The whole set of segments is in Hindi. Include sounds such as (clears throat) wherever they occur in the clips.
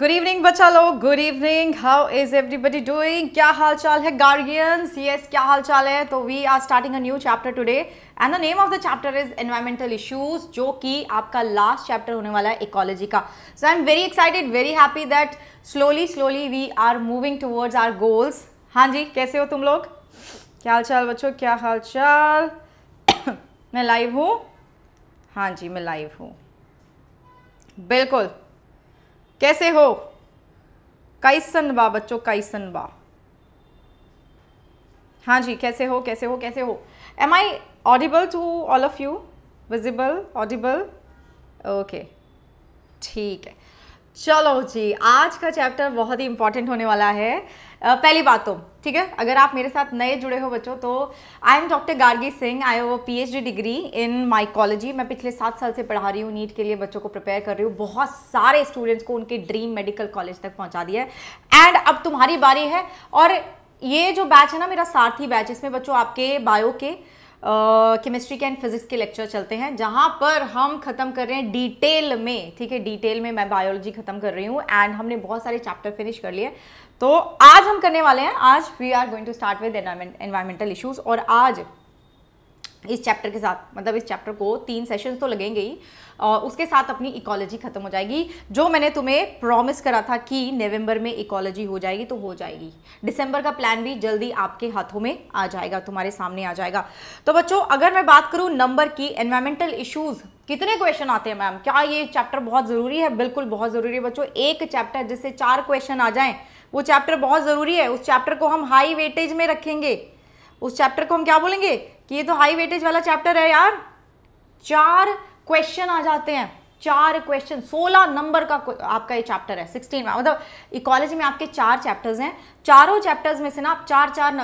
गुड इवनिंग बच्चा लोग good evening how is everybody doing क्या हाल चाल है गार्डियंस यस क्या हाल चाल है तो we are starting a new chapter today and the name of the chapter is environmental issues जो कि आपका लास्ट चैप्टर होने वाला है इकोलॉजी का so I am very excited very happy that slowly slowly we are moving towards our goals हाँ जी कैसे हो तुम लोग क्या हाल चाल बच्चों क्या हाल चाल (coughs) मैं लाइव हूँ हाँ जी मैं लाइव हूँ बिल्कुल कैसे हो कैसन बा बच्चों कैसन बा हाँ जी कैसे हो कैसे हो कैसे हो am I audible to all of you visible audible okay ठीक है चलो जी आज का चैप्टर बहुत ही इंपॉर्टेंट होने वाला है पहली बात तो ठीक है अगर आप मेरे साथ नए जुड़े हो बच्चों तो I am doctor Gargi Singh I a PhD degree in mycology मैं पिछले सात साल से पढ़ा रही हूँ नीट के लिए बच्चों को प्रिपेयर कर रही हूँ बहुत सारे स्टूडेंट्स को उनके ड्रीम मेडिकल कॉलेज तक पहुँचा दिया है एंड अब तुम्हारी बारी है और ये जो बैच है ना मेरा सारथी बैच इसमें बच्चों आपके बायो के केमिस्ट्री के एंड फिजिक्स के लेक्चर चलते हैं जहाँ पर हम ख़त्म कर रहे हैं डिटेल में ठीक है डिटेल में मैं बायोलॉजी ख़त्म कर रही हूँ एंड हमने बहुत सारे चैप्टर फिनिश कर लिए तो आज हम करने वाले हैं आज we are going to start with environmental issues और आज इस चैप्टर के साथ मतलब इस चैप्टर को तीन सेशंस तो लगेंगे ही और उसके साथ अपनी इकोलॉजी खत्म हो जाएगी जो मैंने तुम्हें प्रॉमिस करा था कि नवंबर में इकोलॉजी हो जाएगी तो हो जाएगी दिसंबर का प्लान भी जल्दी आपके हाथों में आ जाएगा तुम्हारे सामने आ जाएगा तो बच्चों अगर मैं बात करूँ नंबर की एनवायरमेंटल इशूज़ कितने क्वेश्चन आते हैं मैम क्या ये चैप्टर बहुत ज़रूरी है बिल्कुल बहुत ज़रूरी है बच्चों एक चैप्टर जिससे चार क्वेश्चन आ जाएँ वो चैप्टर बहुत ज़रूरी है उस चैप्टर को हम हाई वेटेज में रखेंगे उस चैप्टर को हम क्या बोलेंगे कि ये तो हाई वेटेज वाला चैप्टर है यार चार क्वेश्चन आ जाते हैं चार क्वेश्चन सोलह नंबर का आपका ये चैप्टर है सिक्सटीन मतलब इकोलॉजी में आपके चार चैप्टर्स हैं चारों चैप्टर्स में से ना आप चार चार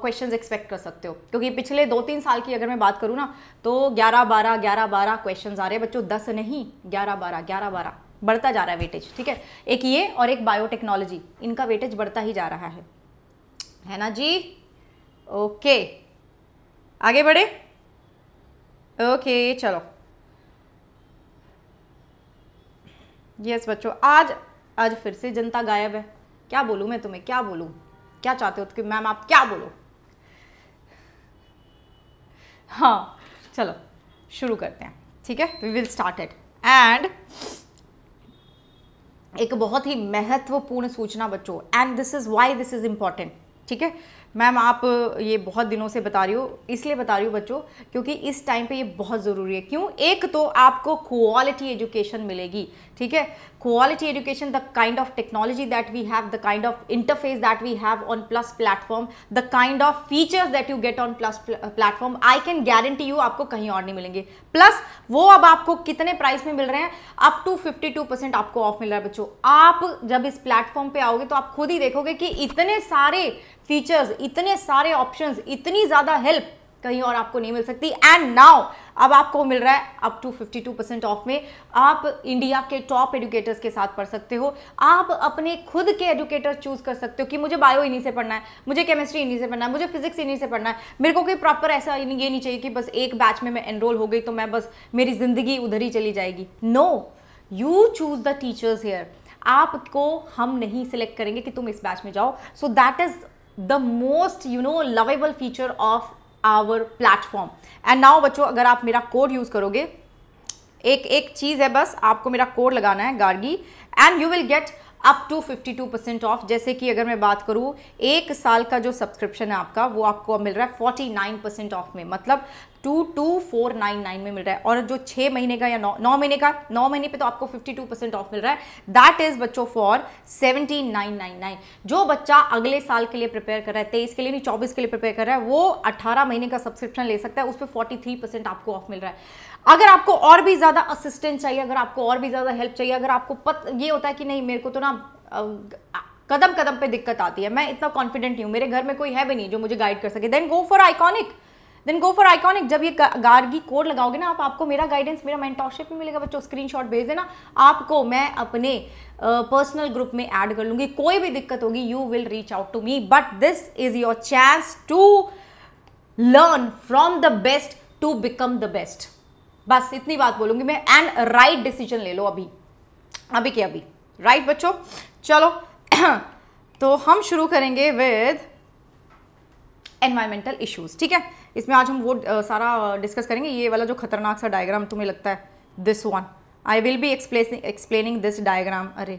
क्वेश्चंस एक्सपेक्ट कर सकते हो क्योंकि पिछले दो तीन साल की अगर मैं बात करूँ ना तो ग्यारह बारह ग्यारह बारह क्वेश्चन आ रहे हैं बच्चों दस नहीं ग्यारह बारह ग्यारह बारह बढ़ता जा रहा है वेटेज ठीक है एक ये और एक बायोटेक्नोलॉजी इनका वेटेज बढ़ता ही जा रहा है है ना जी ओके आगे बढ़े ओके चलो यस बच्चों आज आज फिर से जनता गायब है क्या बोलू मैं तुम्हें क्या बोलू क्या चाहते हो कि मैम आप क्या बोलो हाँ चलो शुरू करते हैं ठीक है we will start it and एक बहुत ही महत्वपूर्ण सूचना बच्चों and this is why this is important ठीक है मैम आप ये बहुत दिनों से बता रही हो इसलिए बता रही हो बच्चों क्योंकि इस टाइम पे ये बहुत ज़रूरी है क्यों एक तो आपको क्वालिटी एजुकेशन मिलेगी ठीक है quality education the kind of technology that we have the kind of interface that we have on plus platform the kind of features that you get on plus platform I can guarantee you आपको कहीं और नहीं मिलेंगे प्लस वो अब आपको कितने प्राइस में मिल रहे हैं up to fifty two percent आपको ऑफ मिल रहा है बच्चों आप जब इस प्लेटफॉर्म पे आओगे तो आप खुद ही देखोगे कि इतने सारे फीचर्स इतने सारे ऑप्शन इतनी ज्यादा हेल्प कहीं और आपको नहीं मिल सकती एंड नाउ अब आपको मिल रहा है अप टू 52 परसेंट ऑफ में आप इंडिया के टॉप एडुकेटर्स के साथ पढ़ सकते हो आप अपने खुद के एडुकेटर चूज कर सकते हो कि मुझे बायो इन्हीं से पढ़ना है मुझे केमिस्ट्री इन्हीं से पढ़ना है मुझे फिजिक्स इन्हीं से पढ़ना है मेरे को कोई प्रॉपर ऐसा ये नहीं चाहिए कि बस एक बैच में मैं एनरोल हो गई तो मैं बस मेरी ज़िंदगी उधर ही चली जाएगी no you choose the teachers here आपको हम नहीं सिलेक्ट करेंगे कि तुम इस बैच में जाओ so that is the most you know lovable feature of our platform and now बच्चों अगर आप मेरा कोड यूज़ करोगे एक एक चीज़ है बस आपको मेरा कोड लगाना है Gargi and you will get up to 52 percent off जैसे कि अगर मैं बात करूँ एक साल का जो सब्सक्रिप्शन है आपका वो आपको मिल रहा है 49 परसेंट ऑफ में मतलब two two four nine nine में मिल रहा है और जो छः महीने का या नौ नौ महीने का नौ महीने पे तो आपको 52 परसेंट ऑफ मिल रहा है दैट इज़ बच्चों for seventeen nine nine nine जो बच्चा अगले साल के लिए प्रिपेयर कर रहा है तेईस के लिए नहीं चौबीस के लिए प्रिपेयर कर रहा है वो अट्ठारह महीने का सब्सक्रिप्शन ले सकता है उस पर फोर्टी थ्री परसेंट आपको ऑफ मिल रहा है अगर आपको और भी ज़्यादा असिस्टेंस चाहिए अगर आपको और भी ज़्यादा हेल्प चाहिए अगर आपको पत ये होता है कि नहीं मेरे को तो ना कदम कदम पे दिक्कत आती है मैं इतना कॉन्फिडेंट नहीं हूँ मेरे घर में कोई है भी नहीं जो मुझे गाइड कर सके then go for iconic then go for iconic जब ये गार्गी कोड लगाओगे ना आप आपको मेरा गाइडेंस मेरा मेंटोरशिप भी मिलेगा बच्चों स्क्रीनशॉट भेज देना आपको मैं अपने पर्सनल uh, ग्रुप में ऐड कर लूँगी कोई भी दिक्कत होगी you will reach out to me but this is your chance to learn from the best to become the best बस इतनी बात बोलूंगी मैं एंड राइट डिसीजन ले लो अभी अभी के अभी राइट right, बच्चों चलो (clears throat) तो हम शुरू करेंगे विद एनवायरमेंटल इश्यूज ठीक है इसमें आज हम वो आ, सारा डिस्कस करेंगे ये वाला जो खतरनाक सा डायग्राम तुम्हें लगता है this one I will be explaining this diagram अरे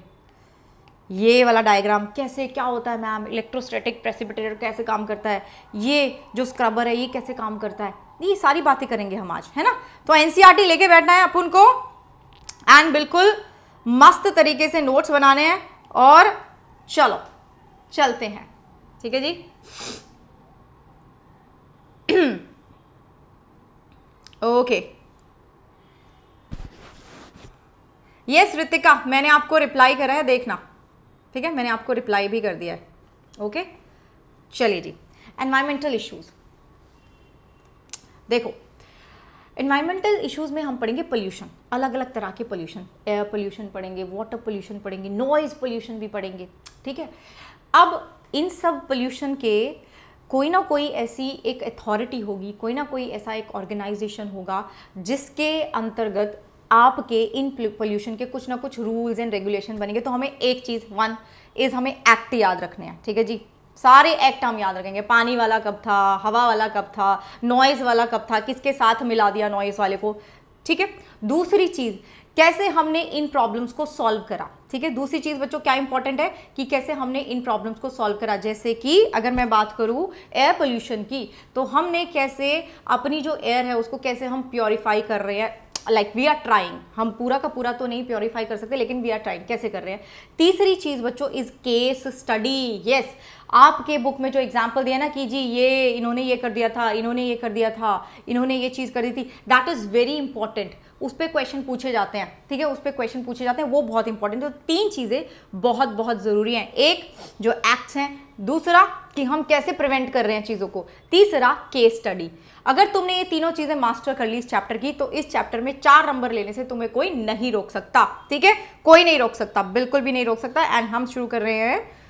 ये वाला डायग्राम कैसे क्या होता है मैम इलेक्ट्रोस्टेटिक प्रेसिपिटेटर कैसे काम करता है ये जो स्क्रबर है ये कैसे काम करता है ये सारी बातें करेंगे हम आज है ना तो एनसीईआरटी e लेके बैठना है अपन को एंड बिल्कुल मस्त तरीके से नोट्स बनाने हैं और चलो चलते हैं ठीक है जी ओके यस ऋतिका मैंने आपको रिप्लाई करा है देखना ठीक है मैंने आपको रिप्लाई भी कर दिया है ओके चलिए जी एनवायरमेंटल इश्यूज़ देखो इन्वायरमेंटल इश्यूज़ में हम पढ़ेंगे पोल्यूशन अलग अलग तरह के पोल्यूशन एयर पोल्यूशन पढ़ेंगे वाटर पोल्यूशन पढ़ेंगे नॉइज़ पोल्यूशन भी पढ़ेंगे ठीक है अब इन सब पोल्यूशन के कोई ना कोई ऐसी एक अथॉरिटी होगी कोई ना कोई ऐसा एक ऑर्गेनाइजेशन होगा जिसके अंतर्गत आपके इन पोल्यूशन के कुछ ना कुछ रूल्स एंड रेगुलेशन बनेंगे तो हमें एक चीज़ वन इज़ हमें एक्ट याद रखने हैं ठीक है जी सारे एक्ट हम याद रखेंगे पानी वाला कब था हवा वाला कब था नॉइज़ वाला कब था किसके साथ मिला दिया नॉइज़ वाले को ठीक है दूसरी चीज़ कैसे हमने इन प्रॉब्लम्स को सॉल्व करा ठीक है दूसरी चीज़ बच्चों क्या इंपॉर्टेंट है कि कैसे हमने इन प्रॉब्लम्स को सॉल्व करा जैसे कि अगर मैं बात करूँ एयर पोल्यूशन की तो हमने कैसे अपनी जो एयर है उसको कैसे हम प्योरीफाई कर रहे हैं लाइक वी आर ट्राइंग हम पूरा का पूरा तो नहीं प्योरीफाई कर सकते लेकिन वी आर ट्राइंग कैसे कर रहे हैं तीसरी चीज़ बच्चों इज केस स्टडी येस आपके बुक में जो एग्जाम्पल दिया ना कि जी ये इन्होंने ये कर दिया था इन्होंने ये कर दिया था इन्होंने ये चीज़ कर दी थी दैट इज़ वेरी इंपॉर्टेंट उस पर क्वेश्चन पूछे जाते हैं ठीक है उस पर क्वेश्चन पूछे जाते हैं वो बहुत इंपॉर्टेंट तो तीन चीज़ें बहुत बहुत ज़रूरी हैं एक जो एक्ट्स हैं दूसरा कि हम कैसे प्रिवेंट कर रहे हैं चीज़ों को तीसरा केस स्टडी अगर तुमने ये तीनों चीज़ें मास्टर कर ली इस चैप्टर की तो इस चैप्टर में चार नंबर लेने से तुम्हें कोई नहीं रोक सकता ठीक है कोई नहीं रोक सकता बिल्कुल भी नहीं रोक सकता एंड हम शुरू कर रहे हैं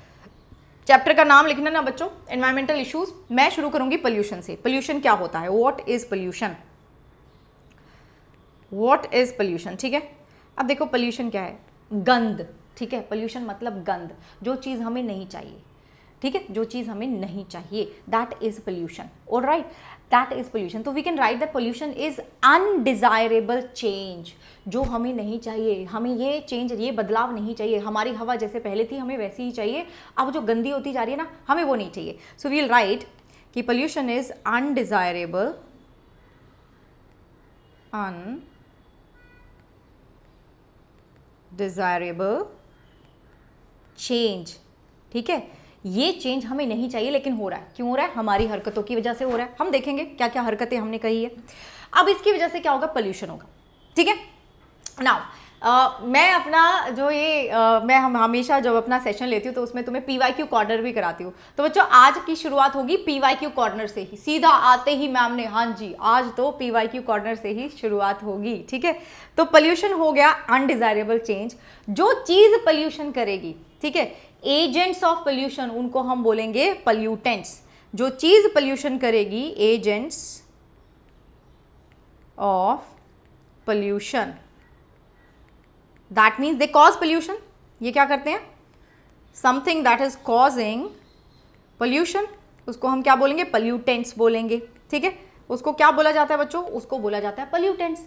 चैप्टर का नाम लिखना ना बच्चों एनवायरमेंटल इश्यूज मैं शुरू करूंगी पोल्यूशन से पोल्यूशन क्या होता है what is pollution what is pollution ठीक है अब देखो पोल्यूशन क्या है गंद ठीक है पोल्यूशन मतलब गंद जो चीज़ हमें नहीं चाहिए ठीक है जो चीज़ हमें नहीं चाहिए दैट इज़ पोल्यूशन और राइट दैट इज पोल्यूशन तो we can write that pollution is undesirable change जो हमें नहीं चाहिए हमें ये चेंज ये बदलाव नहीं चाहिए हमारी हवा जैसे पहले थी हमें वैसी ही चाहिए अब जो गंदी होती जा रही है ना हमें वो नहीं चाहिए सो वील राइट कि pollution is undesirable undesirable change ठीक है ये चेंज हमें नहीं चाहिए लेकिन हो रहा है क्यों हो रहा है हमारी हरकतों की वजह से हो रहा है हम देखेंगे क्या क्या हरकतें हमने कही है अब इसकी वजह से क्या होगा पॉल्यूशन होगा ठीक है नाउ Uh, मैं अपना जो ये uh, मैं हम हमेशा जब अपना सेशन लेती हूँ तो उसमें तुम्हें पी वाई क्यू कॉर्नर भी कराती हूँ तो बच्चों आज की शुरुआत होगी पी वाई क्यू कॉर्नर से ही सीधा आते ही मैम ने हाँ जी आज तो पी वाई क्यू कॉर्नर से ही शुरुआत होगी ठीक है तो पल्यूशन हो गया अनडिज़ायरेबल चेंज जो चीज़ पल्यूशन करेगी ठीक है एजेंट्स ऑफ पल्यूशन उनको हम बोलेंगे पल्यूटेंट्स जो चीज़ पल्यूशन करेगी agents of pollution that means they cause pollution ये क्या करते हैं something that is causing pollution उसको हम क्या बोलेंगे पल्यूटेंट्स बोलेंगे ठीक है उसको क्या बोला जाता है बच्चों उसको बोला जाता है पल्यूटेंट्स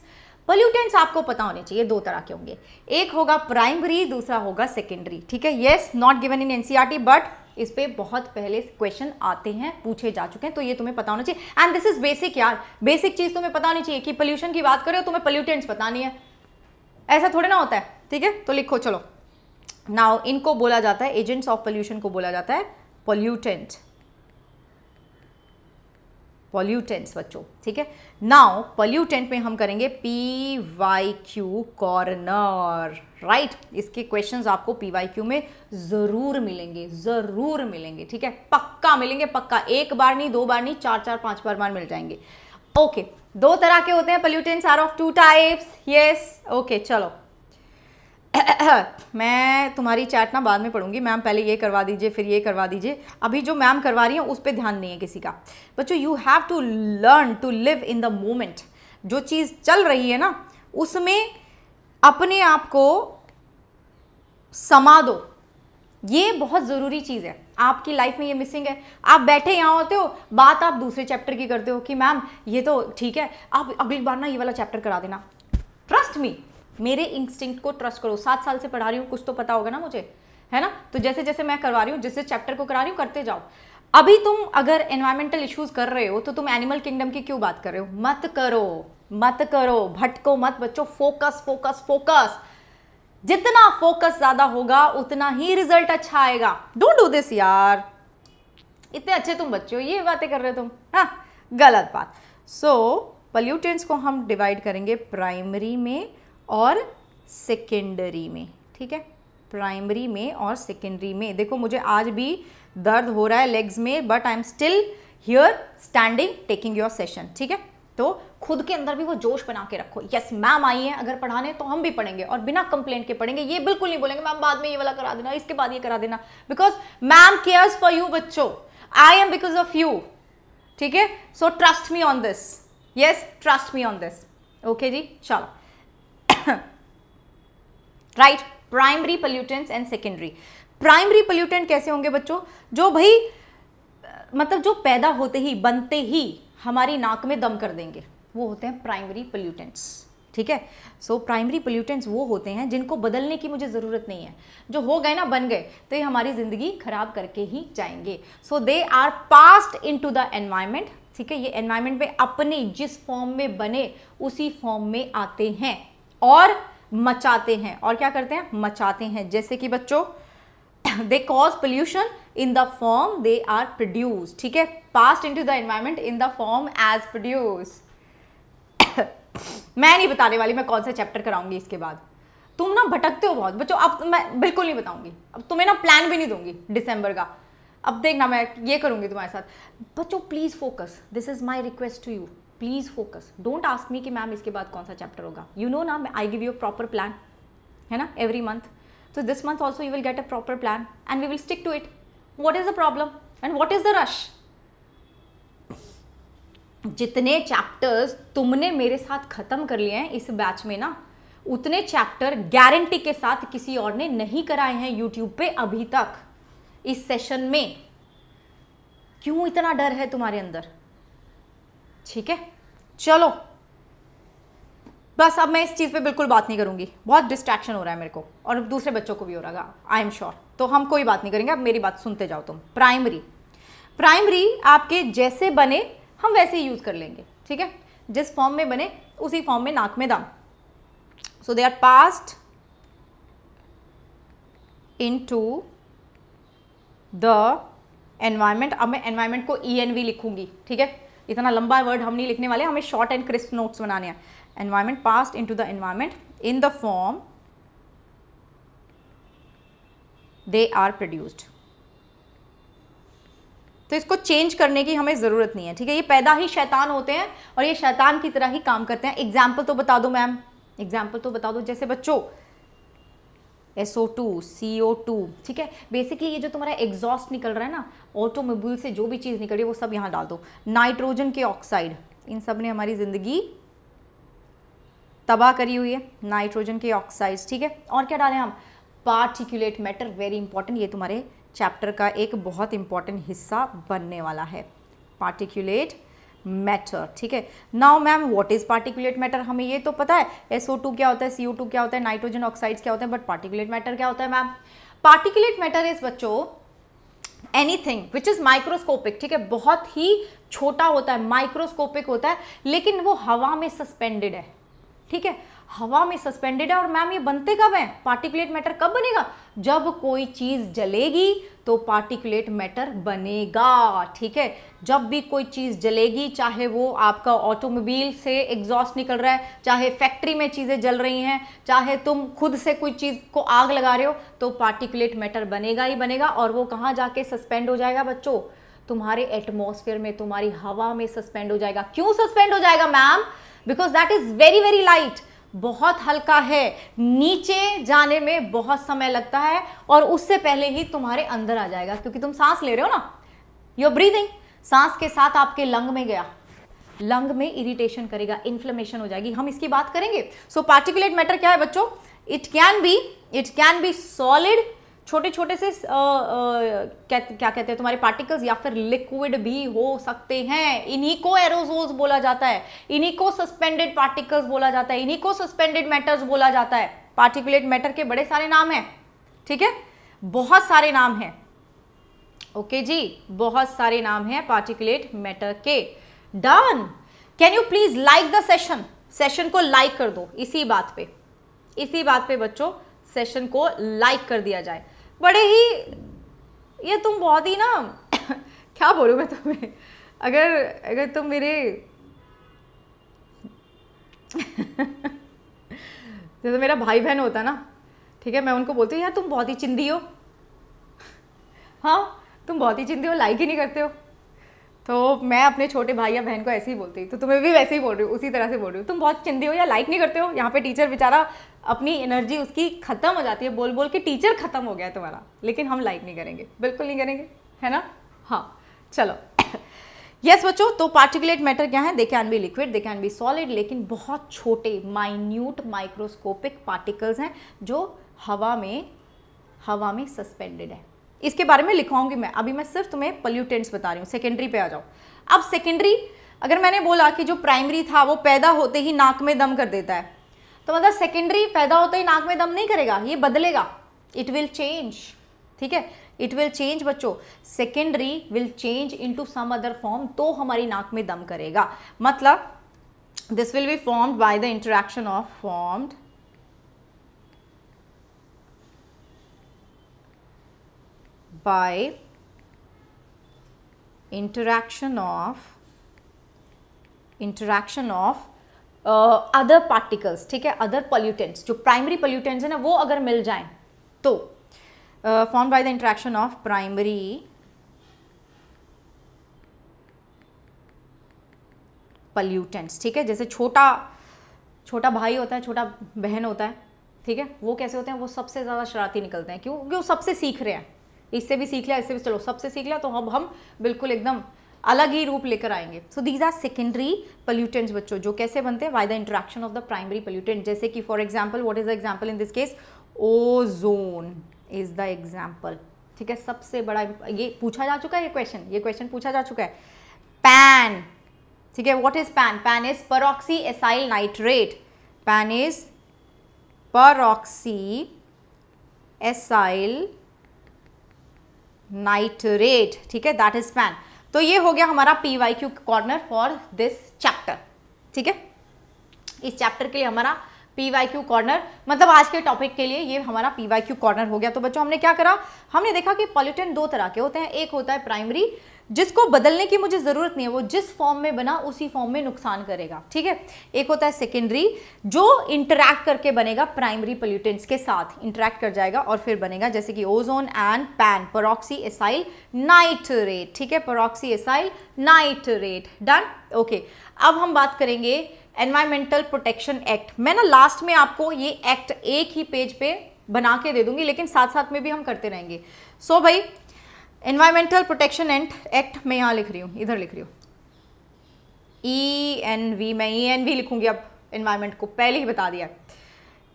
पोल्यूटेंट्स आपको पता होने चाहिए दो तरह के होंगे एक होगा प्राइमरी दूसरा होगा सेकेंडरी ठीक है yes not given in NCERT but इस पर बहुत पहले क्वेश्चन आते हैं पूछे जा चुके हैं तो ये तुम्हें पता होना चाहिए एंड दिस इज बेसिक यार बेसिक चीज़ तुम्हें पता होनी चाहिए कि पोल्यूशन की बात करें तुम्हें पोल्यूटेंट्स पता नहीं है ऐसा थोड़े ना होता है ठीक है तो लिखो चलो नाउ इनको बोला जाता है एजेंट्स ऑफ पोल्यूशन को बोला जाता है पोल्यूटेंट पॉल्यूटेंट्स बच्चों ठीक है नाउ पॉल्यूटेंट में हम करेंगे P Y Q corner right इसके क्वेश्चंस आपको पी वाई क्यू में ज़रूर मिलेंगे ज़रूर मिलेंगे ठीक है पक्का मिलेंगे पक्का एक बार नहीं दो बार नहीं चार चार पांच बार बार मिल जाएंगे ओके okay, दो तरह के होते हैं pollutants are of two types yes okay चलो (coughs) मैं तुम्हारी चैट ना बाद में पढ़ूंगी मैम पहले ये करवा दीजिए फिर ये करवा दीजिए अभी जो मैम करवा रही हैं उस पर ध्यान नहीं है किसी का बच्चों you have to learn to live in the moment जो चीज़ चल रही है ना उसमें अपने आप को समा दो ये बहुत ज़रूरी चीज़ है आपकी लाइफ में ये मिसिंग है आप बैठे यहाँ होते हो बात आप दूसरे चैप्टर की करते हो कि मैम ये तो ठीक है आप अगली बार ना ये वाला चैप्टर करा देना ट्रस्ट मी मेरे इंस्टिंक्ट को ट्रस्ट करो सात साल से पढ़ा रही हूँ कुछ तो पता होगा ना मुझे है ना तो जैसे जैसे मैं करवा रही हूँ जिस चैप्टर को करा रही हूँ करते जाओ अभी तुम अगर एनवायरमेंटल इश्यूज कर रहे हो तो तुम एनिमल किंगडम की क्यों बात कर रहे हो मत करो मत करो भटको मत बच्चो फोकस फोकस फोकस जितना फोकस ज्यादा होगा उतना ही रिजल्ट अच्छा आएगा डोंट डू दिस यार इतने अच्छे तुम बच्चे हो ये बातें कर रहे हो तुम हाँ गलत बात सो so, पल्यूटेंट्स को हम डिवाइड करेंगे प्राइमरी में और सेकेंडरी में ठीक है प्राइमरी में और सेकेंडरी में देखो मुझे आज भी दर्द हो रहा है लेग्स में but I am still here standing taking your session ठीक है तो खुद के अंदर भी वो जोश बना के रखो यस मैम आई है अगर पढ़ाने तो हम भी पढ़ेंगे और बिना कंप्लेंट के पढ़ेंगे ये बिल्कुल नहीं बोलेंगे मैम बाद में ये वाला करा देना इसके बाद ये करा देना because ma'am cares for you बच्चों I am because of you ठीक है so trust me on this yes trust me on this okay जी चलो right primary pollutants and secondary primary pollutant कैसे होंगे बच्चों जो भाई मतलब जो पैदा होते ही बनते ही हमारी नाक में दम कर देंगे वो होते हैं प्राइमरी पोल्यूटेंट्स ठीक है सो प्राइमरी पोल्यूटेंट्स वो होते हैं जिनको बदलने की मुझे ज़रूरत नहीं है जो हो गए ना बन गए तो ये हमारी ज़िंदगी खराब करके ही जाएंगे so they are passed into the environment ठीक है ये एनवायरमेंट में अपने जिस फॉर्म में बने उसी फॉर्म में आते हैं और मचाते हैं और क्या करते हैं मचाते हैं जैसे कि बच्चों they cause pollution in the form they are produce ठीक है passed into the environment in the form as produce मैं नहीं बताने वाली मैं कौन सा चैप्टर कराऊंगी इसके बाद तुम ना भटकते हो बहुत बच्चों अब मैं बिल्कुल नहीं बताऊंगी अब तुम्हें ना प्लान भी नहीं दूंगी दिसंबर का अब देखना मैं ये करूंगी तुम्हारे साथ बच्चों please focus this is my request to you please focus don't ask me कि मैम इसके बाद कौन सा चैप्टर होगा यू नो ना I give you proper plan है ना एवरी मंथ तो this month also you will get a proper plan and we will stick to it what is the problem and what is the rush जितने चैप्टर्स तुमने मेरे साथ ख़त्म कर लिए हैं इस बैच में ना उतने चैप्टर गारंटी के साथ किसी और ने नहीं कराए हैं यूट्यूब पे अभी तक इस सेशन में क्यों इतना डर है तुम्हारे अंदर ठीक है चलो बस अब मैं इस चीज़ पे बिल्कुल बात नहीं करूंगी बहुत डिस्ट्रैक्शन हो रहा है मेरे को और दूसरे बच्चों को भी हो रहा है आई एम श्योर तो हम कोई बात नहीं करेंगे अब मेरी बात सुनते जाओ तुम प्राइमरी प्राइमरी आपके जैसे बने हम वैसे ही यूज़ कर लेंगे ठीक है जिस फॉर्म में बने उसी फॉर्म में नाक में दम so they are passed into the environment अब मैं एनवायरमेंट को ई एन वी लिखूंगी ठीक है इतना लंबा वर्ड हम नहीं लिखने वाले हमें शॉर्ट एंड क्रिस्प नोट्स बनाने हैं environment passed into the environment in the form they are produced तो इसको चेंज करने की हमें ज़रूरत नहीं है ठीक है ये पैदा ही शैतान होते हैं और ये शैतान की तरह ही काम करते हैं एग्जाम्पल तो बता दो मैम एग्जाम्पल तो बता दो जैसे बच्चों SO2, CO2 ठीक है बेसिकली ये जो तुम्हारा एग्जॉस्ट निकल रहा है ना ऑटोमोबाइल से जो भी चीज़ निकल रही है वो सब यहाँ डाल दो नाइट्रोजन के ऑक्साइड इन सब ने हमारी ज़िंदगी तबाह करी हुई है नाइट्रोजन के ऑक्साइड ठीक है और क्या डालें हम पार्टिकुलेट मैटर वेरी इंपॉर्टेंट ये तुम्हारे चैप्टर का एक बहुत इंपॉर्टेंट हिस्सा बनने वाला है पार्टिकुलेट मैटर ठीक है now ma'am what is particulate matter हमें ये तो पता है एसओ टू क्या होता है टू क्या होता है नाइट्रोजन ऑक्साइड्स क्या होते हैं बट पार्टिकुलेट मैटर क्या होता है मैम पार्टिकुलेट मैटर इज बच्चो एनीथिंग विच इज़ माइक्रोस्कोपिक ठीक है बहुत ही छोटा होता है माइक्रोस्कोपिक होता है लेकिन वो हवा में सस्पेंडेड है ठीक है हवा में सस्पेंडेड है और मैम ये बनते कब हैं पार्टिकुलेट मैटर कब बनेगा जब कोई चीज़ जलेगी तो पार्टिकुलेट मैटर बनेगा ठीक है जब भी कोई चीज़ जलेगी चाहे वो आपका ऑटोमोबाइल से एग्जॉस्ट निकल रहा है चाहे फैक्ट्री में चीज़ें जल रही हैं चाहे तुम खुद से कोई चीज़ को आग लगा रहे हो तो पार्टिकुलेट मैटर बनेगा ही बनेगा और वो कहाँ जाके सस्पेंड हो जाएगा बच्चों तुम्हारे एटमोसफेयर में तुम्हारी हवा में सस्पेंड हो जाएगा क्यों सस्पेंड हो जाएगा ma'am because that is very very light बहुत हल्का है नीचे जाने में बहुत समय लगता है और उससे पहले ही तुम्हारे अंदर आ जाएगा क्योंकि तुम सांस ले रहे हो ना योर ब्रीदिंग सांस के साथ आपके लंग में गया लंग में इरिटेशन करेगा इन्फ्लेमेशन हो जाएगी हम इसकी बात करेंगे सो पार्टिकुलेट मैटर क्या है बच्चों it can be it can be solid छोटे छोटे से आ, आ, क्या क्या कहते हैं तुम्हारे पार्टिकल्स या फिर लिक्विड भी हो सकते हैं इन्हीं को एरोजोल्स बोला जाता है इन्हीं को सस्पेंडेड पार्टिकल्स बोला जाता है इन्हीं को सस्पेंडेड मैटर्स बोला जाता है पार्टिकुलेट मैटर के बड़े सारे नाम हैं ठीक है बहुत सारे नाम हैं ओके okay जी बहुत सारे नाम हैं पार्टिकुलेट मैटर के done can you please like the session session को लाइक कर दो इसी बात पे इसी बात पे बच्चों सेशन को लाइक कर दिया जाए बड़े ही ये तुम बहुत ही ना क्या बोलूँ मैं तुम्हें अगर अगर तुम मेरे जैसे तो मेरा भाई बहन होता ना ठीक है मैं उनको बोलती हूँ यार तुम बहुत ही चिंदी हो हाँ तुम बहुत ही चिंदी हो लाइक ही नहीं करते हो तो मैं अपने छोटे भाई या बहन को ऐसे ही बोलती तो तुम्हें भी वैसे ही बोल रही हूँ उसी तरह से बोल रही हूँ तुम बहुत चिंदी हो या लाइक नहीं करते हो यहाँ पे टीचर बेचारा अपनी एनर्जी उसकी ख़त्म हो जाती है बोल बोल के टीचर ख़त्म हो गया है तुम्हारा लेकिन हम लाइक नहीं करेंगे बिल्कुल नहीं करेंगे है ना हाँ चलो यस yes, बच्चों तो पार्टिकुलेट मैटर क्या है they can be liquid they can be solid लेकिन बहुत छोटे माइन्यूट माइक्रोस्कोपिक पार्टिकल्स हैं जो हवा में हवा में सस्पेंडेड है इसके बारे में लिखवाऊंगी मैं अभी मैं सिर्फ तुम्हें पल्यूटेंट्स बता रही हूँ सेकेंडरी पे आ जाओ अब सेकेंडरी अगर मैंने बोला कि जो प्राइमरी था वो पैदा होते ही नाक में दम कर देता है तो मतलब सेकेंडरी पैदा होते ही नाक में दम नहीं करेगा ये बदलेगा इट विल चेंज ठीक है इट विल चेंज बच्चों secondary will change into some other form तो हमारी नाक में दम करेगा मतलब this will be formed by the interaction of formed by interaction of interaction of other particles ठीक है अदर पॉल्यूटेंट्स जो प्राइमरी पॉल्यूटेंट्स हैं ना वो अगर मिल जाए तो form by the interaction of primary pollutants ठीक है जैसे छोटा छोटा भाई होता है छोटा बहन होता है ठीक है वो कैसे होते हैं वो सबसे ज़्यादा शरारती निकलते हैं क्यों वो सबसे सीख रहे हैं इससे भी सीख लिया इससे भी चलो सबसे सीख लिया तो हम हम बिल्कुल एकदम अलग ही रूप लेकर आएंगे so these are secondary pollutants बच्चों जो कैसे बनते हैं by the interaction of the primary pollutant जैसे कि for example what is the example in this case ozone is the example ठीक है सबसे बड़ा ये पूछा जा चुका है ये क्वेश्चन ये क्वेश्चन पूछा जा चुका है पैन ठीक है what is PAN PAN is peroxy acyl nitrate PAN is peroxy acyl nitrate ठीक है दैट इज पैन तो ये हो गया हमारा P Y Q corner for this chapter ठीक है इस चैप्टर के लिए हमारा पी वाई क्यू कॉर्नर मतलब आज के टॉपिक के लिए ये हमारा पी वाई क्यू कॉर्नर हो गया तो बच्चों हमने क्या करा हमने देखा कि पॉल्यूटेंट दो तरह के होते हैं एक होता है प्राइमरी जिसको बदलने की मुझे ज़रूरत नहीं है वो जिस फॉर्म में बना उसी फॉर्म में नुकसान करेगा ठीक है एक होता है सेकेंडरी जो इंटरैक्ट करके बनेगा प्राइमरी पोल्यूटेंट्स के साथ इंटरैक्ट कर जाएगा और फिर बनेगा जैसे कि ozone and PAN peroxy acyl nitrate ठीक है peroxy acyl nitrate done okay अब हम बात करेंगे एनवायरमेंटल प्रोटेक्शन एक्ट मैं ना लास्ट में आपको ये एक्ट एक ही पेज पे बना के दे दूंगी लेकिन साथ साथ में भी हम करते रहेंगे सो so भाई एनवायरमेंटल प्रोटेक्शन एंड एक्ट मैं यहाँ लिख रही हूँ इधर लिख रही हूँ ई एन वी मैं ई e एन वी लिखूँगी अब इन्वायरमेंट को पहले ही बता दिया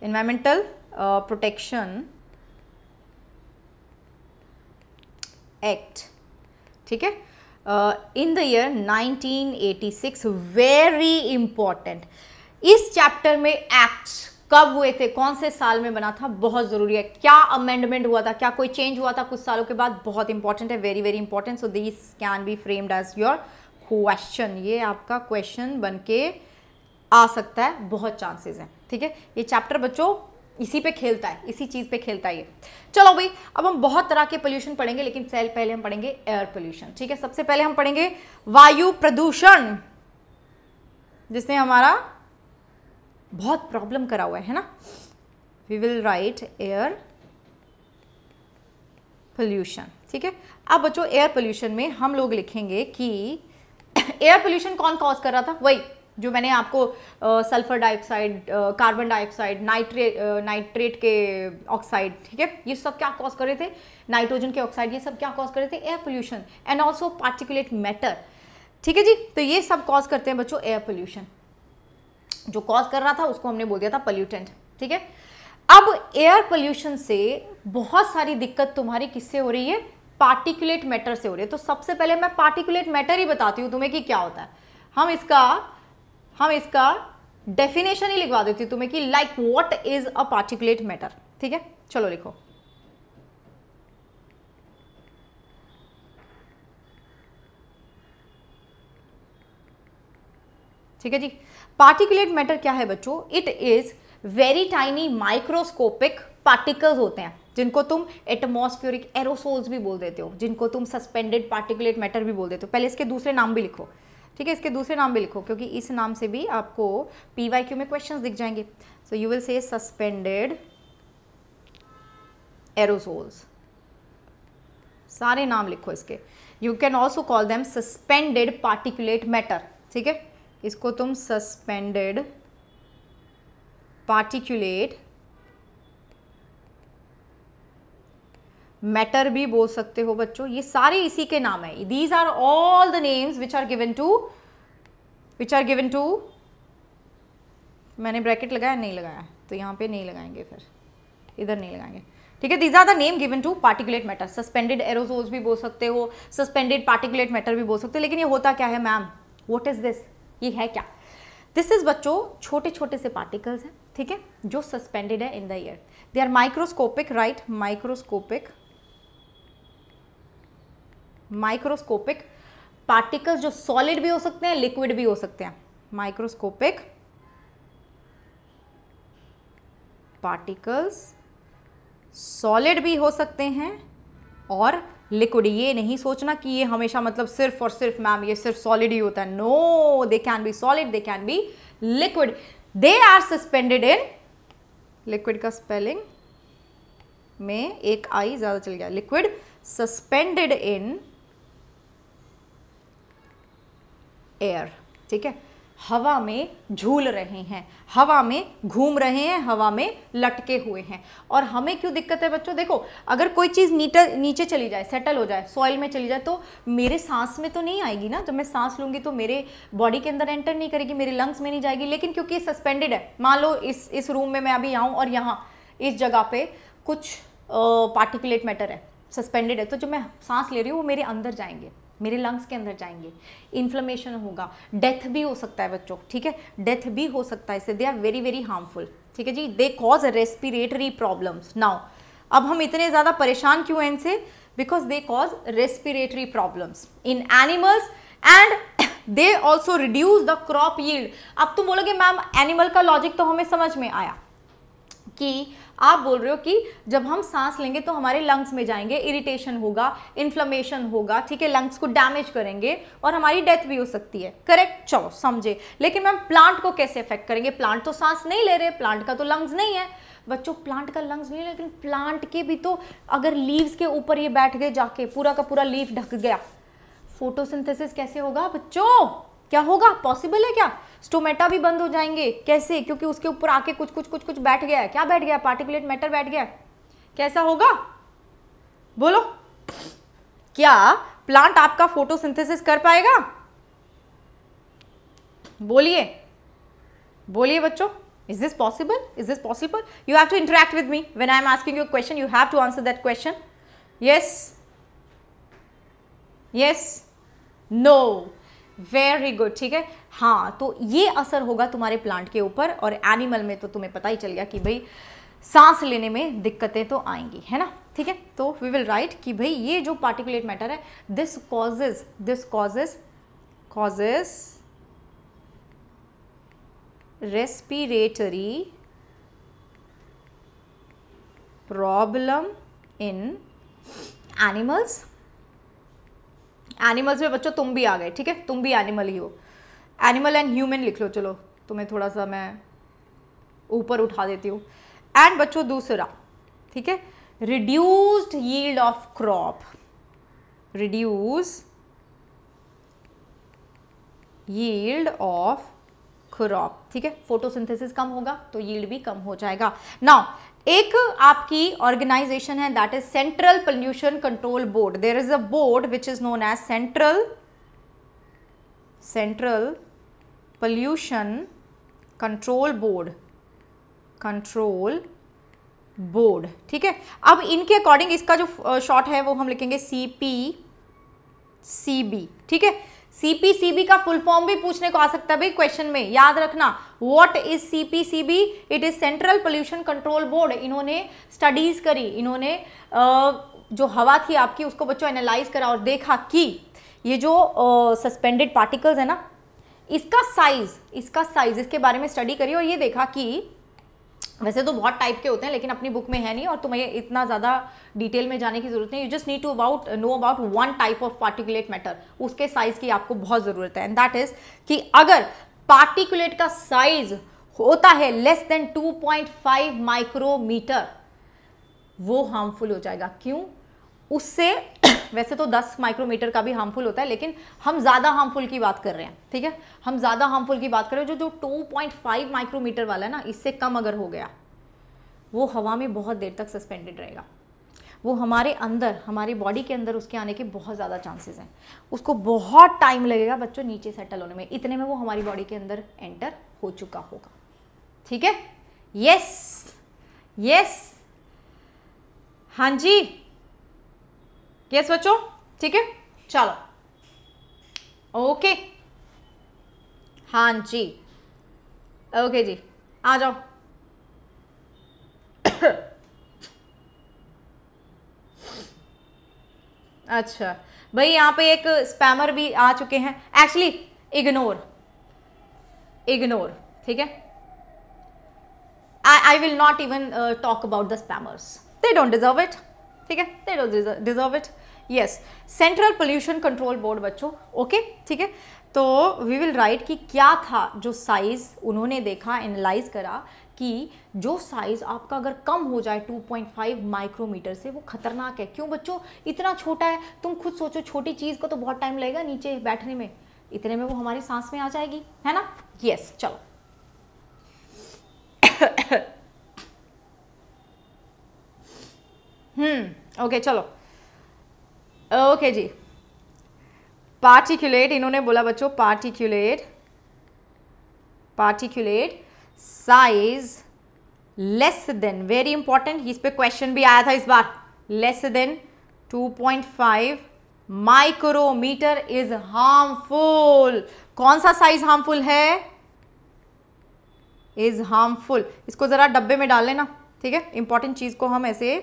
इन्वायरमेंटल प्रोटेक्शन एक्ट ठीक है in the year 1986 very important इस चैप्टर में एक्ट्स कब हुए थे कौन से साल में बना था बहुत ज़रूरी है क्या अमेंडमेंट हुआ था क्या कोई चेंज हुआ था कुछ सालों के बाद बहुत इंपॉर्टेंट है very very important so this can be framed as your question ये आपका क्वेश्चन बन के आ सकता है बहुत चांसेस हैं ठीक है ये चैप्टर बच्चों इसी पे खेलता है इसी चीज़ पे खेलता है ये चलो भाई अब हम बहुत तरह के पोल्यूशन पढ़ेंगे लेकिन सेल पहले हम पढ़ेंगे एयर पोल्यूशन ठीक है सबसे पहले हम पढ़ेंगे वायु प्रदूषण जिसने हमारा बहुत प्रॉब्लम करा हुआ है ना we will write air pollution ठीक है अब बच्चों एयर पोल्यूशन में हम लोग लिखेंगे कि एयर (coughs) पोल्यूशन कौन कॉज कर रहा था वही जो मैंने आपको sulphur dioxide carbon dioxide nitrate nitrate के ऑक्साइड ठीक है ये सब क्या कॉज कर रहे थे नाइट्रोजन के ऑक्साइड ये सब क्या कॉज कर रहे थे air pollution and also particulate matter ठीक है जी तो ये सब कॉज करते हैं बच्चों एयर पोल्यूशन जो कॉज कर रहा था उसको हमने बोल दिया था पल्यूटेंट ठीक है अब एयर पोल्यूशन से बहुत सारी दिक्कत तुम्हारी किससे हो रही है पार्टिकुलेट मैटर से हो रही है तो सबसे पहले मैं पार्टिकुलेट मैटर ही बताती हूँ तुम्हें कि क्या होता है हम इसका हम इसका डेफिनेशन ही लिखवा देती हूँ तुम्हें कि like what is a particulate matter ठीक है चलो लिखो ठीक है जी पार्टिकुलेट मैटर क्या है बच्चों it is very tiny microscopic particles होते हैं जिनको तुम एटमोस्फियरिक एरोसोल्स भी बोल देते हो जिनको तुम सस्पेंडेड पार्टिकुलेट मैटर भी बोल देते हो पहले इसके दूसरे नाम भी लिखो ठीक है इसके दूसरे नाम भी लिखो क्योंकि इस नाम से भी आपको पी वाई क्यू में क्वेश्चन दिख जाएंगे so you will say suspended aerosols सारे नाम लिखो इसके you can also call them suspended particulate matter ठीक है इसको तुम सस्पेंडेड पार्टिकुलेट मैटर भी बोल सकते हो बच्चों ये सारे इसी के नाम है these are all the names which are given to which are given to मैंने ब्रैकेट लगाया नहीं लगाया तो यहाँ पे नहीं लगाएंगे फिर इधर नहीं लगाएंगे ठीक है these are the name given to particulate matter suspended aerosols भी बोल सकते हो सस्पेंडेड पार्टिकुलेट मैटर भी बोल सकते हो लेकिन ये होता क्या है मैम वॉट इज दिस ये है क्या दिस इज़ बच्चों छोटे छोटे से पार्टिकल्स हैं ठीक है जो सस्पेंडेड है in the air they are microscopic right microscopic microscopic particles जो सॉलिड भी हो सकते हैं लिक्विड भी हो सकते हैं माइक्रोस्कोपिक पार्टिकल्स सॉलिड भी हो सकते हैं और लिक्विड ये नहीं सोचना कि ये हमेशा मतलब सिर्फ और सिर्फ मैम ये सिर्फ सॉलिड ही होता है no they can be solid they can be liquid they are suspended in liquid का स्पेलिंग में एक आई ज़्यादा चल गया लिक्विड सस्पेंडेड इन एयर ठीक है हवा में झूल रहे हैं हवा में घूम रहे हैं हवा में लटके हुए हैं और हमें क्यों दिक्कत है बच्चों देखो अगर कोई चीज़ नीटर नीचे चली जाए सेटल हो जाए सॉइल में चली जाए तो मेरे सांस में तो नहीं आएगी ना जब मैं सांस लूँगी तो मेरे बॉडी के अंदर एंटर नहीं करेगी मेरे लंग्स में नहीं जाएगी लेकिन क्योंकि सस्पेंडेड है मान लो इस इस रूम में मैं अभी आऊँ और यहाँ इस जगह पर कुछ पार्टिकुलेट मैटर है सस्पेंडेड है तो जब मैं सांस ले रही हूँ वो मेरे अंदर जाएंगे मेरे लंग्स के अंदर जाएंगे इन्फ्लमेशन होगा डेथ भी हो सकता है बच्चों ठीक है डेथ भी हो सकता है इससे they are very very harmful ठीक है जी they cause respiratory problems now अब हम इतने ज़्यादा परेशान क्यों हैं इनसे because they cause respiratory problems in animals and they also reduce the crop yield अब तुम बोलोगे मैम एनिमल का लॉजिक तो हमें समझ में आया कि आप बोल रहे हो कि जब हम सांस लेंगे तो हमारे लंग्स में जाएंगे इरिटेशन होगा इन्फ्लमेशन होगा ठीक है लंग्स को डैमेज करेंगे और हमारी डेथ भी हो सकती है करेक्ट चलो समझे लेकिन मैम प्लांट को कैसे अफेक्ट करेंगे प्लांट तो सांस नहीं ले रहे प्लांट का तो लंग्स नहीं है बच्चों प्लांट का लंग्स नहीं है लेकिन प्लांट के भी तो अगर लीव्स के ऊपर ये बैठ गए जाके पूरा का पूरा लीव ढक गया फोटोसिंथेसिस कैसे होगा बच्चों क्या होगा पॉसिबल है क्या स्टोमेटा भी बंद हो जाएंगे कैसे क्योंकि उसके ऊपर आके कुछ कुछ कुछ कुछ बैठ गया है क्या बैठ गया पार्टिकुलेट मैटर बैठ गया कैसा होगा बोलो क्या प्लांट आपका फोटोसिंथेसिस कर पाएगा बोलिए बोलिए बच्चों is this possible is this possible you have to interact with me when I am asking you question you have to answer that question yes yes no very good ठीक है हाँ तो ये असर होगा तुम्हारे प्लांट के ऊपर और एनिमल में तो तुम्हें पता ही चल गया कि भाई सांस लेने में दिक्कतें तो आएंगी है ना ठीक है तो वी विल राइट कि भाई ये जो पार्टिकुलेट मैटर है this causes this causes causes respiratory problem in animals animals में बच्चों तुम भी आ गए ठीक है तुम भी एनिमल ही हो एनिमल एंड ह्यूमन लिख लो चलो तुम्हें थोड़ा सा मैं ऊपर उठा देती हूँ एंड बच्चों दूसरा ठीक है reduced yield of crop reduce yield of crop ठीक है फोटोसिंथेसिस कम होगा तो यील्ड भी कम हो जाएगा नाउ एक आपकी ऑर्गेनाइजेशन है that is central pollution control board there is a board which is known as central central pollution control board control board ठीक है अब इनके अकॉर्डिंग इसका जो शॉर्ट है वो हम लिखेंगे सी पी सी बी ठीक है सी सी पी बी का फुल फॉर्म भी पूछने को आ सकता है भाई क्वेश्चन में याद रखना what is C C P B it is central pollution control board इन्होंने स्टडीज करी इन्होंने जो हवा थी आपकी उसको बच्चों एनालाइज करा और देखा कि ये जो सस्पेंडेड पार्टिकल्स है ना इसका साइज इसका साइज इसके बारे में स्टडी करी और ये देखा कि वैसे तो बहुत टाइप के होते हैं लेकिन अपनी बुक में है नहीं और तुम्हें इतना ज़्यादा डिटेल में जाने की ज़रूरत नहीं you just need to about know about one type of particulate matter उसके साइज़ की आपको बहुत ज़रूरत है एंड दैट इज़ कि अगर पार्टिकुलेट का साइज होता है लेस देन 2.5 माइक्रोमीटर वो हार्मफुल हो जाएगा क्यों उससे (coughs) वैसे तो 10 माइक्रोमीटर का भी हार्मफुल होता है लेकिन हम ज़्यादा हार्मफुल की बात कर रहे हैं ठीक है हम ज़्यादा हार्मफुल की बात कर रहे हैं जो जो 2.5 माइक्रोमीटर वाला है ना इससे कम अगर हो गया वो हवा में बहुत देर तक सस्पेंडेड रहेगा वो हमारे अंदर हमारी बॉडी के अंदर उसके आने के बहुत ज़्यादा चांसेस हैं उसको बहुत टाइम लगेगा बच्चों नीचे सेटल होने में इतने में वो हमारी बॉडी के अंदर एंटर हो चुका होगा ठीक है यस यस हाँ जी यस बच्चों ठीक है चलो ओके हाँ जी ओके जी आ जाओ अच्छा भाई यहाँ पे एक स्पैमर भी आ चुके हैं एक्चुअली इग्नोर इग्नोर ठीक है I I will not even talk about the spammers they don't deserve it ठीक है they don't deserve it yes central pollution control board बच्चों ओके ठीक है तो वी विल राइट कि क्या था जो साइज़ उन्होंने देखा एनालाइज करा कि जो साइज़ आपका अगर कम हो जाए 2.5 माइक्रोमीटर से वो खतरनाक है क्यों बच्चों इतना छोटा है तुम खुद सोचो छोटी चीज़ को तो बहुत टाइम लगेगा नीचे बैठने में इतने में वो हमारी सांस में आ जाएगी है ना यस चलो (coughs) हम्म ओके चलो ओके जी पार्टिक्यूलेट इन्होंने बोला बच्चों particulate particulate size less than very important इस पे क्वेश्चन भी आया था इस बार less than 2.5 micrometer is harmful कौन सा साइज हार्मफुल है इज हार्मफुल इसको जरा डब्बे में डाल लेना ठीक है इंपॉर्टेंट चीज को हम ऐसे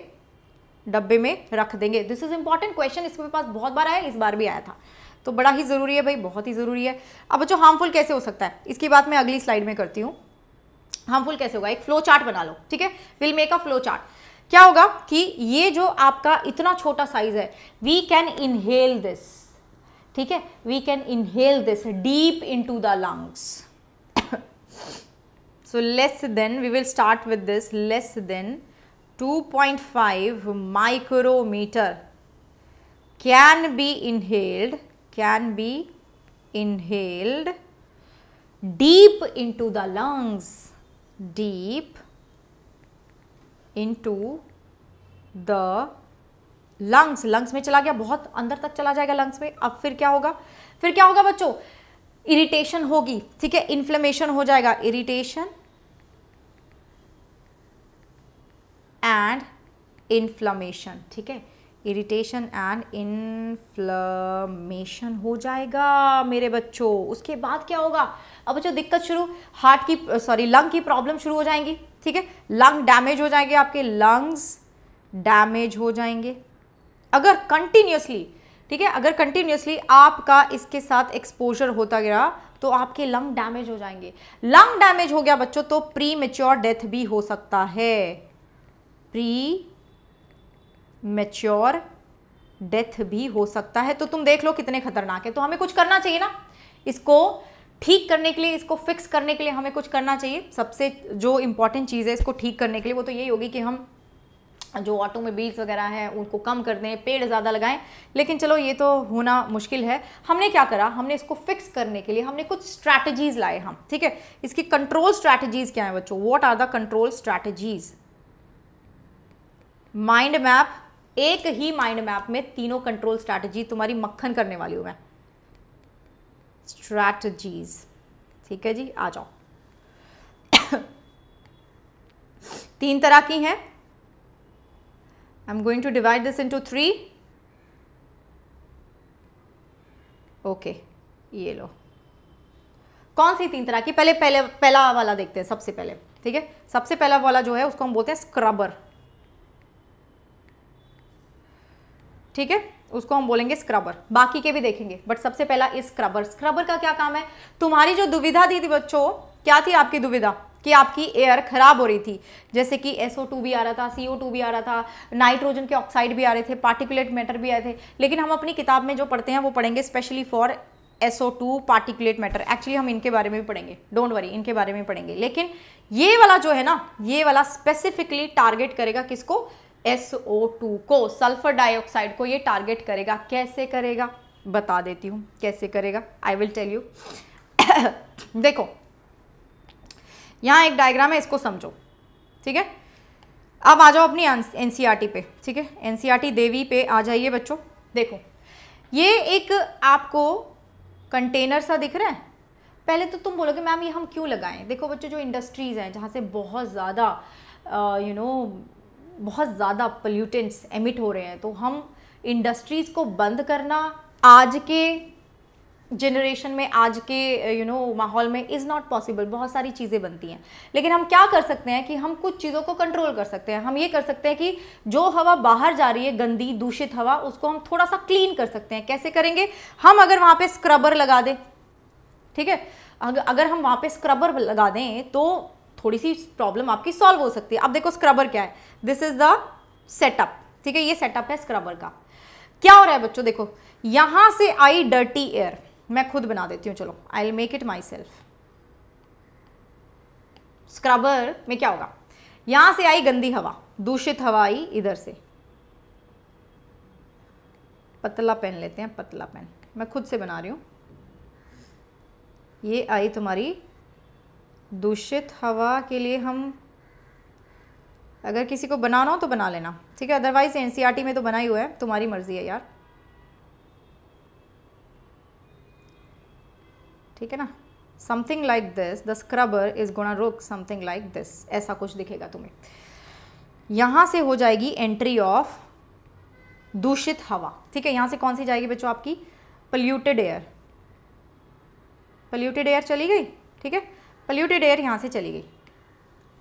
डब्बे में रख देंगे दिस इज़ इंपॉर्टेंट क्वेश्चन इसके पास बहुत बार आया इस बार भी आया था तो बड़ा ही ज़रूरी है भाई बहुत ही ज़रूरी है अब बच्चों हार्मफुल कैसे हो सकता है इसकी बात मैं अगली स्लाइड में करती हूँ हार्मफुल कैसे होगा एक फ्लो चार्ट बना लो ठीक है will make a flow chart क्या होगा कि ये जो आपका इतना छोटा साइज है वी कैन इनहेल दिस ठीक है we can inhale this deep into the lungs so less than we will start with this less than 2.5 micrometer can be inhaled can be inhaled deep into the lungs deep into the lungs lungs mein chala gaya bahut andar tak chala jayega lungs mein ab fir kya hoga fir kya hoga bachcho irritation होगी ठीक है इन्फ्लेमेशन हो जाएगा इरिटेशन एंड इन्फ्लामेशन ठीक है इरिटेशन एंड इन्फ्लामेशन हो जाएगा मेरे बच्चों उसके बाद क्या होगा अब बच्चों दिक्कत शुरू हार्ट की सॉरी लंग की प्रॉब्लम शुरू हो जाएंगी ठीक है लंग डैमेज हो जाएंगे आपके लंग्स डैमेज हो जाएंगे अगर कंटिन्यूसली ठीक है अगर कंटिन्यूसली आपका इसके साथ एक्सपोजर होता गया तो आपके लंग डैमेज हो जाएंगे लंग डैमेज हो गया बच्चों तो प्री मेच्योर डेथ भी हो सकता है प्री मेच्योर डेथ भी हो सकता है तो तुम देख लो कितने खतरनाक है तो हमें कुछ करना चाहिए ना इसको ठीक करने के लिए इसको फिक्स करने के लिए हमें कुछ करना चाहिए सबसे जो इम्पॉर्टेंट चीज़ है इसको ठीक करने के लिए वो तो यही होगी कि हम जो ऑटो में बिल्स वगैरह हैं उनको कम कर दें पेड़ ज़्यादा लगाएं लेकिन चलो ये तो होना मुश्किल है हमने क्या करा हमने इसको फिक्स करने के लिए हमने कुछ स्ट्रैटेजीज़ लाए हम ठीक है इसकी कंट्रोल स्ट्रैटेजीज़ क्या है बच्चों what are the control strategies mind map एक ही माइंड मैप में तीनों कंट्रोल स्ट्रैटेजी तुम्हारी मक्खन करने वाली हूं मैं स्ट्रैटेजीज ठीक है जी आ जाओ (coughs) तीन तरह की हैं I am going to divide this into three okay ये लो कौन सी तीन तरह की पहले पहले पहला वाला देखते हैं सबसे पहले ठीक है सबसे पहला वाला जो है उसको हम बोलते हैं स्क्रबर ठीक है उसको हम बोलेंगे स्क्रबर बाकी के भी देखेंगे बट सबसे पहला इस स्क्रबर स्क्रबर का क्या काम है तुम्हारी जो दुविधा दी थी बच्चों क्या थी आपकी दुविधा कि आपकी एयर खराब हो रही थी जैसे कि SO2 भी आ रहा था CO2 भी आ रहा था नाइट्रोजन के ऑक्साइड भी आ रहे थे पार्टिकुलेट मैटर भी आए थे लेकिन हम अपनी किताब में जो पढ़ते हैं वो पढ़ेंगे specially for SO2 particulate matter actually हम इनके बारे में भी पढ़ेंगे डोंट वरी इनके बारे में पढ़ेंगे लेकिन ये वाला जो है ना ये वाला स्पेसिफिकली टारगेट करेगा किसको SO2 को सल्फर डाइऑक्साइड को ये टारगेट करेगा कैसे करेगा बता देती हूँ कैसे करेगा आई विल टेल यू देखो यहाँ एक डायग्राम है इसको समझो ठीक है अब आ जाओ अपनी एन e पे ठीक है एन e देवी पे आ जाइए बच्चों देखो ये एक आपको कंटेनर सा दिख रहा है पहले तो तुम बोलोगे मैम ये हम क्यों लगाएं देखो बच्चों जो इंडस्ट्रीज़ हैं जहाँ से बहुत ज्यादा यू नो बहुत ज़्यादा पल्यूटेंट्स एमिट हो रहे हैं तो हम इंडस्ट्रीज़ को बंद करना आज के जनरेशन में आज के यू uh, नो माहौल में इज़ नॉट पॉसिबल बहुत सारी चीज़ें बनती हैं लेकिन हम क्या कर सकते हैं कि हम कुछ चीज़ों को कंट्रोल कर सकते हैं हम ये कर सकते हैं कि जो हवा बाहर जा रही है गंदी दूषित हवा उसको हम थोड़ा सा क्लीन कर सकते हैं कैसे करेंगे हम अगर वहाँ पे स्क्रबर लगा दें ठीक है अगर हम वहाँ पर स्क्रबर लगा दें तो थोड़ी सी प्रॉब्लम आपकी सॉल्व हो सकती है अब देखो स्क्रबर क्या है दिस इज द सेटअप ठीक है ये सेटअप है स्क्रबर का क्या हो रहा है बच्चों देखो यहां से आई डर्टी एयर मैं खुद बना देती हूं चलो I will make it myself scrubber में क्या होगा यहां से आई गंदी हवा दूषित हवा आई इधर से पतला पेन लेते हैं पतला पेन मैं खुद से बना रही हूं ये आई तुम्हारी दूषित हवा के लिए हम अगर किसी को बनाना हो तो बना लेना ठीक है अदरवाइज़ एन e में तो बना ही हुआ है तुम्हारी मर्ज़ी है यार ठीक है ना something like this the scrubber is gonna रुक समथिंग लाइक दिस ऐसा कुछ दिखेगा तुम्हें यहां से हो जाएगी एंट्री ऑफ दूषित हवा ठीक है यहां से कौन सी जाएगी बच्चों आपकी पल्यूटेड एयर पल्यूटेड एयर चली गई ठीक है पल्यूटेड एयर यहाँ से चली गई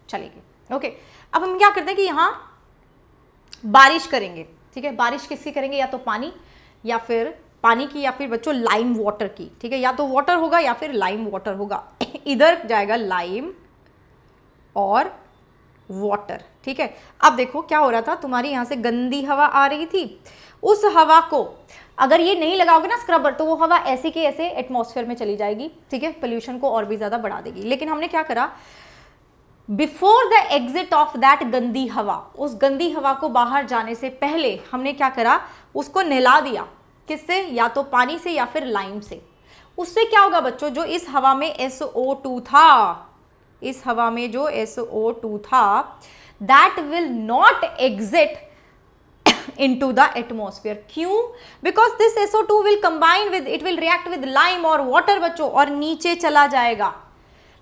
चली गई ओके अब हम क्या करते हैं कि यहाँ बारिश करेंगे ठीक है बारिश किसकी करेंगे या तो पानी या फिर पानी की या फिर बच्चों लाइम वाटर की ठीक है या तो वाटर होगा या फिर लाइम वाटर होगा (laughs) इधर जाएगा लाइम और वाटर ठीक है अब देखो क्या हो रहा था तुम्हारी यहाँ से गंदी हवा आ रही थी उस हवा को अगर ये नहीं लगाओगे ना स्क्रबर तो वो हवा ऐसे के ऐसे एटमोसफेयर में चली जाएगी ठीक है पोल्यूशन को और भी ज़्यादा बढ़ा देगी लेकिन हमने क्या करा before the exit of that गंदी हवा उस गंदी हवा को बाहर जाने से पहले हमने क्या करा उसको नहला दिया किससे या तो पानी से या फिर लाइम से उससे क्या होगा बच्चों जो इस हवा में SO2 था इस हवा में जो SO2 था that will not exit into the atmosphere क्यों because this SO2 will combine with it will react with lime और water बच्चों और नीचे चला जाएगा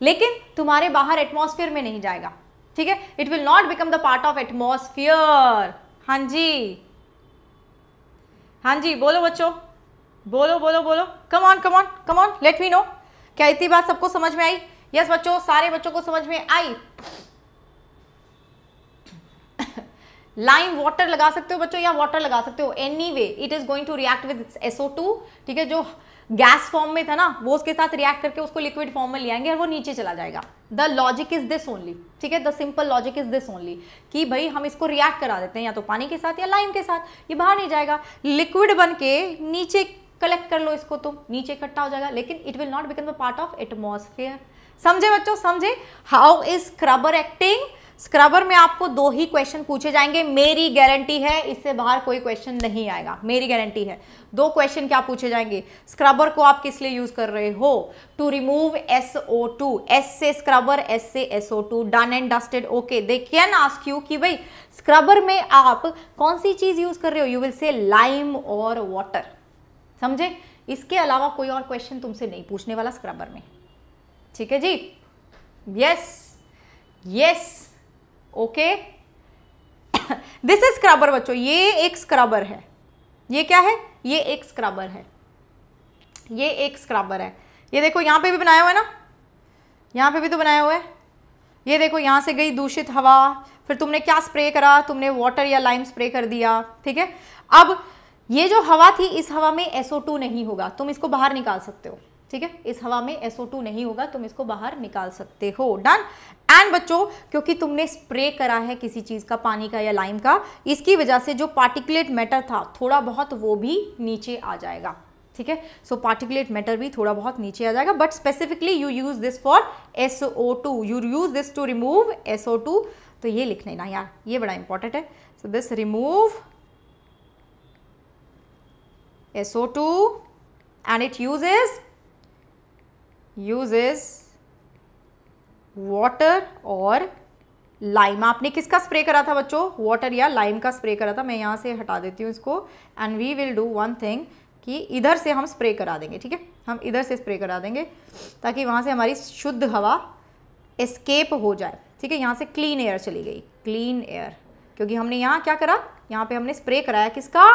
लेकिन तुम्हारे बाहर एटमोसफियर में नहीं जाएगा ठीक है it will not become the part of atmosphere हाँ जी हाँ जी बोलो बच्चों बोलो बोलो बोलो come on come on come on let me know क्या इतनी बात सबको समझ में आई यस yes, बच्चों सारे बच्चों को समझ में आई लाइम वाटर लगा सकते हो बच्चों या वाटर लगा सकते हो anyway it is going to react with SO two ठीक है जो गैस फॉर्म में था ना वो उसके साथ रिएक्ट करके उसको लिक्विड फॉर्म में ले आएंगे और वो नीचे चला जाएगा the logic is this only ठीक है the simple logic is this only कि भाई हम इसको रिएक्ट करा देते हैं या तो पानी के साथ या लाइम के साथ ये बाहर नहीं जाएगा लिक्विड बन के नीचे कलेक्ट कर लो इसको तुम तो, नीचे इकट्ठा हो जाएगा लेकिन it will not become a part of atmosphere समझे बच्चों समझे how is scrubber acting scrubber में आपको दो ही क्वेश्चन पूछे जाएंगे मेरी गारंटी है इससे बाहर कोई क्वेश्चन नहीं आएगा मेरी गारंटी है दो क्वेश्चन क्या पूछे जाएंगे स्क्रबर को आप किस लिए यूज कर रहे हो to remove S O two S से स्क्रबर एस से S O two done and dusted okay they can ask you कि भाई स्क्रबर में आप कौन सी चीज यूज कर रहे हो यू विल से लाइम और वॉटर समझे इसके अलावा कोई और क्वेश्चन तुमसे नहीं पूछने वाला स्क्रबर में ठीक है जी yes yes okay this is scrubber बच्चों ये एक स्क्रबर है ये क्या है ये एक स्क्रबर है ये एक स्क्रबर है ये देखो यहां पे भी बनाया हुआ है ना यहां पे भी तो बनाया हुआ है ये देखो यहां से गई दूषित हवा फिर तुमने क्या स्प्रे करा तुमने वाटर या लाइम स्प्रे कर दिया ठीक है अब ये जो हवा थी इस हवा में SO2 नहीं होगा तुम इसको बाहर निकाल सकते हो ठीक है इस हवा में SO2 नहीं होगा तुम इसको बाहर निकाल सकते हो डन एंड बच्चों क्योंकि तुमने स्प्रे करा है किसी चीज़ का पानी का या लाइम का इसकी वजह से जो पार्टिकुलेट मैटर था थोड़ा बहुत वो भी नीचे आ जाएगा ठीक है सो पार्टिकुलेट मैटर भी थोड़ा बहुत नीचे आ जाएगा but specifically you use this for S O two you use this to remove S O two तो ये लिख लेना यार ये बड़ा इंपॉर्टेंट है so this remove S O two and it use is use is water और लाइम आपने किसका स्प्रे करा था बच्चों वाटर या लाइम का स्प्रे करा था मैं यहाँ से हटा देती हूँ इसको and we will do one thing कि इधर से हम स्प्रे करा देंगे ठीक है हम इधर से स्प्रे करा देंगे ताकि वहाँ से हमारी शुद्ध हवा एस्केप हो जाए ठीक है यहाँ से क्लीन एयर चली गई क्लीन एयर क्योंकि हमने यहाँ क्या करा यहाँ पे हमने स्प्रे कराया किसका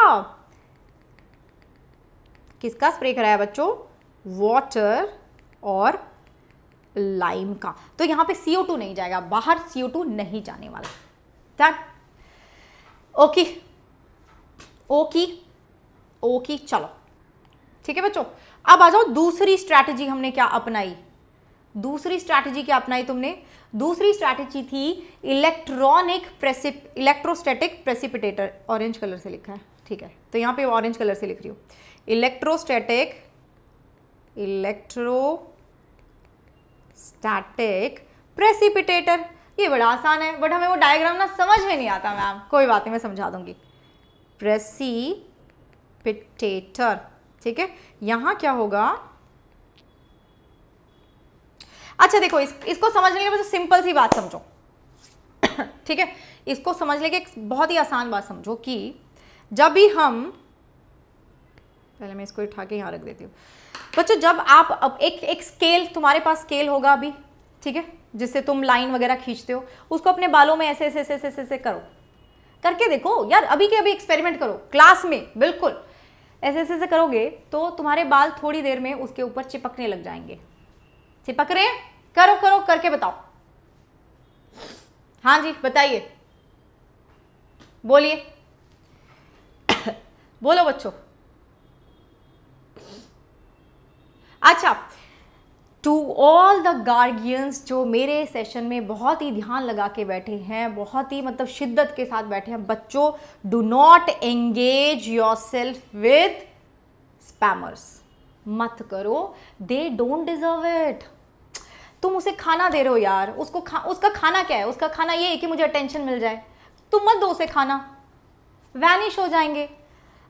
किसका स्प्रे कराया बच्चों वाटर और लाइम का तो यहां पे CO2 नहीं जाएगा बाहर CO2 नहीं जाने वाला डन ओके ओकी ओकी चलो ठीक है बच्चों अब आ जाओ दूसरी स्ट्रैटेजी हमने क्या अपनाई दूसरी स्ट्रैटेजी क्या अपनाई तुमने दूसरी स्ट्रैटेजी थी electronic precip electrostatic precipitator orange colour से लिखा है ठीक है तो यहां पे ऑरेंज कलर से लिख रही हूँ इलेक्ट्रोस्टैटिक इलेक्ट्रो स्टैटिक प्रेसिपिटेटर ये बड़ा आसान है बट हमें वो डायग्राम ना समझ में नहीं आता मैम कोई बात नहीं मैं समझा दूंगी प्रेसिपिटेटर ठीक है यहां क्या होगा अच्छा देखो इस, इसको समझने के बस तो सिंपल सी बात समझो (coughs) ठीक है इसको समझने के बहुत ही आसान बात समझो कि जब भी हम पहले मैं इसको उठा के यहां रख देती हूं बच्चों जब आप अब एक एक स्केल तुम्हारे पास स्केल होगा अभी ठीक है जिससे तुम लाइन वगैरह खींचते हो उसको अपने बालों में ऐसे ऐसे ऐसे ऐसे ऐसे करो करके देखो यार अभी के अभी एक्सपेरिमेंट करो क्लास में बिल्कुल ऐसे ऐसे ऐसे करोगे तो तुम्हारे बाल थोड़ी देर में उसके ऊपर चिपकने लग जाएंगे चिपक रहे करो करो करके बताओ हाँ जी बताइए बोलिए (coughs) बोलो बच्चों अच्छा टू ऑल द गार्गियंस जो मेरे सेशन में बहुत ही ध्यान लगा के बैठे हैं बहुत ही मतलब शिद्दत के साथ बैठे हैं बच्चों do not engage yourself with spammers मत करो दे डोंट डिजर्व इट तुम उसे खाना दे रहे हो यार उसको खा उसका खाना क्या है उसका खाना ये है कि मुझे अटेंशन मिल जाए तुम मत दो उसे खाना वैनिश हो जाएंगे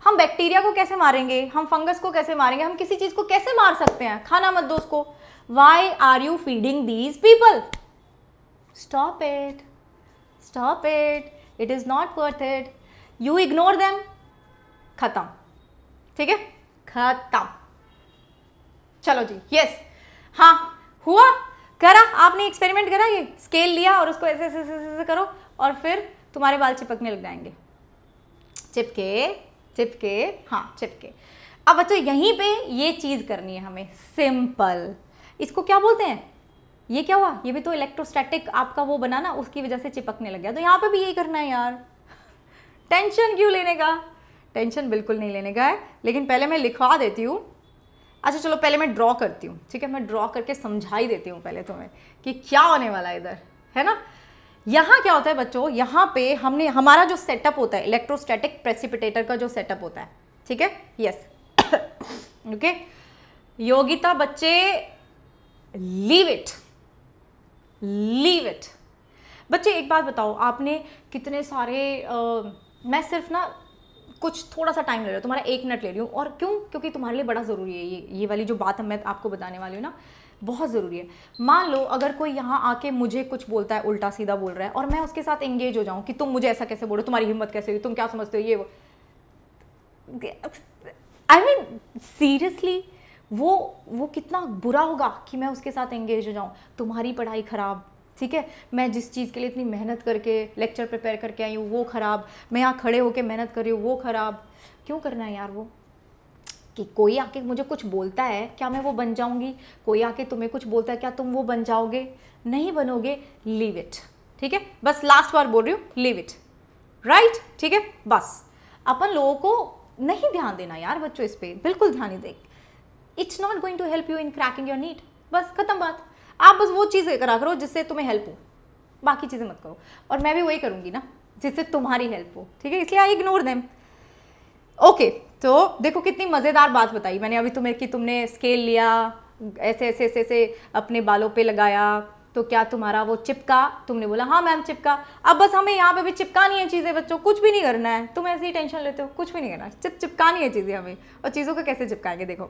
हम बैक्टीरिया को कैसे मारेंगे हम फंगस को कैसे मारेंगे हम किसी चीज़ को कैसे मार सकते हैं खाना मत दो उसको why are you feeding these people stop it stop it it is not worth it you ignore them खत्म ठीक है खत्म चलो जी यस हाँ हुआ करा आपने एक्सपेरिमेंट करा ये स्केल लिया और उसको ऐसे ऐसे ऐसे करो और फिर तुम्हारे बाल चिपकने लग जाएंगे चिपके चिपके हाँ चिपके अब बच्चों यहीं पे ये चीज़ करनी है हमें सिंपल इसको क्या बोलते हैं ये क्या हुआ ये भी तो इलेक्ट्रोस्टैटिक आपका वो बना ना उसकी वजह से चिपकने लग गया तो यहाँ पे भी यही करना है यार टेंशन क्यों लेने का टेंशन बिल्कुल नहीं लेने का है लेकिन पहले मैं लिखवा देती हूँ अच्छा चलो पहले मैं ड्रॉ करती हूँ ठीक है मैं ड्रॉ करके समझा ही देती हूँ पहले तुम्हें कि क्या होने वाला है इधर है ना यहाँ क्या होता है बच्चों यहाँ पे हमने हमारा जो सेटअप होता है इलेक्ट्रोस्टैटिक प्रेसिपिटेटर का जो सेटअप होता है ठीक है यस ओके (coughs) योगिता बच्चे लीव इट लीव इट बच्चे एक बात बताओ आपने कितने सारे आ, मैं सिर्फ ना कुछ थोड़ा सा टाइम ले रहा हूँ तुम्हारा एक मिनट ले रही हूँ और क्यों क्योंकि तुम्हारे लिए बड़ा ज़रूरी है ये ये वाली जो बात मैं आपको बताने वाली हूँ ना बहुत ज़रूरी है मान लो अगर कोई यहाँ आके मुझे कुछ बोलता है उल्टा सीधा बोल रहा है और मैं उसके साथ एंगेज हो जाऊँ कि तुम मुझे ऐसा कैसे बोलो तुम्हारी हिम्मत कैसे हुई तुम क्या समझते हो ये वो आई मीन सीरियसली वो वो कितना बुरा होगा कि मैं उसके साथ एंगेज हो जाऊँ तुम्हारी पढ़ाई ख़राब ठीक है मैं जिस चीज़ के लिए इतनी मेहनत करके लेक्चर प्रिपेयर करके आई हूँ वो ख़राब मैं यहाँ खड़े होकर मेहनत कर रही हूँ वो ख़राब क्यों करना है यार वो कि कोई आके मुझे कुछ बोलता है क्या मैं वो बन जाऊंगी कोई आके तुम्हें कुछ बोलता है क्या तुम वो बन जाओगे नहीं बनोगे लीव इट ठीक है बस लास्ट बार बोल रही हूँ लीव इट राइट ठीक है बस अपन लोगों को नहीं ध्यान देना यार बच्चों इस पर बिल्कुल ध्यान नहीं दे it's not going to help you in cracking your NEET बस खत्म बात आप बस वो चीज़ें करा करो जिससे तुम्हें हेल्प हो बाकी चीज़ें मत करो और मैं भी वही करूँगी ना जिससे तुम्हारी हेल्प हो ठीक है इसलिए आई इग्नोर देम ओके तो देखो कितनी मज़ेदार बात बताई मैंने अभी तुम्हें कि तुमने स्केल लिया ऐसे ऐसे ऐसे ऐसे अपने बालों पे लगाया तो क्या तुम्हारा वो चिपका तुमने बोला हाँ मैम चिपका अब बस हमें यहाँ पे भी चिपकानी है चीज़ें बच्चों कुछ भी नहीं करना है तुम ऐसे ही टेंशन लेते हो कुछ भी नहीं करना चिप चिपकानी है चीज़ें हमें और चीज़ों को कैसे चिपकाएंगे देखो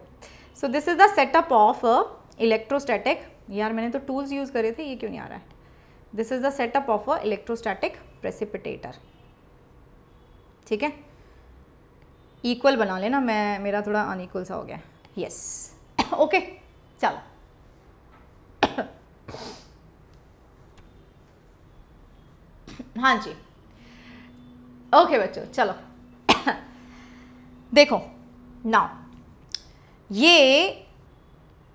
so this is the setup of electrostatic यार मैंने तो टूल्स यूज़ करे थे ये क्यों नहीं आ रहा है this is the setup of a electrostatic precipitator ठीक है इक्वल बना लेना मैं मेरा थोड़ा अनइक्वल सा हो गया यस ओके (coughs) चलो (coughs) हाँ जी ओके बच्चों चलो (coughs) देखो नाउ ये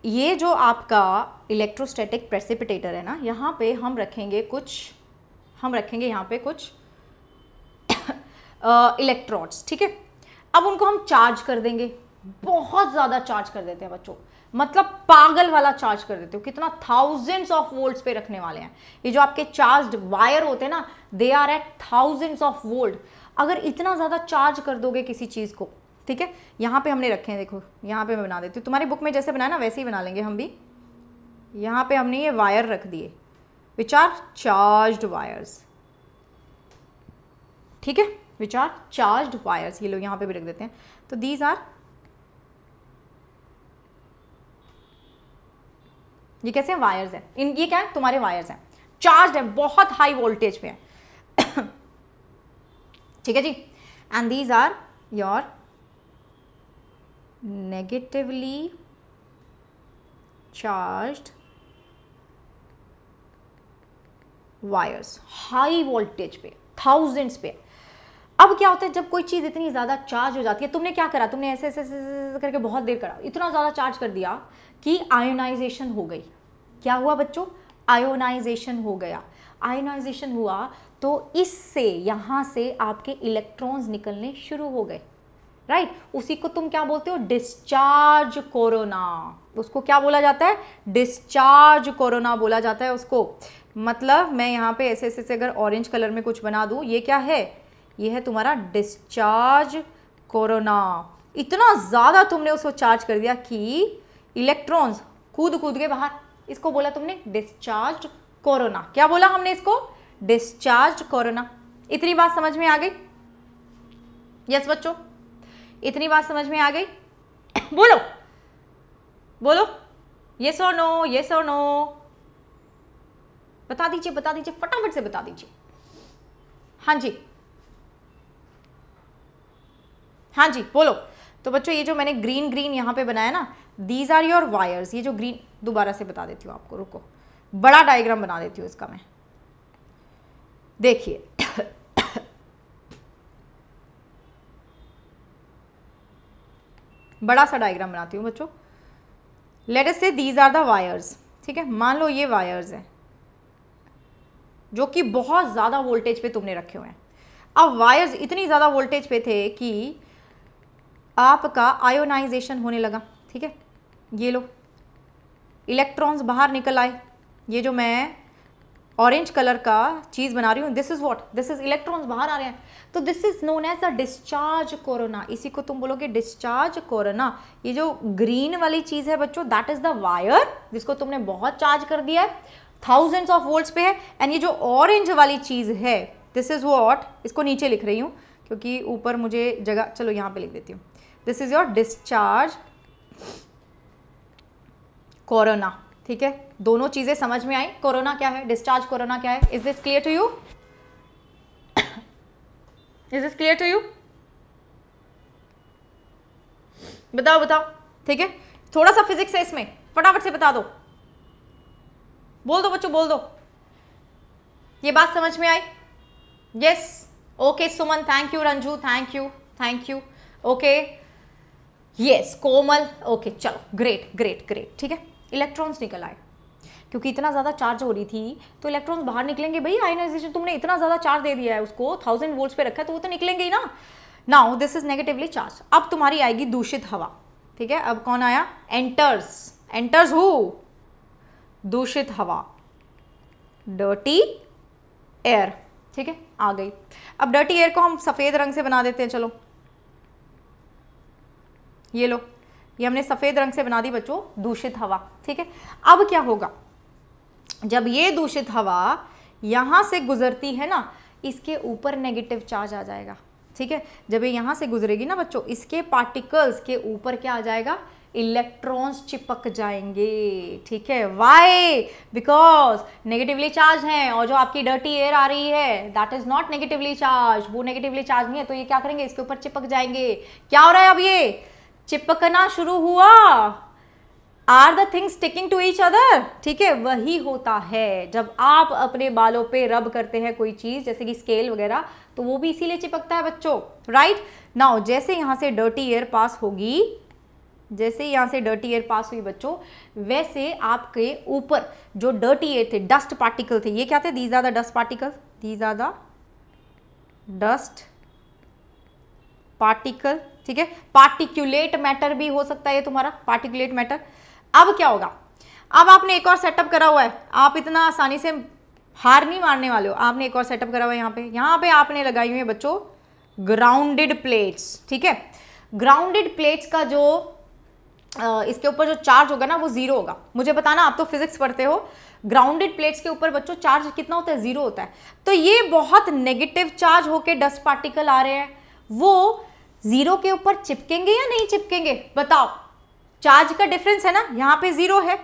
ये जो आपका इलेक्ट्रोस्टैटिक प्रेसिपिटेटर है ना यहाँ पे हम रखेंगे कुछ हम रखेंगे यहाँ पे कुछ इलेक्ट्रोड्स uh, ठीक है अब उनको हम चार्ज कर देंगे बहुत ज़्यादा चार्ज कर देते हैं बच्चों मतलब पागल वाला चार्ज कर देते हो कितना थाउजेंड्स ऑफ वोल्ट्स पे रखने वाले हैं ये जो आपके चार्ज वायर होते हैं ना they are at thousands of volt अगर इतना ज़्यादा चार्ज कर दोगे किसी चीज़ को ठीक है यहां पे हमने रखे हैं देखो यहां पे मैं बना देती हूँ तुम्हारी बुक में जैसे बनाया ना वैसे ही बना लेंगे हम भी यहां पे हमने ये वायर रख दिए विच आर चार्ज वायर्स ठीक है विच आर चार्ज वायर्स ये लोग यहाँ पे भी रख देते हैं तो दीज आर ये कैसे हैं वायर्स हैं इन ये क्या है तुम्हारे वायर्स हैं चार्ज हैं बहुत हाई वोल्टेज पे हैं (coughs) ठीक है जी and these are your negatively charged wires high voltage पे थाउजेंड्स पे अब क्या होता है जब कोई चीज़ इतनी ज़्यादा चार्ज हो जाती है तुमने क्या करा तुमने ऐसे ऐसे ऐसे करके बहुत देर करा इतना ज़्यादा चार्ज कर दिया कि आयोनाइजेशन हो गई क्या हुआ बच्चों आयोनाइजेशन हो गया आयोनाइजेशन हुआ तो इससे यहाँ से आपके इलेक्ट्रॉन्स निकलने शुरू हो गए राइट right? उसी को तुम क्या बोलते हो डिस्चार्ज कोरोना उसको क्या बोला जाता है डिस्चार्ज कोरोना बोला जाता है उसको मतलब मैं यहाँ पे ऐसे ऐसे अगर ऑरेंज कलर में कुछ बना दूँ ये क्या है ये है तुम्हारा डिस्चार्ज कोरोना इतना ज़्यादा तुमने उसको चार्ज कर दिया कि इलेक्ट्रॉन्स कूद कूद के बाहर इसको बोला तुमने डिस्चार्ज कोरोना क्या बोला हमने इसको डिस्चार्ज कोरोना इतनी बात समझ में आ गई यस बच्चों इतनी बात समझ में आ गई (coughs) बोलो बोलो यस और नो यस और नो बता दीजिए बता दीजिए फटाफट से बता दीजिए हाँ जी हाँ जी बोलो तो बच्चों ये जो मैंने ग्रीन ग्रीन यहाँ पे बनाया ना दीज आर योर वायर्स ये जो ग्रीन दोबारा से बता देती हूँ आपको रुको बड़ा डायग्राम बना देती हूँ इसका मैं देखिए बड़ा सा डायग्राम बनाती हूँ बच्चों लेट से दीज आर द वायर्स ठीक है मान लो ये वायर्स हैं जो कि बहुत ज़्यादा वोल्टेज पे तुमने रखे हुए हैं अब वायर्स इतनी ज़्यादा वोल्टेज पे थे कि आपका आयोनाइजेशन होने लगा ठीक है ये लो इलेक्ट्रॉन्स बाहर निकल आए ये जो मैं ऑरेंज कलर का चीज़ बना रही हूँ this is what this is electrons बाहर आ रहे हैं तो this is known as a discharge corona इसी को तुम बोलोगे डिस्चार्ज कोरोना ये जो ग्रीन वाली चीज़ है बच्चों दैट इज़ द वायर जिसको तुमने बहुत चार्ज कर दिया है थाउजेंड्स ऑफ वोल्ट्स पे है एंड ये जो ऑरेंज वाली चीज़ है दिस इज़ वॉट इसको नीचे लिख रही हूँ क्योंकि ऊपर मुझे जगह चलो यहाँ पे लिख देती हूँ this is your discharge corona ठीक है दोनों चीज़ें समझ में आई कोरोना क्या है डिस्चार्ज कोरोना क्या है is this clear to you is this clear to you बताओ बताओ ठीक है थोड़ा सा फिजिक्स है इसमें फटाफट से बता दो बोल दो बच्चों बोल दो ये बात समझ में आई yes okay Suman thank you Ranju thank you thank you okay okay. Yes Komal okay चलो ग्रेट ग्रेट ग्रेट ठीक है इलेक्ट्रॉन्स निकल आए क्योंकि इतना ज़्यादा चार्ज हो रही थी तो इलेक्ट्रॉन्स बाहर निकलेंगे भाई आयनाइजेशन तुमने इतना ज़्यादा चार्ज दे दिया है उसको थाउजेंड वोल्ट्स पे रखा है तो वो तो निकलेंगे ही ना now this is negatively charge अब तुम्हारी आएगी दूषित हवा ठीक है अब कौन आया एंटर्स एंटर्स हु दूषित हवा डर्टी एयर ठीक है आ गई अब डर्टी एयर को हम सफ़ेद रंग से बना देते हैं चलो ये लो ये हमने सफ़ेद रंग से बना दी बच्चों दूषित हवा ठीक है अब क्या होगा जब ये दूषित हवा यहां से गुजरती है ना इसके ऊपर नेगेटिव चार्ज आ जाएगा ठीक है जब ये यहां से गुजरेगी ना बच्चों इसके पार्टिकल्स के ऊपर क्या आ जाएगा इलेक्ट्रॉन्स चिपक जाएंगे ठीक है वाई बिकॉज नेगेटिवली चार्ज हैं और जो आपकी डर्टी एयर आ रही है that is not negatively charge वो नेगेटिवली चार्ज नहीं है तो ये क्या करेंगे इसके ऊपर चिपक जाएंगे क्या हो रहा है अब ये चिपकना शुरू हुआ are the things sticking to each other ठीक है वही होता है जब आप अपने बालों पे रब करते हैं कोई चीज़ जैसे कि स्केल वगैरह तो वो भी इसीलिए चिपकता है बच्चों राइट right? नाउ जैसे यहाँ से डर्टी एयर पास होगी जैसे यहाँ से डर्टी एयर पास हुई बच्चों वैसे आपके ऊपर जो डर्टी एयर थे डस्ट पार्टिकल थे ये क्या थे these are the dust particle these are the dust particle ठीक है पार्टिक्यूलेट मैटर भी हो सकता है तुम्हारा पार्टिक्यूलेट मैटर अब क्या होगा अब आपने एक और सेटअप करा हुआ है आप इतना आसानी से हार नहीं मारने वाले हो आपने एक और सेटअप करा हुआ है यहाँ पे यहाँ पे आपने लगाई हुई है बच्चों ग्राउंडेड प्लेट्स ठीक है ग्राउंडेड प्लेट्स का जो इसके ऊपर जो चार्ज होगा ना वो जीरो होगा मुझे बताना आप तो फिजिक्स पढ़ते हो ग्राउंडेड प्लेट्स के ऊपर बच्चों चार्ज कितना होता है जीरो होता है तो ये बहुत नेगेटिव चार्ज होके डस्ट पार्टिकल आ रहे हैं वो जीरो के ऊपर चिपकेंगे या नहीं चिपकेंगे बताओ चार्ज का डिफरेंस है ना यहाँ पे जीरो है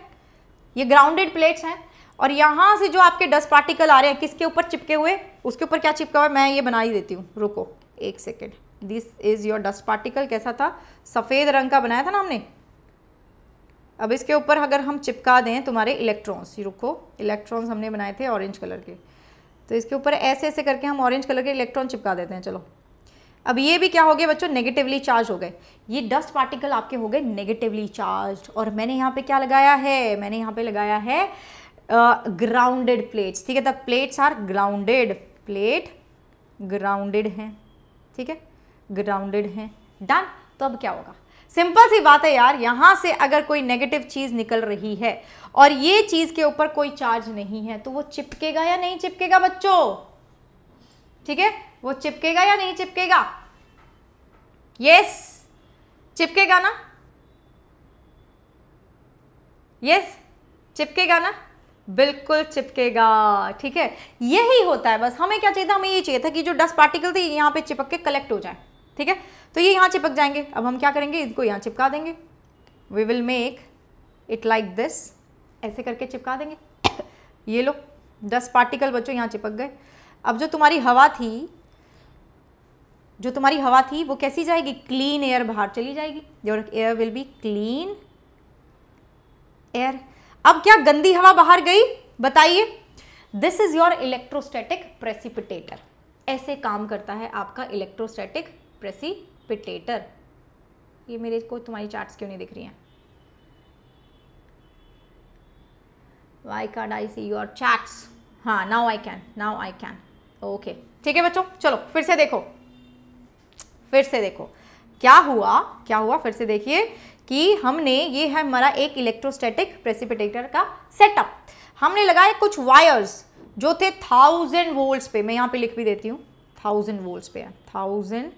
ये ग्राउंडेड प्लेट्स हैं और यहाँ से जो आपके डस्ट पार्टिकल आ रहे हैं किसके ऊपर चिपके हुए उसके ऊपर क्या चिपका हुआ है मैं ये बना ही देती हूँ रुको एक second this is your dust particle कैसा था सफ़ेद रंग का बनाया था ना हमने अब इसके ऊपर अगर हम चिपका दें तुम्हारे इलेक्ट्रॉन्स रुको इलेक्ट्रॉन्स हमने बनाए थे ऑरेंज कलर के तो इसके ऊपर ऐसे ऐसे करके हम ऑरेंज कलर के इलेक्ट्रॉन चिपका देते हैं चलो अब ये भी क्या हो गया बच्चों नेगेटिवली चार्ज हो गए ये डस्ट पार्टिकल आपके हो गए नेगेटिवली चार्ज और मैंने यहाँ पे क्या लगाया है मैंने यहाँ पे लगाया है ग्राउंडेड प्लेट्स ठीक है the plates are grounded plate grounded हैं ठीक है ग्राउंडेड हैं डन तो अब क्या होगा सिंपल सी बात है यार यहाँ से अगर कोई नेगेटिव चीज़ निकल रही है और ये चीज़ के ऊपर कोई चार्ज नहीं है तो वो चिपकेगा या नहीं चिपकेगा बच्चों ठीक है वो चिपकेगा या नहीं चिपकेगा यस चिपकेगा ना यस चिपकेगा ना बिल्कुल चिपकेगा ठीक है यही होता है बस हमें क्या चाहिए था हमें ये चाहिए था कि जो डस्ट पार्टिकल थे यहाँ पे चिपक के कलेक्ट हो जाए ठीक है तो ये यहाँ चिपक जाएंगे अब हम क्या करेंगे इनको यहाँ चिपका देंगे we will make it like this ऐसे करके चिपका देंगे (coughs) ये लो डस्ट पार्टिकल बच्चों यहाँ चिपक गए अब जो तुम्हारी हवा थी जो तुम्हारी हवा थी वो कैसी जाएगी क्लीन एयर बाहर चली जाएगी your air will be clean air अब क्या गंदी हवा बाहर गई बताइए this is your electrostatic precipitator ऐसे काम करता है आपका इलेक्ट्रोस्टैटिक प्रेसिपिटेटर ये मेरे को तुम्हारी चार्ट्स क्यों नहीं दिख रही हैं why can't I see your chats हाँ now I can now I can okay ठीक है बच्चों चलो फिर से देखो फिर से देखो क्या हुआ क्या हुआ फिर से देखिए कि हमने ये है हमारा एक इलेक्ट्रोस्टैटिक प्रेसिपिटेटर का सेटअप हमने लगाए कुछ वायर्स जो थे थाउजेंड वोल्ट्स पे मैं यहाँ पे लिख भी देती हूँ थाउजेंड वोल्ट्स पे है थाउजेंड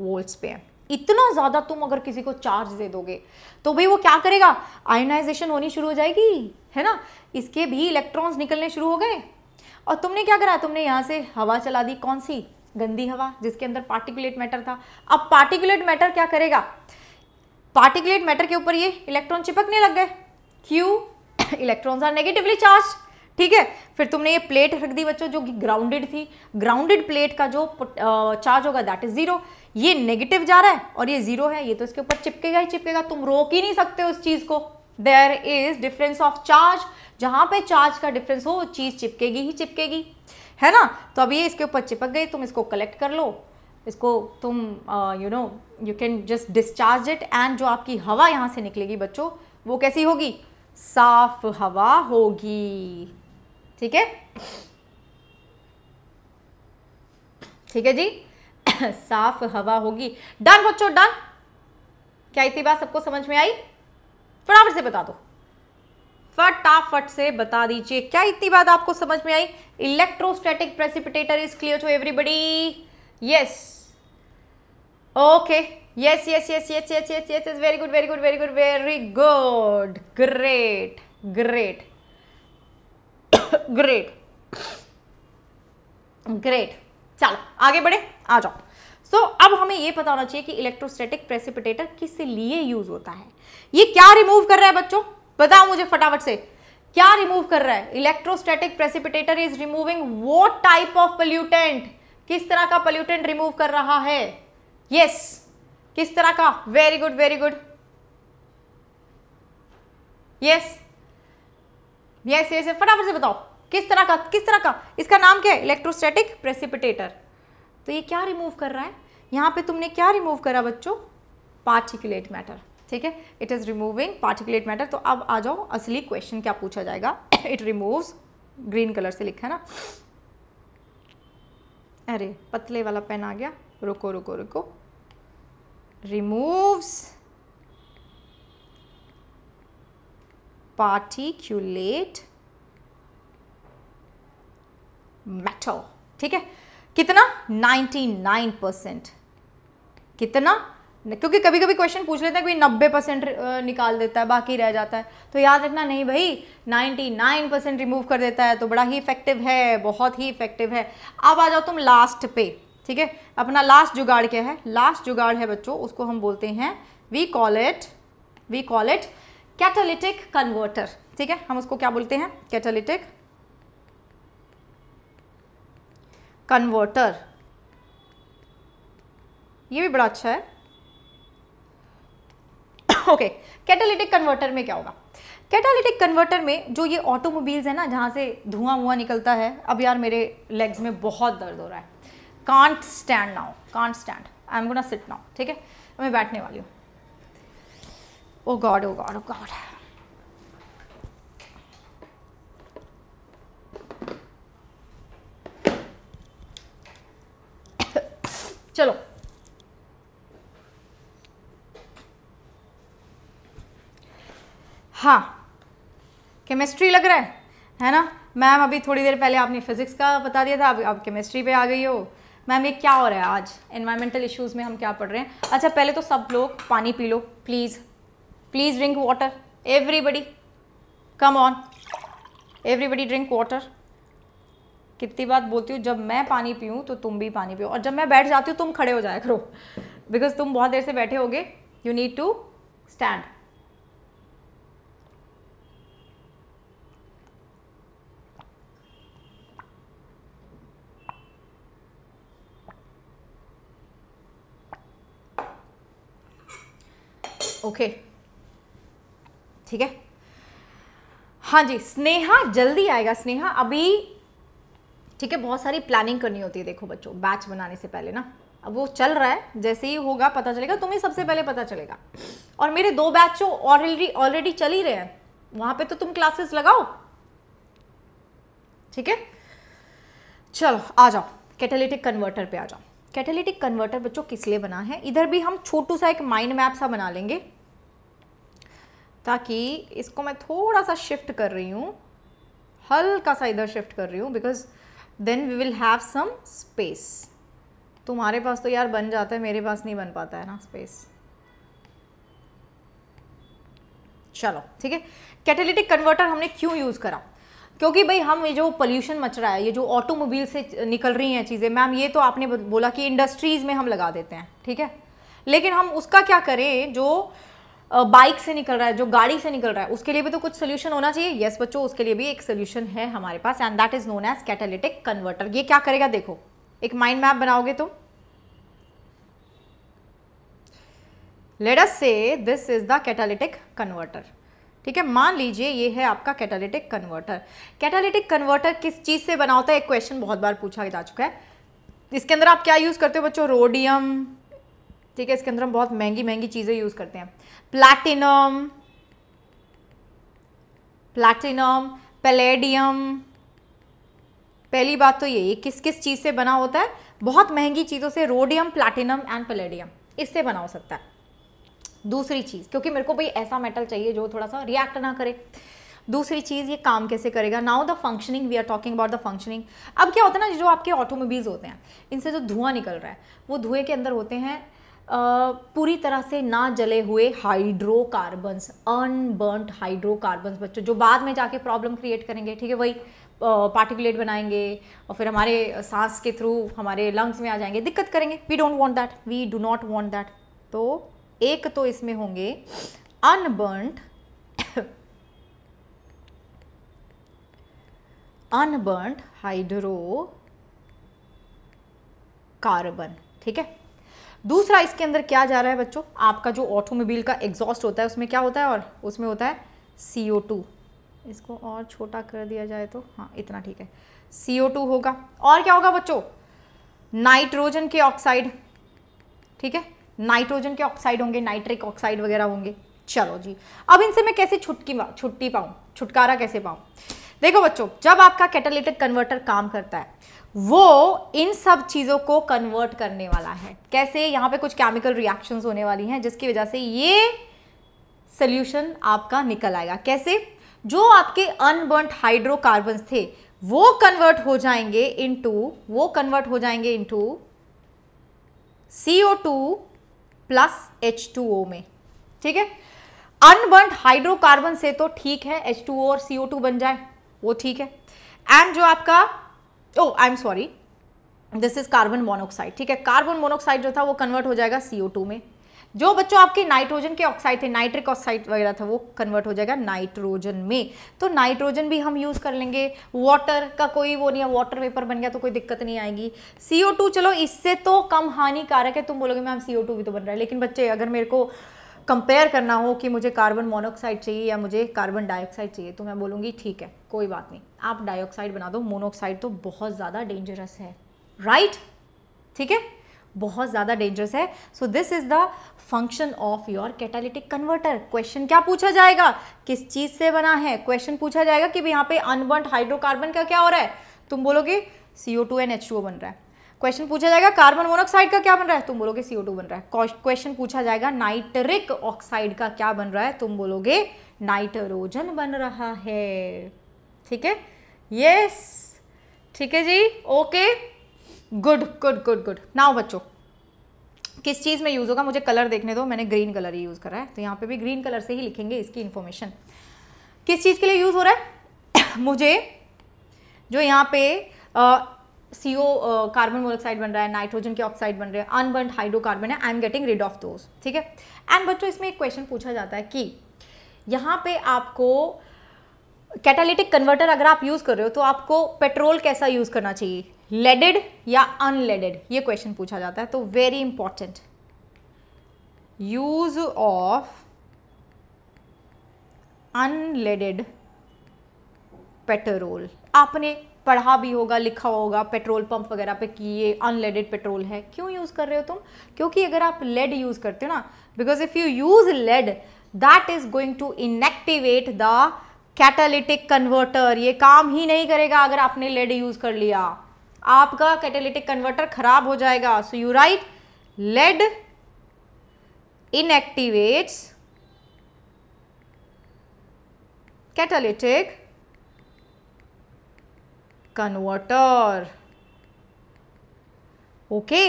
वोल्ट्स पे है इतना ज़्यादा तुम अगर किसी को चार्ज दे दोगे तो भाई वो क्या करेगा आयोनाइजेशन होनी शुरू हो जाएगी है ना इसके भी इलेक्ट्रॉन्स निकलने शुरू हो गए और तुमने क्या करा तुमने यहाँ से हवा चला दी कौन सी गंदी हवा जिसके अंदर पार्टिकुलेट मैटर था अब पार्टिकुलेट मैटर क्या करेगा पार्टिकुलेट मैटर के ऊपर ये इलेक्ट्रॉन चिपकने लग गए क्यू इलेक्ट्रॉन्स आर नेगेटिवली चार्ज ठीक है फिर तुमने ये प्लेट रख दी बच्चों जो कि ग्राउंडेड थी ग्राउंडेड प्लेट का जो चार्ज होगा दैट इज जीरो ये नेगेटिव जा रहा है और ये जीरो है ये तो इसके ऊपर चिपकेगा ही चिपकेगा तुम रोक ही नहीं सकते उस चीज को there is difference of charge जहां पे चार्ज का डिफरेंस हो चीज चिपकेगी ही चिपकेगी है ना तो अब ये इसके ऊपर चिपक गई तुम इसको कलेक्ट कर लो इसको तुम you know you can just discharge it and जो आपकी हवा यहाँ से निकलेगी बच्चों वो कैसी होगी साफ हवा होगी ठीक है ठीक है जी (coughs) साफ हवा होगी डन बच्चों डन क्या इतनी बात सबको समझ में आई फटाफट से बता दो फटाफट से बता दीजिए क्या इतनी बात आपको समझ में आई electrostatic precipitator is clear to everybody yes okay yes yes yes yes yes yes yes is very good very good very good very good great great great great चलो आगे बढ़े आ जाओ सो so, अब हमें यह पता होना चाहिए कि इलेक्ट्रोस्टैटिक प्रेसिपिटेटर किस लिए यूज होता है ये क्या रिमूव कर रहा है बच्चों बताओ मुझे फटाफट से क्या रिमूव कर रहा है इलेक्ट्रोस्टैटिक प्रेसिपिटेटर इज रिमूविंग वो टाइप ऑफ पल्यूटेंट किस तरह का पल्यूटेंट रिमूव कर रहा है यस yes. किस तरह का very good very good yes yes yes फटाफट से बताओ किस तरह का किस तरह का इसका नाम क्या है इलेक्ट्रोस्टैटिक प्रेसिपिटेटर तो ये क्या रिमूव कर रहा है यहां पे तुमने क्या रिमूव करा बच्चों पार्टिकुलेट मैटर ठीक है it is removing particulate matter तो अब आ जाओ असली क्वेश्चन क्या पूछा जाएगा इट रिमूव्स ग्रीन कलर से लिखा है ना अरे पतले वाला पेन आ गया रुको रुको रुको रिमूव्स पार्टिक्यूलेट मैटर ठीक है कितना 99 परसेंट कितना क्योंकि कभी कभी क्वेश्चन पूछ लेते हैं कोई नब्बे परसेंट निकाल देता है बाकी रह जाता है तो याद रखना नहीं भाई नाइनटी नाइन परसेंट रिमूव कर देता है तो बड़ा ही इफेक्टिव है बहुत ही इफेक्टिव है अब आ जाओ तुम लास्ट पे ठीक है अपना लास्ट जुगाड़ क्या है लास्ट जुगाड़ है बच्चों उसको हम बोलते हैं we call it we call it catalytic converter ठीक है हम उसको क्या बोलते हैं कैटलिटिक कन्वर्टर ये भी बड़ा अच्छा है ओके कैटालिटिक कन्वर्टर में क्या होगा कैटालिटिक कन्वर्टर में जो ये ऑटोमोबाइल्स है ना जहाँ से धुआं वुआं निकलता है अब यार मेरे लेग्स में बहुत दर्द हो रहा है can't stand now can't stand I am gonna sit now ठीक है मैं बैठने वाली हूँ oh god oh god oh god चलो हाँ केमिस्ट्री लग रहा है है ना मैम अभी थोड़ी देर पहले आपने फिज़िक्स का बता दिया था अब आप केमिस्ट्री पे आ गई हो मैम ये क्या हो रहा है आज इन्वायरमेंटल इश्यूज़ में हम क्या पढ़ रहे हैं अच्छा पहले तो सब लोग पानी पी लो please please drink water everybody come on everybody drink water कितनी बात बोलती हूँ जब मैं पानी पीऊँ तो तुम भी पानी पियो और जब मैं बैठ जाती हूँ तुम खड़े हो जाया करो बिकॉज तुम बहुत देर से बैठे होगे you need to stand okay ठीक है हाँ जी स्नेहा जल्दी आएगा स्नेहा अभी ठीक है बहुत सारी प्लानिंग करनी होती है देखो बच्चों बैच बनाने से पहले ना अब वो चल रहा है जैसे ही होगा पता चलेगा तुम्हें सबसे पहले पता चलेगा और मेरे दो बैच ऑलरेडी ऑलरेडी चल ही रहे हैं वहां पे तो तुम क्लासेस लगाओ ठीक है चलो आ जाओ कैटेलिटिक कन्वर्टर पे आ जाओ कैटेलिटिक कन्वर्टर बच्चों किस लिए बना है इधर भी हम छोटू सा एक माइंड मैप सा बना लेंगे ताकि इसको मैं थोड़ा सा शिफ्ट कर रही हूँ हल्का सा इधर शिफ्ट कर रही हूँ because then we will have some space तुम्हारे पास तो यार बन जाता है मेरे पास नहीं बन पाता है ना स्पेस चलो ठीक है कैटेलिटिक कन्वर्टर हमने क्यों यूज़ करा क्योंकि भाई हम ये जो पोल्यूशन मच रहा है ये जो ऑटोमोबाइल से निकल रही हैं चीज़ें मैम ये तो आपने बोला कि इंडस्ट्रीज़ में हम लगा देते हैं ठीक है लेकिन हम उसका क्या करें जो बाइक से निकल रहा है जो गाड़ी से निकल रहा है उसके लिए भी तो कुछ सोल्यूशन होना चाहिए यस बच्चों उसके लिए भी एक सोल्यूशन है हमारे पास and that is known as catalytic converter ये क्या करेगा देखो एक माइंड मैप बनाओगे तो लेडस से this is the the converter ठीक है मान लीजिए ये है आपका कैटालिटिक कन्वर्टर कैटालिटिक कन्वर्टर किस चीज़ से बना होता है एक क्वेश्चन बहुत बार पूछा जा चुका है इसके अंदर आप क्या यूज़ करते हो बच्चों रोडियम ठीक है इसके अंदर हम बहुत महंगी महंगी चीज़ें यूज़ करते हैं प्लैटिनम प्लैटिनम पलेडियम पहली बात तो ये किस किस चीज़ से बना होता है बहुत महंगी चीज़ों से रोडियम प्लैटिनम एंड पलेडियम इससे बना हो सकता है दूसरी चीज़ क्योंकि मेरे को भाई ऐसा मेटल चाहिए जो थोड़ा सा रिएक्ट ना करे दूसरी चीज़ ये काम कैसे करेगा now the functioning we are talking about the functioning अब क्या होता है ना जो आपके ऑटोमोबाइल्स होते हैं इनसे जो धुआं निकल रहा है वो धुएं के अंदर होते हैं पूरी तरह से ना जले हुए हाइड्रोकार्बन्स अनबर्नड हाइड्रोकार्बन्स बच्चों जो बाद में जाके प्रॉब्लम क्रिएट करेंगे ठीक है वही पार्टिकुलेट बनाएंगे और फिर हमारे सांस के थ्रू हमारे लंग्स में आ जाएंगे दिक्कत करेंगे we don't want that we do not want that तो एक तो इसमें होंगे अनबर्नड अनबर्नड हाइड्रो कार्बन ठीक है दूसरा इसके अंदर क्या जा रहा है बच्चों आपका जो ऑटोमोबाइल का एग्जॉस्ट होता है उसमें क्या होता है और उसमें होता है टू इसको और छोटा कर दिया जाए तो हाँ इतना ठीक है टू होगा और क्या होगा बच्चों नाइट्रोजन के ऑक्साइड ठीक है नाइट्रोजन के ऑक्साइड होंगे नाइट्रिक ऑक्साइड वगैरह होंगे चलो जी अब इनसे मैं कैसे छुटकी छुट्टी पाऊँ छुटकारा कैसे पाऊँ देखो बच्चों जब आपका कैटालिटिक कन्वर्टर काम करता है वो इन सब चीज़ों को कन्वर्ट करने वाला है कैसे यहाँ पे कुछ केमिकल रिएक्शंस होने वाली हैं जिसकी वजह से ये सोल्यूशन आपका निकल आएगा कैसे जो आपके अनबर्नड हाइड्रोकार्बन्स थे वो कन्वर्ट हो जाएंगे इनटू वो कन्वर्ट हो जाएंगे into CO2 plus H two O में ठीक है अनबर्न हाइड्रोकार्बन से तो ठीक है एच टू ओ और सी टू बन जाए वो ठीक है एंड जो आपका oh I am sorry this is carbon monoxide ठीक है कार्बन मोनोक्साइड जो था वो कन्वर्ट हो जाएगा सीओ टू में जो बच्चों आपके नाइट्रोजन के ऑक्साइड थे नाइट्रिक ऑक्साइड वगैरह था वो कन्वर्ट हो जाएगा नाइट्रोजन में तो नाइट्रोजन भी हम यूज़ कर लेंगे वाटर का कोई वो नहीं है वाटर वेपर बन गया तो कोई दिक्कत नहीं आएगी टू चलो इससे तो कम हानिकारक है तुम बोलोगे मैम टू भी तो बन रहा है लेकिन बच्चे अगर मेरे को कंपेयर करना हो कि मुझे कार्बन मोनोक्साइड चाहिए या मुझे कार्बन डाइऑक्साइड चाहिए तो मैं बोलूँगी ठीक है कोई बात नहीं आप डाइऑक्साइड बना दो मोनोऑक्साइड तो बहुत ज़्यादा डेंजरस है राइट right? ठीक है बहुत ज़्यादा डेंजरस है so this is the function of your catalytic converter question क्या पूछा जाएगा किस चीज़ से बना है क्वेश्चन पूछा जाएगा कि यहाँ पे अनबंट हाइड्रोकार्बन का क्या हो रहा है तुम बोलोगे CO two N H two बन रहा है क्वेश्चन पूछा जाएगा कार्बन मोनोक्साइड का क्या बन रहा है तुम बोलोगे सीओ टू बन रहा है क्वेश्चन पूछा जाएगा नाइट्रिक ऑक्साइड का क्या बन रहा है तुम बोलोगे नाइट्रोजन बन रहा है ठीक है यस ठीक है जी okay good good good good now बच्चों किस चीज़ में यूज़ होगा मुझे कलर देखने दो मैंने ग्रीन कलर ही यूज़ करा है तो यहाँ पे भी ग्रीन कलर से ही लिखेंगे इसकी इन्फॉर्मेशन किस चीज़ के लिए यूज़ हो रहा है (coughs) मुझे जो यहाँ पे सी ओ कार्बन मोनऑक्साइड बन रहा है नाइट्रोजन के ऑक्साइड बन रहे हैं अनबर्न हाइड्रोकार्बन है I am getting rid of those ठीक है एंड बच्चों इसमें एक क्वेश्चन पूछा जाता है कि यहाँ पे आपको कैटालिटिक कन्वर्टर अगर आप यूज़ कर रहे हो तो आपको पेट्रोल कैसा यूज़ करना चाहिए लेडेड या अनलेडेड ये क्वेश्चन पूछा जाता है तो very important use of unleaded petrol आपने पढ़ा भी होगा लिखा होगा पेट्रोल पंप वगैरह पे कि ये अनलेडेड पेट्रोल है क्यों यूज़ कर रहे हो तुम क्योंकि अगर आप लेड यूज़ करते हो ना because if you use lead that is going to inactivate the catalytic converter ये काम ही नहीं करेगा अगर आपने लेड यूज़ कर लिया आपका कैटेलिटिक कन्वर्टर खराब हो जाएगा so you write lead inactivates catalytic converter okay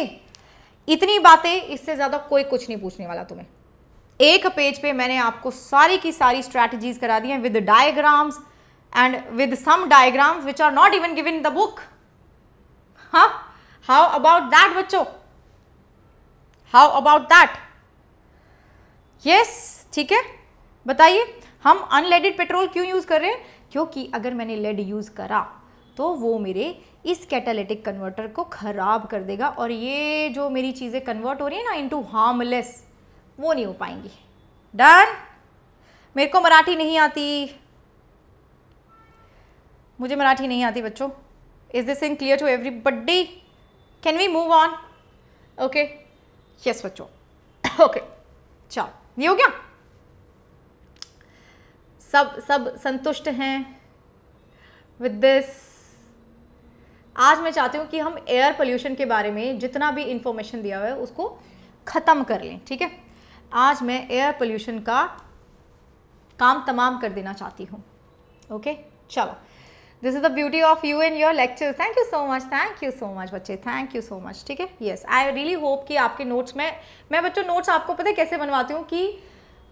इतनी बातें इससे ज़्यादा कोई कुछ नहीं पूछने वाला तुम्हें एक पेज पे मैंने आपको सारी की सारी स्ट्रैटेजीज करा दी हैं with diagrams and with some diagrams which are not even given in the book हाँ हाउ अबाउट दैट बच्चों हाउ अबाउट दैट यस ठीक है बताइए हम अनलेडेड पेट्रोल क्यों यूज़ कर रहे हैं क्योंकि अगर मैंने लेड यूज़ करा तो वो मेरे इस कैटालिटिक कन्वर्टर को ख़राब कर देगा और ये जो मेरी चीज़ें कन्वर्ट हो रही है ना इनटू हार्मलेस वो नहीं हो पाएंगी डन मेरे को मराठी नहीं आती मुझे मराठी नहीं आती बच्चों this in clear to everybody can we move on okay yes बच्चों. ओके (coughs) चलो ये हो गया सब सब संतुष्ट हैं विद दिस आज मैं चाहती हूँ कि हम एयर पोल्यूशन के बारे में जितना भी इंफॉर्मेशन दिया हुआ है उसको ख़त्म कर लें ठीक है आज मैं एयर पोल्यूशन का काम तमाम कर देना चाहती हूँ ओके चलो this is the beauty of you and your lecture thank you so much thank you so much बच्चे थैंक यू सो मच ठीक है येस आई रियली होप कि आपके नोट्स में मैं बच्चों नोट्स आपको पता है कैसे बनवाती हूँ कि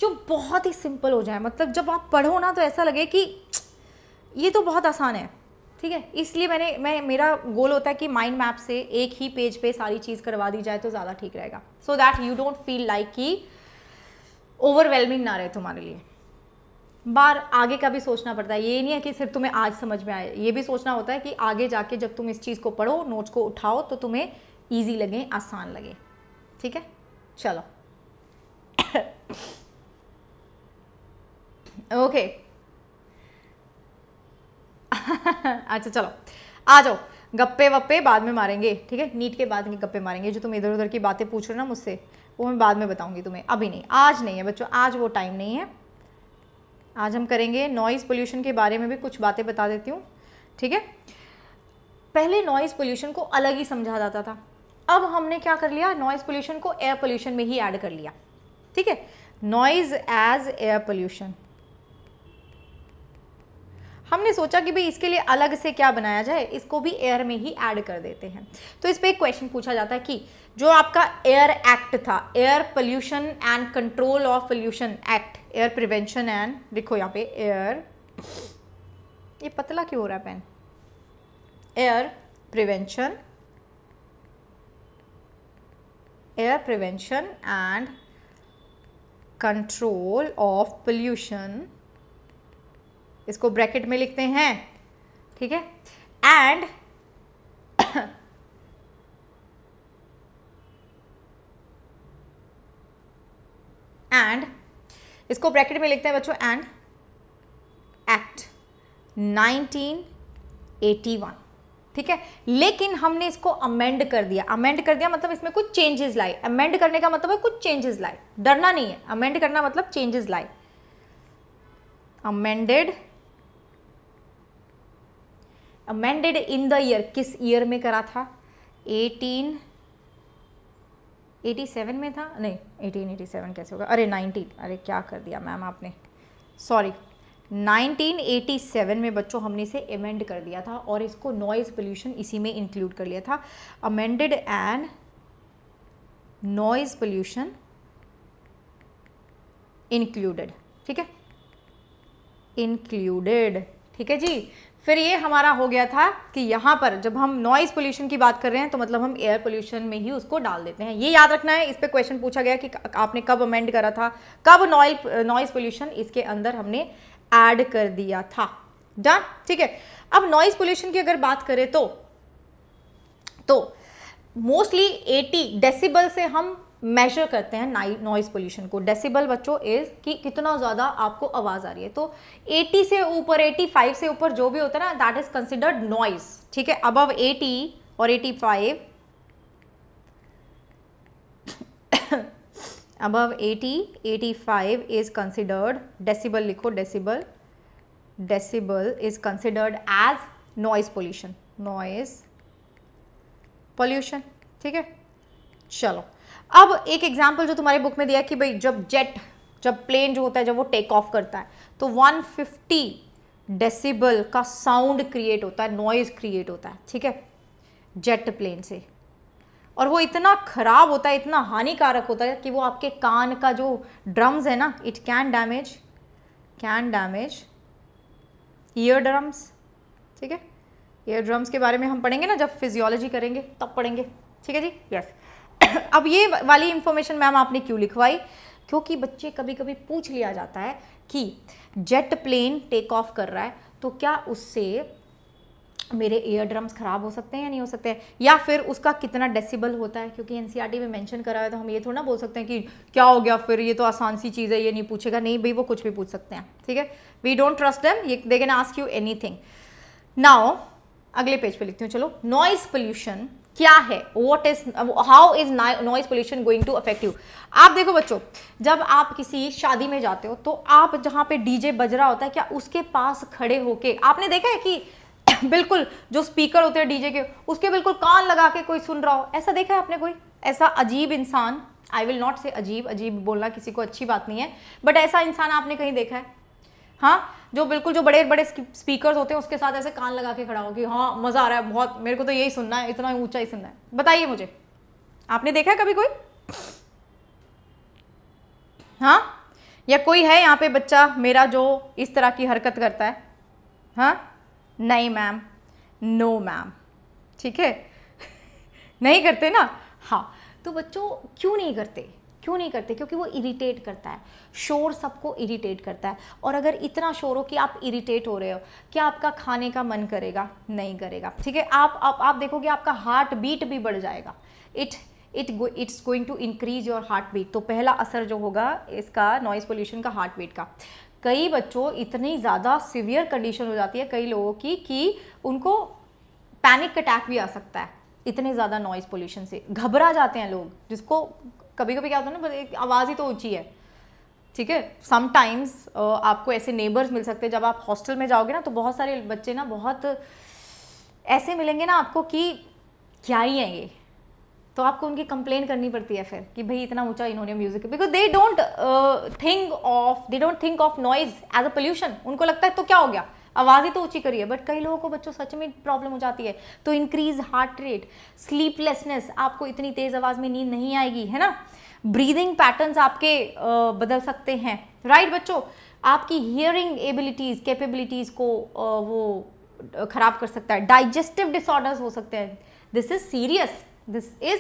जो बहुत ही सिंपल हो जाए मतलब जब आप पढ़ो ना तो ऐसा लगे कि ये तो बहुत आसान है ठीक है इसलिए मैंने मैं मेरा गोल होता है कि माइंड मैप से एक ही पेज पे सारी चीज़ करवा दी जाए तो ज़्यादा ठीक रहेगा so that you don't feel like कि ओवरवेलमिंग ना रहे तुम्हारे लिए बार आगे का भी सोचना पड़ता है ये नहीं है कि सिर्फ तुम्हें आज समझ में आए ये भी सोचना होता है कि आगे जाके जब तुम इस चीज़ को पढ़ो नोट्स को उठाओ तो तुम्हें ईजी लगे आसान लगे ठीक है चलो ओके (coughs) (laughs) अच्छा चलो आ जाओ गप्पे वप्पे बाद में मारेंगे ठीक है नीट के बाद में गप्पे मारेंगे जो तुम इधर उधर की बातें पूछ रहे हो ना मुझसे वो मैं बाद में बताऊंगी तुम्हें अभी नहीं आज नहीं है बच्चों आज वो टाइम नहीं है आज हम करेंगे नॉइज़ पोल्यूशन के बारे में भी कुछ बातें बता देती हूँ ठीक है पहले नॉइज़ पोल्यूशन को अलग ही समझा जाता था अब हमने क्या कर लिया नॉइज़ पोल्यूशन को एयर पोल्यूशन में ही ऐड कर लिया ठीक है नॉइज़ एज एयर पोल्यूशन हमने सोचा कि भाई इसके लिए अलग से क्या बनाया जाए इसको भी एयर में ही ऐड कर देते हैं तो इस पर एक क्वेश्चन पूछा जाता है कि जो आपका एयर एक्ट था air pollution and control of pollution act air prevention and लिखो यहाँ पे एयर ये पतला क्यों हो रहा है pen air prevention air prevention and control of pollution इसको ब्रैकेट में लिखते हैं ठीक है एंड एंड (coughs) इसको ब्रैकेट में लिखते हैं बच्चों एंड एक्ट 1981 ठीक है लेकिन हमने इसको अमेंड कर दिया अमेंड कर दिया मतलब इसमें कुछ चेंजेस लाए अमेंड करने का मतलब है कुछ चेंजेस लाए डरना नहीं है अमेंड करना मतलब चेंजेस लाए amended amended in the year किस ईयर में करा था एटीन 87 में था नहीं 1887 कैसे होगा अरे 19 अरे क्या कर दिया मैम आपने सॉरी 1987 में बच्चों हमने इसे अमेंड कर दिया था और इसको नॉइज़ पोल्यूशन इसी में इंक्लूड कर लिया था amended and noise pollution included ठीक है इंक्लूडेड ठीक है जी फिर ये हमारा हो गया था कि यहाँ पर जब हम नॉइज़ पोल्यूशन की बात कर रहे हैं तो मतलब हम एयर पोल्यूशन में ही उसको डाल देते हैं ये याद रखना है इस पर क्वेश्चन पूछा गया कि आपने कब अमेंड करा था कब नॉइल नॉइज़ पोल्यूशन इसके अंदर हमने ऐड कर दिया था डन ठीक है अब नॉइज़ पोल्यूशन की अगर बात करें तो मोस्टली तो, 80 डेसिबल से हम मेजर करते हैं नॉइज़ पोल्यूशन को डेसिबल बच्चों इज़ कि कितना ज़्यादा आपको आवाज़ आ रही है तो 80 से ऊपर 85 से ऊपर जो भी होता है ना दैट इज़ कंसिडर्ड नॉइज़ ठीक है अबव 80 और 85 eighty eighty five is considered decibel लिखो decibel decibel is considered as noise pollution noise pollution ठीक है चलो अब एक एग्जाम्पल जो तुम्हारे बुक में दिया कि भाई जब जेट जब प्लेन जो होता है जब वो टेक ऑफ करता है तो 150 डेसिबल का साउंड क्रिएट होता है नॉइज़ क्रिएट होता है ठीक है जेट प्लेन से और वो इतना ख़राब होता है इतना हानिकारक होता है कि वो आपके कान का जो ड्रम्स है ना it can damage can damage ear drums ठीक है ईयर ड्रम्स के बारे में हम पढ़ेंगे ना जब फिजियोलॉजी करेंगे तब पढ़ेंगे ठीक है जी यस yes. (laughs) अब ये वाली इंफॉर्मेशन मैम आपने क्यों लिखवाई क्योंकि बच्चे कभी कभी पूछ लिया जाता है कि जेट प्लेन टेक ऑफ कर रहा है तो क्या उससे मेरे एयर ड्रम्स ख़राब हो सकते हैं या नहीं हो सकते हैं या फिर उसका कितना डेसिबल होता है क्योंकि एनसीईआरटी e में मेंशन करा है तो हम ये थोड़ा ना बोल सकते हैं कि क्या हो गया फिर ये तो आसान सी चीज़ है ये नहीं पूछेगा नहीं भाई वो कुछ भी पूछ सकते हैं ठीक है वी डोंट ट्रस्ट देम ये they can ask you anything now अगले पेज पे लिखती हूँ चलो नॉइज़ पोल्यूशन क्या है what is how is noise pollution going to affect you आप देखो बच्चों जब आप किसी शादी में जाते हो तो आप जहाँ पे डीजे बज रहा होता है क्या उसके पास खड़े होके आपने देखा है कि (coughs) बिल्कुल जो स्पीकर होते हैं डीजे के उसके बिल्कुल कान लगा के कोई सुन रहा हो ऐसा देखा है आपने कोई ऐसा अजीब इंसान आई विल नॉट से अजीब अजीब बोलना किसी को अच्छी बात नहीं है बट ऐसा इंसान आपने कहीं देखा है हाँ जो बिल्कुल जो बड़े बड़े स्पीकर्स होते हैं उसके साथ ऐसे कान लगा के खड़ा हो कि हाँ मज़ा आ रहा है बहुत मेरे को तो यही सुनना है इतना ऊंचा ही सुनना है बताइए मुझे आपने देखा है कभी कोई हाँ या कोई है यहाँ पे बच्चा मेरा जो इस तरह की हरकत करता है हाँ नहीं मैम नो मैम ठीक है (laughs) नहीं करते ना हाँ तो बच्चों क्यों नहीं करते क्यों नहीं करते क्योंकि वो इरिटेट करता है शोर सबको इरिटेट करता है और अगर इतना शोर हो कि आप इरिटेट हो रहे हो क्या आपका खाने का मन करेगा नहीं करेगा ठीक है आप आप, आप देखोगे आपका हार्ट बीट भी बढ़ जाएगा it it it's going to increase your heart beat तो पहला असर जो होगा इसका नॉइज़ पोल्यूशन का हार्ट बीट का कई बच्चों इतनी ज़्यादा सिवियर कंडीशन हो जाती है कई लोगों की कि उनको पैनिक अटैक भी आ सकता है इतने ज़्यादा नॉइज़ पोल्यूशन से घबरा जाते हैं लोग जिसको कभी कभी क्या होता है ना आवाज़ ही तो ऊँची है ठीक है समटाइम्स आपको ऐसे नेबर्स मिल सकते हैं जब आप हॉस्टल में जाओगे ना तो बहुत सारे बच्चे ना बहुत ऐसे मिलेंगे ना आपको कि क्या ही है ये तो आपको उनकी कंप्लेन करनी पड़ती है फिर कि भाई इतना ऊंचा इन्होंने music because they don't think of they don't think of noise as a pollution उनको लगता है तो क्या हो गया आवाज़ें तो ऊँची है बट कई लोगों को बच्चों सच में प्रॉब्लम हो जाती है तो इंक्रीज हार्ट रेट स्लीपलेसनेस आपको इतनी तेज़ आवाज़ में नींद नहीं आएगी है ना ब्रीदिंग पैटर्न्स आपके बदल सकते हैं राइट बच्चों आपकी हियरिंग एबिलिटीज़ कैपेबिलिटीज़ को वो ख़राब कर सकता है डाइजेस्टिव डिसऑर्डर्स हो सकते हैं this is serious this is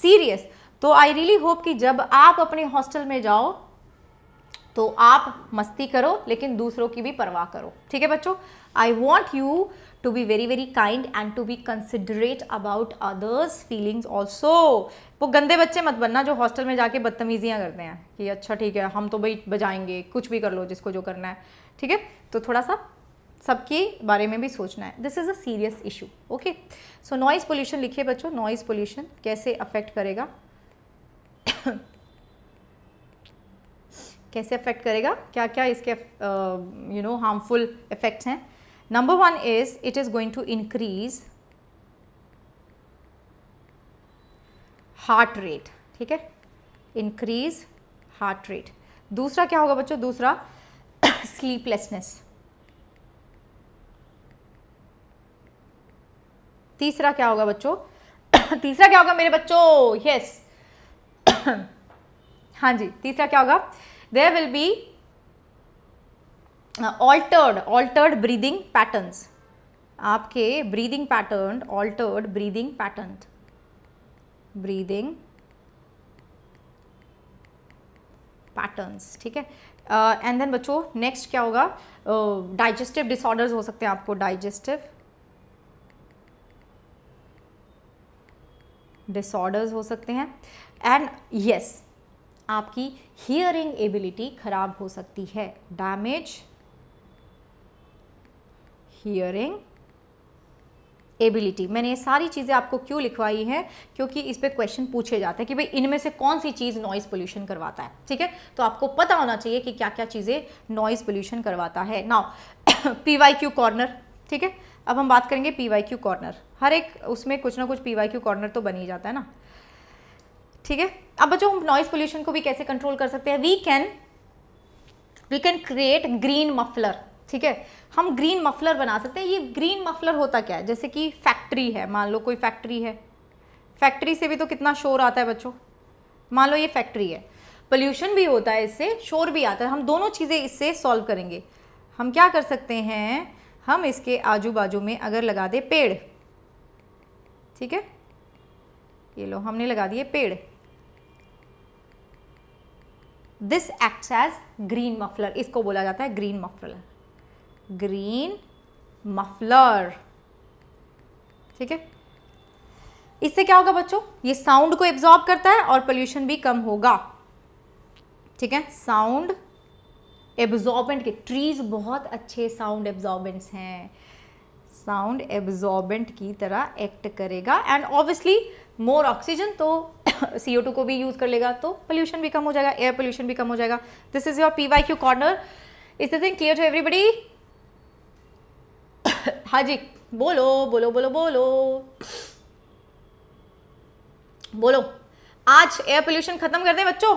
serious तो आई रियली होप कि जब आप अपने हॉस्टल में जाओ तो आप मस्ती करो लेकिन दूसरों की भी परवाह करो ठीक है बच्चों I want you to be very very kind and to be considerate about others feelings also वो गंदे बच्चे मत बनना जो हॉस्टल में जाके बदतमीज़ियाँ करते हैं कि अच्छा ठीक है हम तो भाई बजाएंगे कुछ भी कर लो जिसको जो करना है ठीक है तो थोड़ा सा सबके बारे में भी सोचना है this is a serious issue okay so noise pollution लिखिए बच्चों नॉइज़ पोल्यूशन कैसे अफेक्ट करेगा कैसे अफेक्ट करेगा क्या क्या इसके यू नो हार्मफुल इफेक्ट्स हैं number one is it is going to increase heart rate ठीक है इंक्रीज हार्ट रेट दूसरा क्या होगा बच्चों दूसरा स्लीपलेसनेस (coughs) तीसरा क्या होगा बच्चों (coughs) तीसरा क्या होगा मेरे बच्चों यस (coughs) हाँ जी तीसरा क्या होगा there will be uh, altered altered breathing patterns aapke breathing pattern altered breathing pattern breathing patterns ठीक है एंड uh, देन बच्चों नेक्स्ट क्या होगा डाइजेस्टिव uh, डिसऑर्डर्स हो सकते हैं आपको डाइजेस्टिव डिसऑर्डर्स हो सकते हैं एंड यस yes, आपकी हियरिंग एबिलिटी खराब हो सकती है डैमेज हियरिंग एबिलिटी मैंने ये सारी चीज़ें आपको क्यों लिखवाई हैं क्योंकि इस पर क्वेश्चन पूछे जाते हैं कि भाई इनमें से कौन सी चीज़ नॉइज़ पोल्यूशन करवाता है ठीक है तो आपको पता होना चाहिए कि क्या क्या चीज़ें नॉइज़ पोल्यूशन करवाता है now P Y Q corner ठीक है अब हम बात करेंगे पी वाई क्यू कॉर्नर हर एक उसमें कुछ ना कुछ पी वाई क्यू कॉर्नर तो बन ही जाता है ना ठीक है अब बच्चों हम नॉइज़ पोल्यूशन को भी कैसे कंट्रोल कर सकते हैं we can we can create green muffler ठीक है हम ग्रीन मफलर बना सकते हैं ये ग्रीन मफलर होता क्या है जैसे कि फैक्ट्री है मान लो कोई फैक्ट्री है फैक्ट्री से भी तो कितना शोर आता है बच्चों मान लो ये फैक्ट्री है पोल्यूशन भी होता है इससे शोर भी आता है हम दोनों चीज़ें इससे सॉल्व करेंगे हम क्या कर सकते हैं हम इसके आजू बाजू में अगर लगा दें पेड़ ठीक है ये लो हमने लगा दिए पेड़ this act as green muffler इसको बोला जाता है ग्रीन मफलर ग्रीन मफलर ठीक है इससे क्या होगा बच्चों ये साउंड को एब्जॉर्ब करता है और पोल्यूशन भी कम होगा ठीक है साउंड एब्जॉर्बेंट के ट्रीज बहुत अच्छे साउंड एब्जॉर्बेंट्स हैं साउंड एब्जॉर्बेंट की तरह एक्ट करेगा एंड ऑब्वियसली मोर ऑक्सीजन तो सी ओ टू को भी यूज़ कर लेगा तो पोल्यूशन भी कम हो जाएगा एयर पोल्यूशन भी कम हो जाएगा this is your P Y Q corner is this in clear to everybody हाँ जी बोलो बोलो बोलो बोलो बोलो आज एयर पोल्यूशन ख़त्म कर दें बच्चों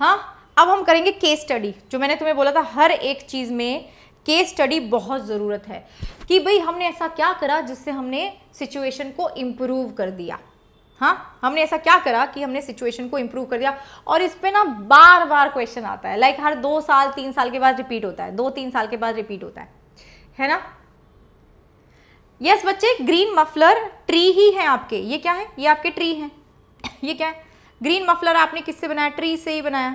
हाँ अब हम करेंगे केस स्टडी जो मैंने तुम्हें बोला था हर एक चीज़ में केस स्टडी बहुत ज़रूरत है कि भाई हमने ऐसा क्या करा जिससे हमने सिचुएशन को इम्प्रूव कर दिया हाँ हमने ऐसा क्या करा कि हमने सिचुएशन को इम्प्रूव कर दिया और इस पर ना बार बार क्वेश्चन आता है लाइक like हर दो साल तीन साल के बाद रिपीट होता है दो तीन साल के बाद रिपीट होता है है ना यस yes, बच्चे ग्रीन मफलर ट्री ही है आपके ये क्या है ये आपके ट्री हैं (coughs) ये क्या है ग्रीन मफलर आपने किससे बनाया ट्री से ही बनाया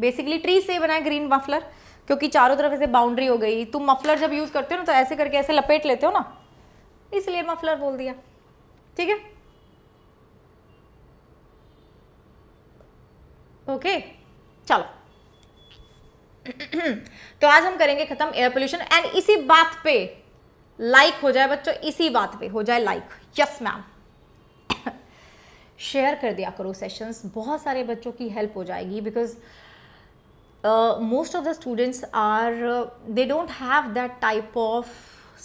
बेसिकली ट्री से ही बनाया ग्रीन मफलर क्योंकि चारों तरफ ऐसे बाउंड्री हो गई तुम मफलर जब यूज़ करते हो ना तो ऐसे करके ऐसे लपेट लेते हो ना इसलिए मफलर बोल दिया ठीक है ओके चलो (clears throat) तो आज हम करेंगे खत्म एयर पोल्यूशन एंड इसी बात पे लाइक हो जाए बच्चों इसी बात पे हो जाए लाइक यस मैम शेयर कर दिया करो सेशंस बहुत सारे बच्चों की हेल्प हो जाएगी because most of the students are they don't have that type of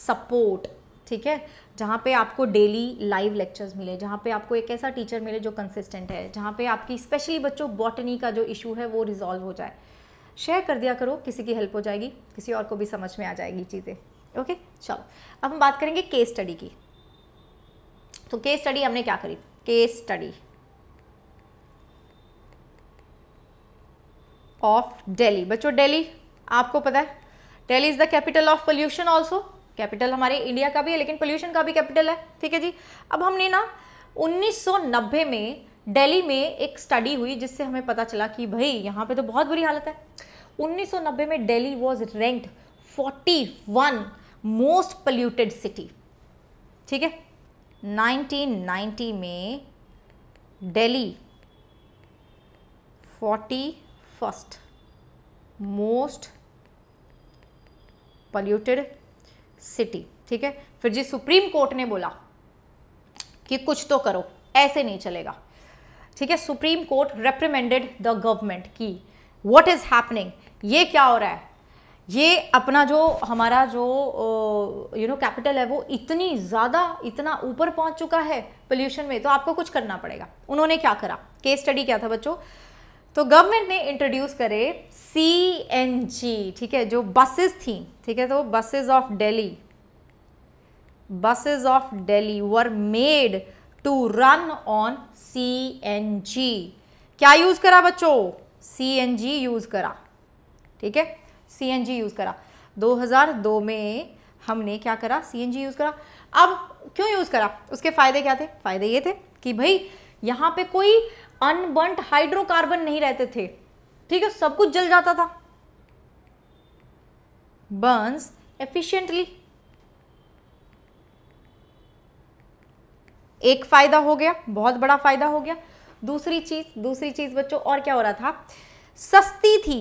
support ठीक है जहाँ पे आपको डेली लाइव लेक्चर्स मिले जहाँ पे आपको एक ऐसा टीचर मिले जो कंसिस्टेंट है जहाँ पे आपकी स्पेशली बच्चों बॉटनी का जो इशू है वो रिजॉल्व हो जाए शेयर कर दिया करो किसी की हेल्प हो जाएगी किसी और को भी समझ में आ जाएगी चीज़ें ओके चलो अब हम बात करेंगे केस स्टडी की तो केस स्टडी हमने क्या करी केस स्टडी ऑफ डेली बच्चों डेली आपको पता है Delhi is the capital of pollution also capital हमारे इंडिया का भी है लेकिन पोल्यूशन का भी कैपिटल है ठीक है जी अब हमने ना 1990 में दिल्ली में एक स्टडी हुई जिससे हमें पता चला कि भाई यहाँ पे तो बहुत बुरी हालत है 1990 में Delhi was ranked 41 most polluted city ठीक है 1990 में Delhi forty first most polluted city ठीक है फिर जी सुप्रीम कोर्ट ने बोला कि कुछ तो करो ऐसे नहीं चलेगा ठीक है supreme court reprimanded the government की वॉट इज़ हैपनिंग ये क्या हो रहा है ये अपना जो हमारा जो यू नो कैपिटल है वो इतनी ज़्यादा इतना ऊपर पहुंच चुका है पोल्यूशन में तो आपको कुछ करना पड़ेगा उन्होंने क्या करा केस स्टडी क्या था बच्चों तो गवर्नमेंट ने इंट्रोड्यूस करे सी ठीक है जो बसेस थी ठीक है तो buses of Delhi buses of Delhi were made to run on see क्या यूज़ करा बच्चों सी यूज़ करा ठीक है सी यूज़ करा 2002 में हमने क्या करा सी यूज़ करा अब क्यों यूज़ करा उसके फ़ायदे क्या थे फ़ायदे ये थे कि भाई यहाँ पे कोई अनबंट हाइड्रोकार्बन नहीं रहते थे ठीक है सब कुछ जल जाता था बर्न्स एफिशिएंटली एक फायदा हो गया बहुत बड़ा फायदा हो गया दूसरी चीज दूसरी चीज बच्चों और क्या हो रहा था सस्ती थी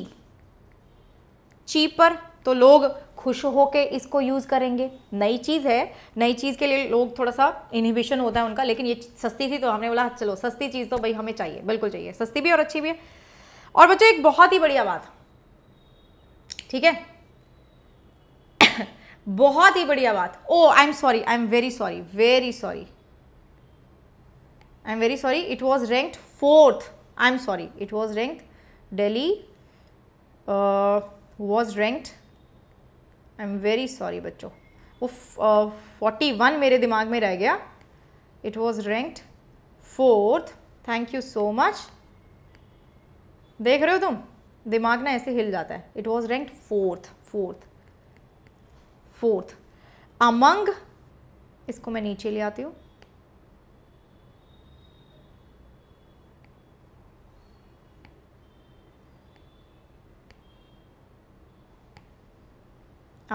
चीपर तो लोग खुश हो के इसको यूज़ करेंगे नई चीज़ है नई चीज़ के लिए लोग थोड़ा सा इनहिबिशन होता है उनका लेकिन ये सस्ती थी तो हमने बोला हाँ, चलो सस्ती चीज़ तो भाई हमें चाहिए बिल्कुल चाहिए सस्ती भी और अच्छी भी है और बच्चों एक बहुत ही बढ़िया बात ठीक है (coughs) बहुत ही बढ़िया बात oh I am sorry I am very sorry very sorry I am very sorry it was ranked fourth I am sorry it was ranked Delhi was ranked I am very sorry बच्चों वो फोर्टी वन मेरे दिमाग में रह गया it was ranked fourth thank you so much देख रहे हो तुम दिमाग ना ऐसे हिल जाता है it was ranked fourth fourth fourth among इसको मैं नीचे ले आती हूँ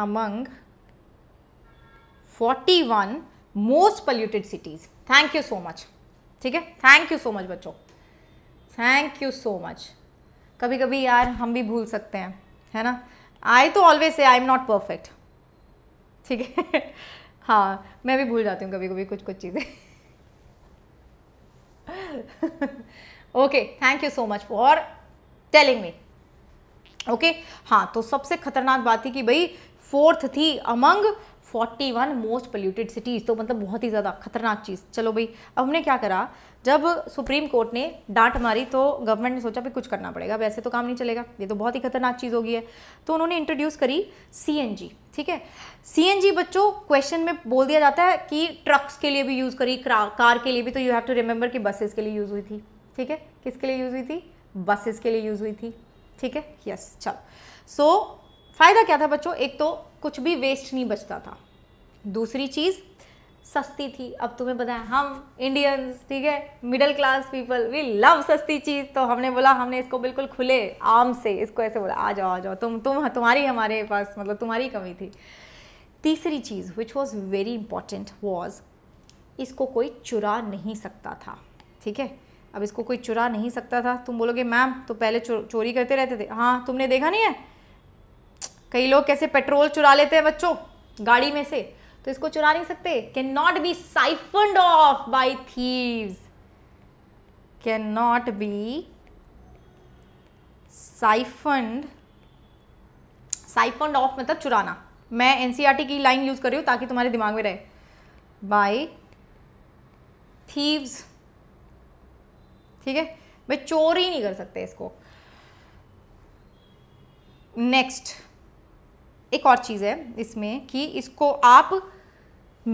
among 41 most polluted cities thank you so much ठीक है थैंक यू सो मच बच्चों थैंक यू सो मच कभी कभी यार हम भी भूल सकते हैं है ना आई तो ऑलवेज है आई एम नॉट परफेक्ट ठीक है (laughs) हाँ मैं भी भूल जाती हूँ कभी कभी कुछ कुछ चीज़ें okay thank you so much for telling me okay हाँ तो सबसे खतरनाक बात थी कि भाई फोर्थ थी अमंग 41 मोस्ट पोल्यूटेड सिटीज़ तो मतलब बहुत ही ज़्यादा खतरनाक चीज़ चलो भाई अब हमने क्या करा जब सुप्रीम कोर्ट ने डांट मारी तो गवर्नमेंट ने सोचा भी कुछ करना पड़ेगा वैसे तो काम नहीं चलेगा ये तो बहुत ही खतरनाक चीज़ होगी है तो उन्होंने इंट्रोड्यूस करी सी ठीक है सी बच्चों क्वेश्चन में बोल दिया जाता है कि ट्रक्स के लिए भी यूज़ करी कार के लिए भी तो यू हैव टू रिमेंबर कि बसेस के लिए यूज़ हुई थी ठीक है किसके लिए यूज़ हुई थी बसेस के लिए यूज़ हुई थी ठीक है यस चलो सो फ़ायदा क्या था बच्चों एक तो कुछ भी वेस्ट नहीं बचता था दूसरी चीज़ सस्ती थी अब तुम्हें पता है हम इंडियंस ठीक है middle class people we love सस्ती चीज़ तो हमने बोला हमने इसको बिल्कुल खुले आम से इसको ऐसे बोला आ जाओ आ जाओ तुम तुम तुम्हारी हमारे पास मतलब तुम्हारी कमी थी तीसरी चीज़ which was very important was इसको कोई चुरा नहीं सकता था ठीक है अब इसको कोई चुरा नहीं सकता था तुम बोलोगे मैम तो पहले चो, चोरी करते रहते थे हाँ तुमने देखा नहीं है कई लोग कैसे पेट्रोल चुरा लेते हैं बच्चों गाड़ी में से तो इसको चुरा नहीं सकते can not be siphoned off by thieves can not be siphoned siphoned off मतलब चुराना मैं एनसीईआरटी e की लाइन यूज कर रही हूं ताकि तुम्हारे दिमाग में रहे बाय थीव्स ठीक है भाई चोरी नहीं कर सकते इसको नेक्स्ट एक और चीज़ है इसमें कि इसको आप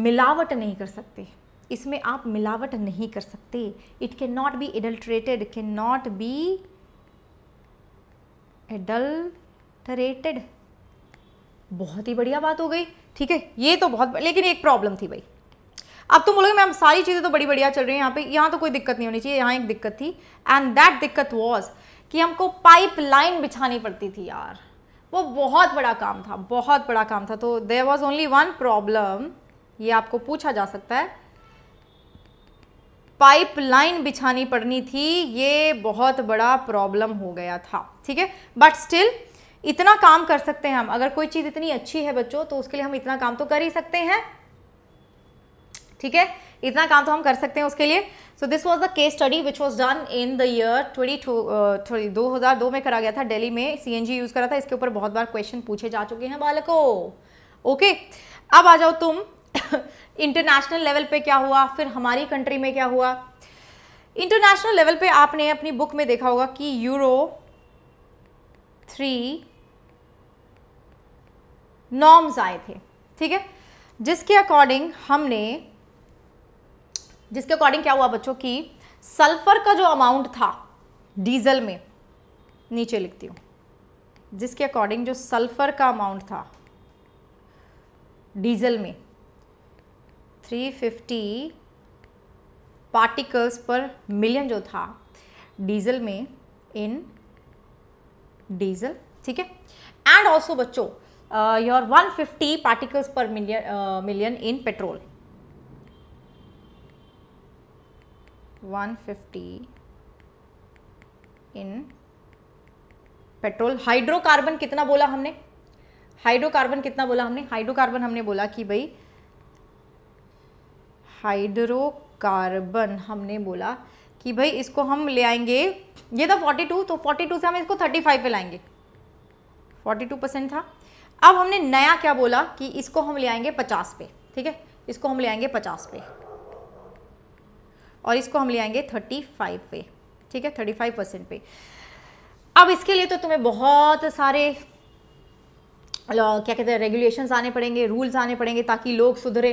मिलावट नहीं कर सकते इसमें आप मिलावट नहीं कर सकते it can not be adulterated can not be adulterated बहुत ही बढ़िया बात हो गई ठीक है ये तो बहुत लेकिन एक प्रॉब्लम थी भाई अब तुम बोलोगे मैम सारी चीज़ें तो बड़ी बढ़िया चल रही हैं यहाँ पे यहाँ तो कोई दिक्कत नहीं होनी चाहिए यहाँ एक दिक्कत थी एंड दैट दिक्कत वॉज कि हमको पाइप लाइन बिछानी पड़ती थी यार वो बहुत बड़ा काम था बहुत बड़ा काम था तो there was only one problem ये आपको पूछा जा सकता है पाइपलाइन बिछानी पड़नी थी ये बहुत बड़ा प्रॉब्लम हो गया था ठीक है बट स्टिल इतना काम कर सकते हैं हम अगर कोई चीज़ इतनी अच्छी है बच्चों तो उसके लिए हम इतना काम तो कर ही सकते हैं ठीक है इतना काम तो हम कर सकते हैं उसके लिए so this was the case study which was done in the year twenty two दो हज़ार दो में करा गया था दिल्ली में सी एन जी यूज़ करा था इसके ऊपर बहुत बार क्वेश्चन पूछे जा चुके हैं बालकों ओके okay? अब आ जाओ तुम इंटरनेशनल (coughs) लेवल पे क्या हुआ फिर हमारी कंट्री में क्या हुआ इंटरनेशनल लेवल पे आपने अपनी बुक में देखा होगा कि यूरो थ्री नॉर्म्स आए थे ठीक है जिसके अकॉर्डिंग हमने जिसके अकॉर्डिंग क्या हुआ बच्चों की सल्फर का जो अमाउंट था डीजल में नीचे लिखती हूँ जिसके अकॉर्डिंग जो सल्फर का अमाउंट था डीजल में 350 पार्टिकल्स पर मिलियन जो था डीजल में इन डीजल ठीक है एंड ऑल्सो बच्चों your 150 particles per million million in petrol 150 in petrol hydrocarbon कितना बोला हमने हाइड्रोकार्बन कितना बोला हमने हाइड्रोकार्बन हमने बोला कि भाई हाइड्रोकार्बन हमने बोला कि भाई इसको हम ले आएंगे ये था 42 तो 42 से हम इसको 35 पे लाएंगे 42 परसेंट था अब हमने नया क्या बोला कि इसको हम ले आएंगे 50 पे ठीक है इसको हम ले आएंगे 50 पे और इसको हम ले आएंगे थर्टी फाइव पे ठीक है थर्टी फाइव परसेंट पे अब इसके लिए तो तुम्हें बहुत सारे क्या कहते हैं रेगुलेशंस आने पड़ेंगे रूल्स आने पड़ेंगे ताकि लोग सुधरे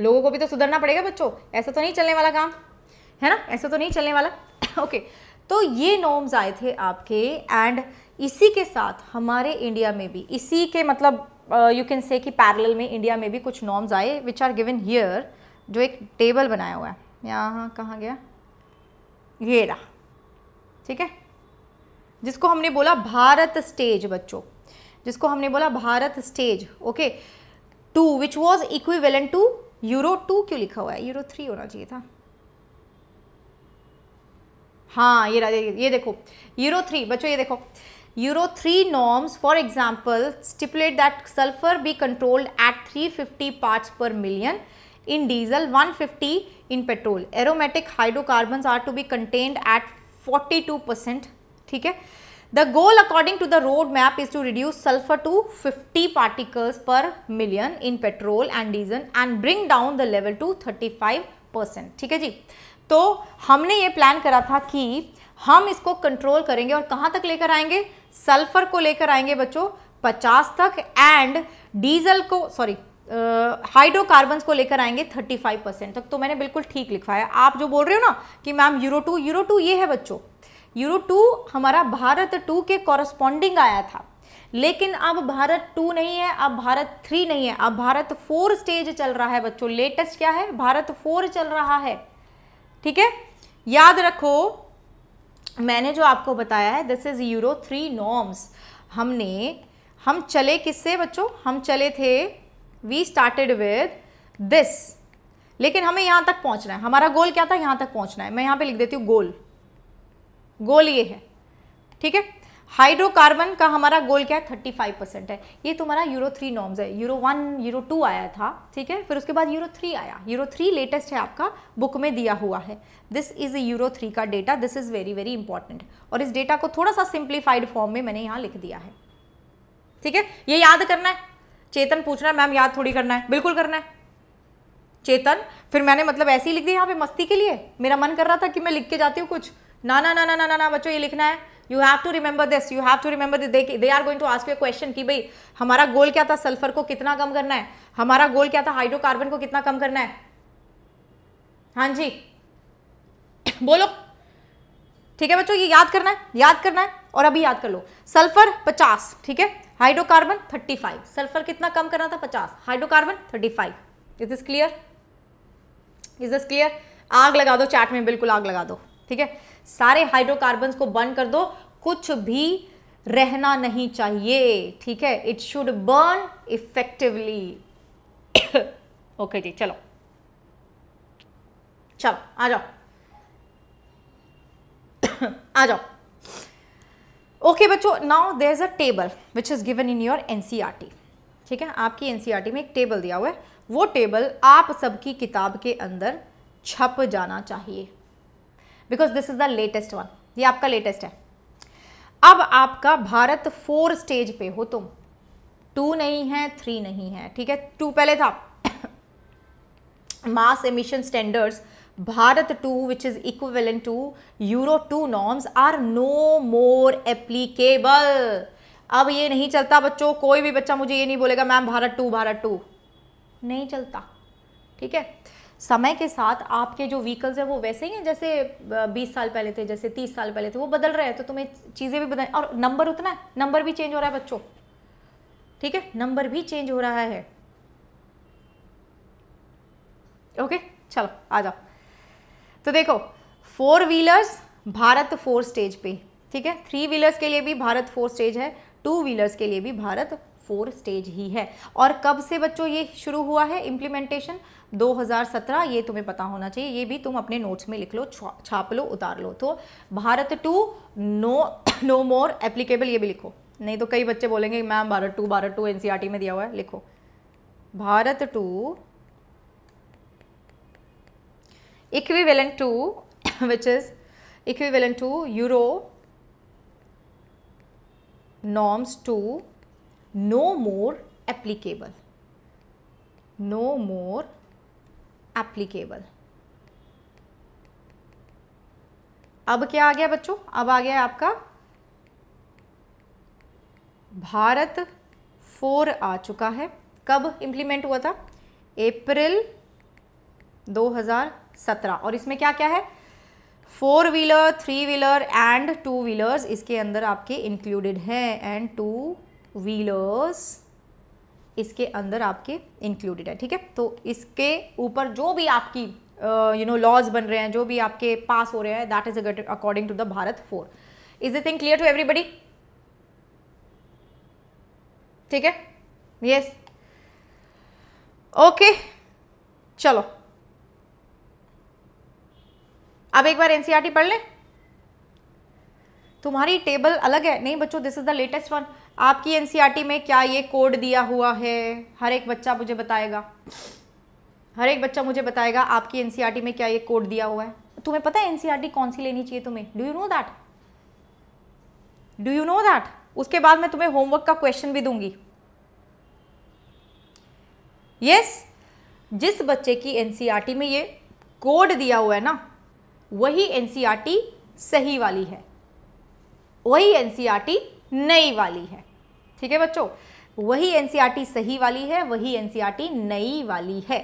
लोगों को भी तो सुधरना पड़ेगा बच्चों ऐसा तो नहीं चलने वाला काम है ना ऐसा तो नहीं चलने वाला ओके (coughs) तो ये नॉर्म्स आए थे आपके एंड इसी के साथ हमारे इंडिया में भी इसी के मतलब यू कैन से कि पैरेलल में इंडिया में भी कुछ नॉर्म्स आए विच आर गिवन हियर जो एक टेबल बनाया हुआ है यहाँ कहाँ गया ये रहा ठीक है जिसको हमने बोला भारत स्टेज बच्चों जिसको हमने बोला Bharat stage okay two which was equivalent to euro two क्यों लिखा हुआ है यूरो थ्री होना चाहिए था हाँ ये ये देखो यूरो थ्री बच्चों ये देखो euro three norms for example stipulate that sulphur be controlled at 350 parts per million in diesel, 150 in petrol. Aromatic hydrocarbons are to be contained at 42 percent. ठीक है The goal according to the roadmap is to reduce sulfur to 50 particles per million in petrol and diesel and bring down the level to 35 percent ठीक है जी तो हमने ये प्लान करा था कि हम इसको कंट्रोल करेंगे और कहाँ तक लेकर आएंगे सल्फर को लेकर आएंगे बच्चों 50 तक एंड डीजल को सॉरी हाइड्रोकार्बन्स uh, को लेकर आएंगे 35 परसेंट तक तो मैंने बिल्कुल ठीक लिखवाया आप जो बोल रहे हो ना कि ma'am euro two euro two ये है बच्चों यूरो टू हमारा भारत टू के कॉरस्पॉन्डिंग आया था लेकिन अब भारत टू नहीं है अब भारत थ्री नहीं है अब भारत फोर स्टेज चल रहा है बच्चों लेटेस्ट क्या है भारत फोर चल रहा है ठीक है याद रखो मैंने जो आपको बताया है this is euro three norms हमने हम चले किससे बच्चों हम चले थे वी स्टार्टेड विद दिस लेकिन हमें यहां तक पहुंचना है हमारा गोल क्या था यहां तक पहुंचना है मैं यहां पे लिख देती हूँ गोल गोल ये है ठीक है हाइड्रोकार्बन का हमारा गोल क्या है थर्टी फाइव परसेंट है ये तुम्हारा यूरो थ्री नॉर्म्स है यूरो वन यूरो टू आया था ठीक है फिर उसके बाद यूरो थ्री आया यूरो थ्री लेटेस्ट है आपका बुक में दिया हुआ है दिस इज़ यूरो थ्री का data this is very very important और इस डेटा को थोड़ा सा सिंप्लीफाइड फॉर्म में मैंने यहां लिख दिया है ठीक है ये याद करना है चेतन पूछना है मैम याद थोड़ी करना है बिल्कुल करना है चेतन फिर मैंने मतलब ऐसे ही लिख दिया यहाँ पे मस्ती के लिए मेरा मन कर रहा था कि मैं लिख के जाती हूँ कुछ ना ना ना ना ना ना ना बच्चों ये लिखना है you have to remember this you have to remember this they are going to ask you question कि भाई हमारा गोल क्या था सल्फर को कितना कम करना है हमारा गोल क्या था हाइड्रोकार्बन को कितना कम करना है हाँ जी बोलो ठीक है बच्चों ये याद करना है याद करना है और अभी याद कर लो सल्फर पचास ठीक है हाइड्रोकार्बन 35 सल्फर कितना कम करना था 50 hydrocarbon 35 is this clear is this clear आग लगा दो चैट में बिल्कुल आग लगा दो ठीक है सारे हाइड्रोकार्बन को बर्न कर दो कुछ भी रहना नहीं चाहिए ठीक है it should burn effectively okay जी चलो चलो आ जाओ (coughs) आ जाओ ओके बच्चों now there is a table which is given in your N ठीक है आपकी एन e में एक टेबल दिया हुआ है वो टेबल आप सबकी किताब के अंदर छप जाना चाहिए because this is the latest one ये आपका लेटेस्ट है अब आपका भारत फोर स्टेज पे हो तुम टू नहीं है थ्री नहीं है ठीक है टू पहले था mass emission standards Bharat 2 which is equivalent to Euro 2 norms are no more applicable. अब ये नहीं चलता बच्चों कोई भी बच्चा मुझे ये नहीं बोलेगा ma'am Bharat two Bharat two नहीं चलता ठीक है समय के साथ आपके जो व्हीकल्स हैं वो वैसे ही हैं जैसे 20 साल पहले थे जैसे 30 साल पहले थे वो बदल रहे हैं तो तुम्हें चीज़ें भी बदल और नंबर उतना है नंबर भी चेंज हो रहा है बच्चों ठीक है नंबर भी चेंज हो रहा है ओके चलो आ जाओ तो देखो four wheelers Bharat four stage पे ठीक है थ्री व्हीलर्स के लिए भी भारत फोर स्टेज है टू व्हीलर्स के लिए भी भारत फोर स्टेज ही है और कब से बच्चों ये शुरू हुआ है इम्प्लीमेंटेशन 2017 ये तुम्हें पता होना चाहिए ये भी तुम अपने नोट्स में लिख लो छाप लो उतार लो तो Bharat two no no more applicable ये भी लिखो नहीं तो कई बच्चे बोलेंगे ma'am Bharat two Bharat two N e में दिया हुआ है लिखो Bharat two equivalent to which is equivalent to euro norms to no more applicable no more applicable अब क्या आ गया बच्चों अब आ गया आपका भारत फोर आ चुका है कब इंप्लीमेंट हुआ था अप्रैल सत्रह और इसमें क्या क्या है four wheeler three wheeler and two wheelers इसके अंदर आपके इंक्लूडेड हैं एंड टू व्हीलर्स इसके अंदर आपके इंक्लूडेड है ठीक है तो इसके ऊपर जो भी आपकी यू नो लॉज बन रहे हैं जो भी आपके पास हो रहे हैं that is according to the Bharat four is the thing clear to everybody ठीक है यस ओके चलो अब एक बार एनसीईआरटी e पढ़ लें तुम्हारी टेबल अलग है नहीं बच्चों this is the latest one आपकी एनसीईआरटी e में क्या ये कोड दिया हुआ है हर एक बच्चा मुझे बताएगा हर एक बच्चा मुझे बताएगा आपकी एनसीईआरटी e में क्या ये कोड दिया हुआ है तुम्हें पता है एनसीईआरटी कौन सी लेनी चाहिए तुम्हें do you know that do you know that उसके बाद मैं तुम्हें होमवर्क का क्वेश्चन भी दूंगी यस yes, जिस बच्चे की एनसीईआरटी में ये कोड दिया हुआ है ना वही एन सही वाली है वही एन नई वाली है ठीक है बच्चों वही एन सही वाली है वही एन नई वाली है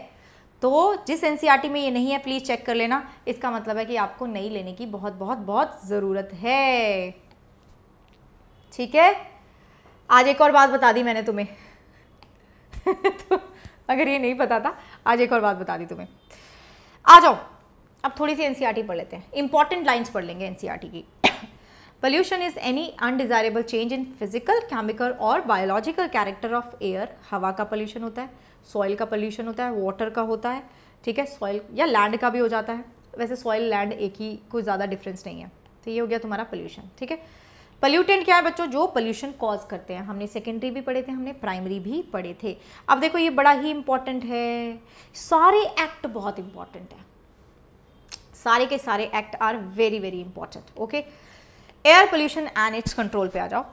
तो जिस एन में ये नहीं है प्लीज़ चेक कर लेना इसका मतलब है कि आपको नई लेने की बहुत बहुत बहुत ज़रूरत है ठीक है आज एक और बात बता दी मैंने तुम्हें (laughs) तो अगर ये नहीं पता था आज एक और बात बता दी तुम्हें आ जाओ अब थोड़ी सी एन e पढ़ लेते हैं इंपॉर्टेंट लाइन्स पढ़ लेंगे एन e की pollution is any undesirable change in physical chemical और बायोलॉजिकल कैरेक्टर ऑफ एयर हवा का पोल्यूशन होता है सॉइल का पोल्यूशन होता है वाटर का होता है ठीक है सॉइल या लैंड का भी हो जाता है वैसे सॉइल लैंड एक ही कोई ज़्यादा डिफरेंस नहीं है तो ये हो गया तुम्हारा पोल्यूशन ठीक है पल्यूटेंट क्या है बच्चों जो पोल्यूशन कॉज करते हैं हमने सेकेंडरी भी पढ़े थे हमने प्राइमरी भी पढ़े थे अब देखो ये बड़ा ही इंपॉर्टेंट है सारे एक्ट बहुत इंपॉर्टेंट है सारे के सारे act are very very important okay air pollution and its control पे आ जाओ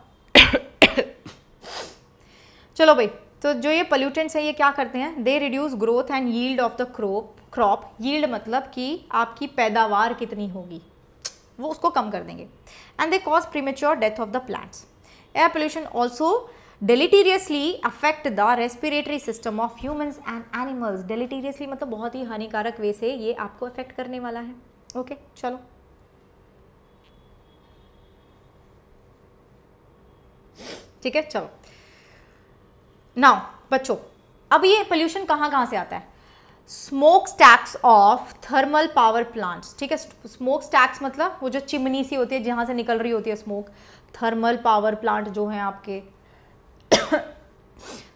चलो भाई तो जो ये पोल्यूटेंट्स हैं ये क्या करते हैं they reduce growth and yield of the crop crop yield मतलब कि आपकी पैदावार कितनी होगी वो उसको कम कर देंगे and they cause premature death of the plants air pollution also deleteriously affect the respiratory system of humans and animals deleteriously मतलब बहुत ही हानिकारक वे से ये आपको अफेक्ट करने वाला है ओके okay, चलो ठीक है चलो नाउ बच्चों अब ये पोल्यूशन कहाँ कहाँ से आता है smoke stacks of thermal power plants ठीक है स्मोक स्टैक्स मतलब वो जो चिमनी सी होती है जहाँ से निकल रही होती है स्मोक थर्मल पावर प्लांट जो है आपके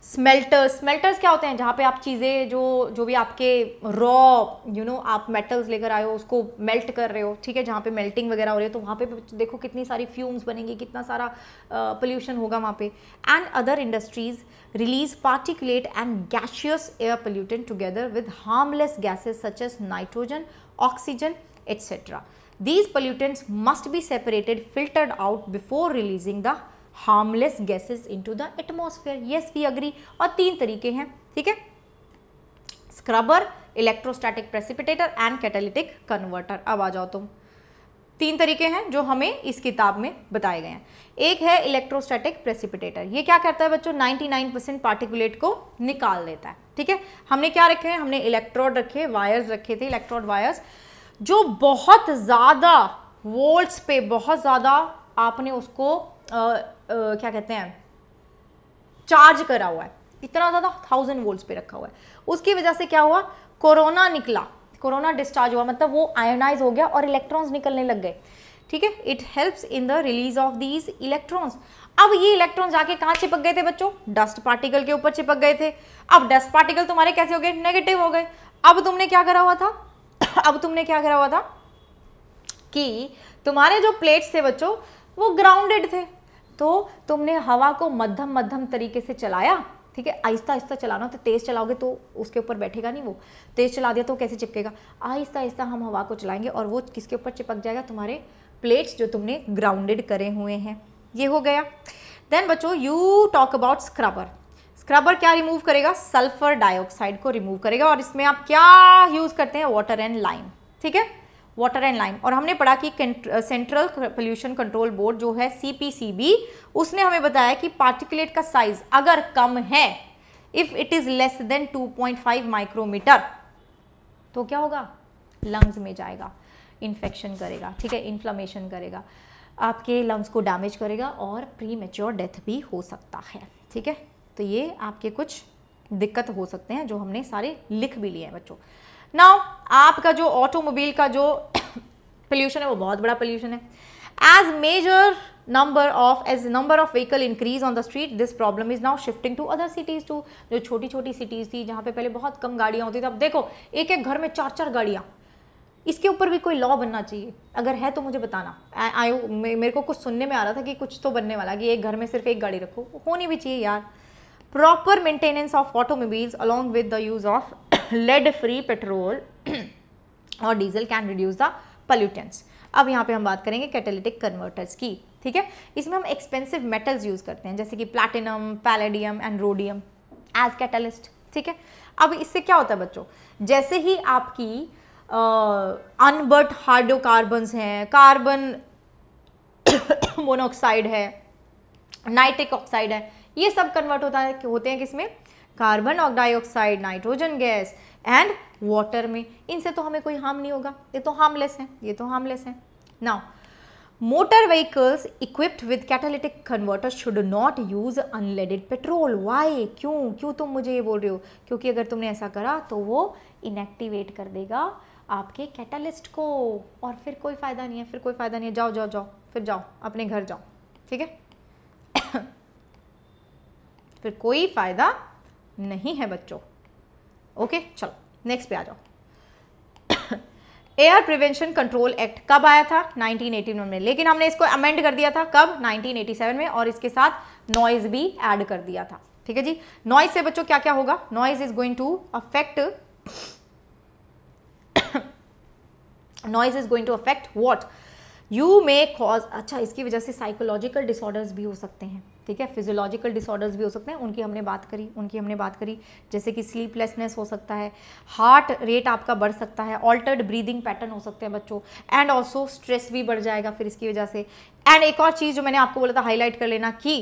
स्मेल्टर्स स्मेल्टर्स क्या होते हैं जहाँ पे आप चीज़ें जो जो भी आपके रॉ यू नो आप मेटल्स लेकर आए हो उसको मेल्ट कर रहे हो ठीक है जहाँ पे मेल्टिंग वगैरह हो रही है तो वहाँ पे देखो कितनी सारी फ्यूम्स बनेंगी कितना सारा पोल्यूशन uh, होगा वहाँ पे and other industries release particulate and gaseous air pollutant together with harmless gases such as nitrogen oxygen etcetera these pollutants must be separated filtered out before releasing the harmless gases into the atmosphere yes we agree और तीन तरीके हैं ठीक है scrubber electrostatic precipitator and catalytic converter अब आ जाओ तुम तीन तरीके हैं जो हमें इस किताब में बताए गए हैं एक है इलेक्ट्रोस्टैटिक प्रेसिपिटेटर ये क्या करता है बच्चों 99 परसेंट पार्टिकुलेट को निकाल देता है ठीक है हमने क्या रखे हैं हमने इलेक्ट्रोड रखे वायर्स रखे थे इलेक्ट्रोड वायर्स जो बहुत ज़्यादा वोल्ट्स पे बहुत ज़्यादा आपने उसको क्या कहते हैं चार्ज करा हुआ है इतना ज़्यादा थाउजेंड वोल्ट पे रखा हुआ है उसकी वजह से क्या हुआ कोरोना निकला कोरोना डिस्चार्ज हुआ मतलब वो आयोनाइज हो गया और इलेक्ट्रॉन्स निकलने लग गए ठीक है it helps in the release of these electrons अब ये इलेक्ट्रॉन जाके कहाँ चिपक गए थे बच्चों डस्ट पार्टिकल के ऊपर चिपक गए थे अब डस्ट पार्टिकल तुम्हारे कैसे हो गए नेगेटिव हो गए अब तुमने क्या करा हुआ था (coughs) अब तुमने क्या करा हुआ था कि तुम्हारे जो प्लेट्स थे बच्चों वो ग्राउंडेड थे तो तुमने हवा को मध्यम मध्यम तरीके से चलाया ठीक है आहिस्ता आहिस्ता चलाना तो तेज़ चलाओगे तो उसके ऊपर बैठेगा नहीं वो तेज़ चला दिया तो कैसे चिपकेगा आहिस्ता आहिस्ता हम हवा को चलाएंगे और वो किसके ऊपर चिपक जाएगा तुम्हारे प्लेट्स जो तुमने ग्राउंडेड करे हुए हैं ये हो गया देन बच्चो you talk about scrubber scrubber क्या रिमूव करेगा सल्फर डाइऑक्साइड को रिमूव करेगा और इसमें आप क्या यूज़ करते हैं वाटर एंड लाइम ठीक है वाटर एंड लाइम और हमने पढ़ा कि सेंट्रल पोल्यूशन कंट्रोल बोर्ड जो है सी उसने हमें बताया कि पार्टिकुलेट का साइज अगर कम है if it is less than 2.5 micrometre तो क्या होगा लंग्स में जाएगा इन्फेक्शन करेगा ठीक है इन्फ्लामेशन करेगा आपके लंग्स को डैमेज करेगा और प्री मेच्योर डेथ भी हो सकता है ठीक है तो ये आपके कुछ दिक्कत हो सकते हैं जो हमने सारे लिख भी लिए हैं बच्चों नाउ आपका जो ऑटोमोबाइल का जो पोल्यूशन (coughs) है वो बहुत बड़ा पोल्यूशन है as major number of as number of vehicle increase on the street this problem is now shifting to other cities too जो छोटी छोटी सिटीज थी जहाँ पे पहले बहुत कम गाड़ियाँ होती थी अब देखो एक एक घर में चार चार गाड़ियाँ इसके ऊपर भी कोई लॉ बनना चाहिए अगर है तो मुझे बताना आई मेरे को कुछ सुनने में आ रहा था कि कुछ तो बनने वाला कि एक घर में सिर्फ एक गाड़ी रखो होनी भी चाहिए यार proper maintenance of automobiles along with the use of lead free petrol और diesel can reduce the pollutants अब यहाँ पे हम बात करेंगे कैटेलिटिक कन्वर्टर्स की ठीक है इसमें हम एक्सपेंसिव मेटल्स यूज़ करते हैं जैसे कि platinum palladium and rhodium as catalyst ठीक है अब इससे क्या होता है बच्चों जैसे ही आपकी अनबर्ट हार्डोकार्बन्स हैं कार्बन मोनोऑक्साइड (coughs) है नाइट्रिक ऑक्साइड है ये सब कन्वर्ट होता है होते हैं किसमें कार्बन और dioxide nitrogen gas and water में इनसे तो हमें कोई हार्म नहीं होगा ये तो हार्मलेस हैं ये तो हार्मलेस हैं now motor vehicles equipped with catalytic converter should not use unleaded petrol why क्यों क्यों तुम मुझे ये बोल रहे हो क्योंकि अगर तुमने ऐसा करा तो वो इनएक्टिवेट कर देगा आपके कैटालिस्ट को और फिर कोई फ़ायदा नहीं है फिर कोई फ़ायदा नहीं है जाओ जाओ जाओ फिर जाओ अपने घर जाओ ठीक है (coughs) फिर कोई फ़ायदा नहीं है बच्चों ओके चलो नेक्स्ट पे आ जाओ एयर प्रिवेंशन कंट्रोल एक्ट कब आया था 1981 में लेकिन हमने इसको अमेंड कर दिया था कब 1987 में और इसके साथ नॉइज भी ऐड कर दिया था ठीक है जी नॉइज से बच्चों क्या क्या होगा noise is going to affect noise is going to affect what you may cause अच्छा इसकी वजह से साइकोलॉजिकल डिसऑर्डर्स भी हो सकते हैं ठीक है फिजियोलॉजिकल डिसऑर्डर्स भी हो सकते हैं उनकी हमने बात करी उनकी हमने बात करी जैसे कि स्लीपलेसनेस हो सकता है हार्ट रेट आपका बढ़ सकता है ऑल्टर्ड ब्रीदिंग पैटर्न हो सकते हैं बच्चों एंड ऑल्सो स्ट्रेस भी बढ़ जाएगा फिर इसकी वजह से एंड एक और चीज़ जो मैंने आपको बोला था हाईलाइट कर लेना कि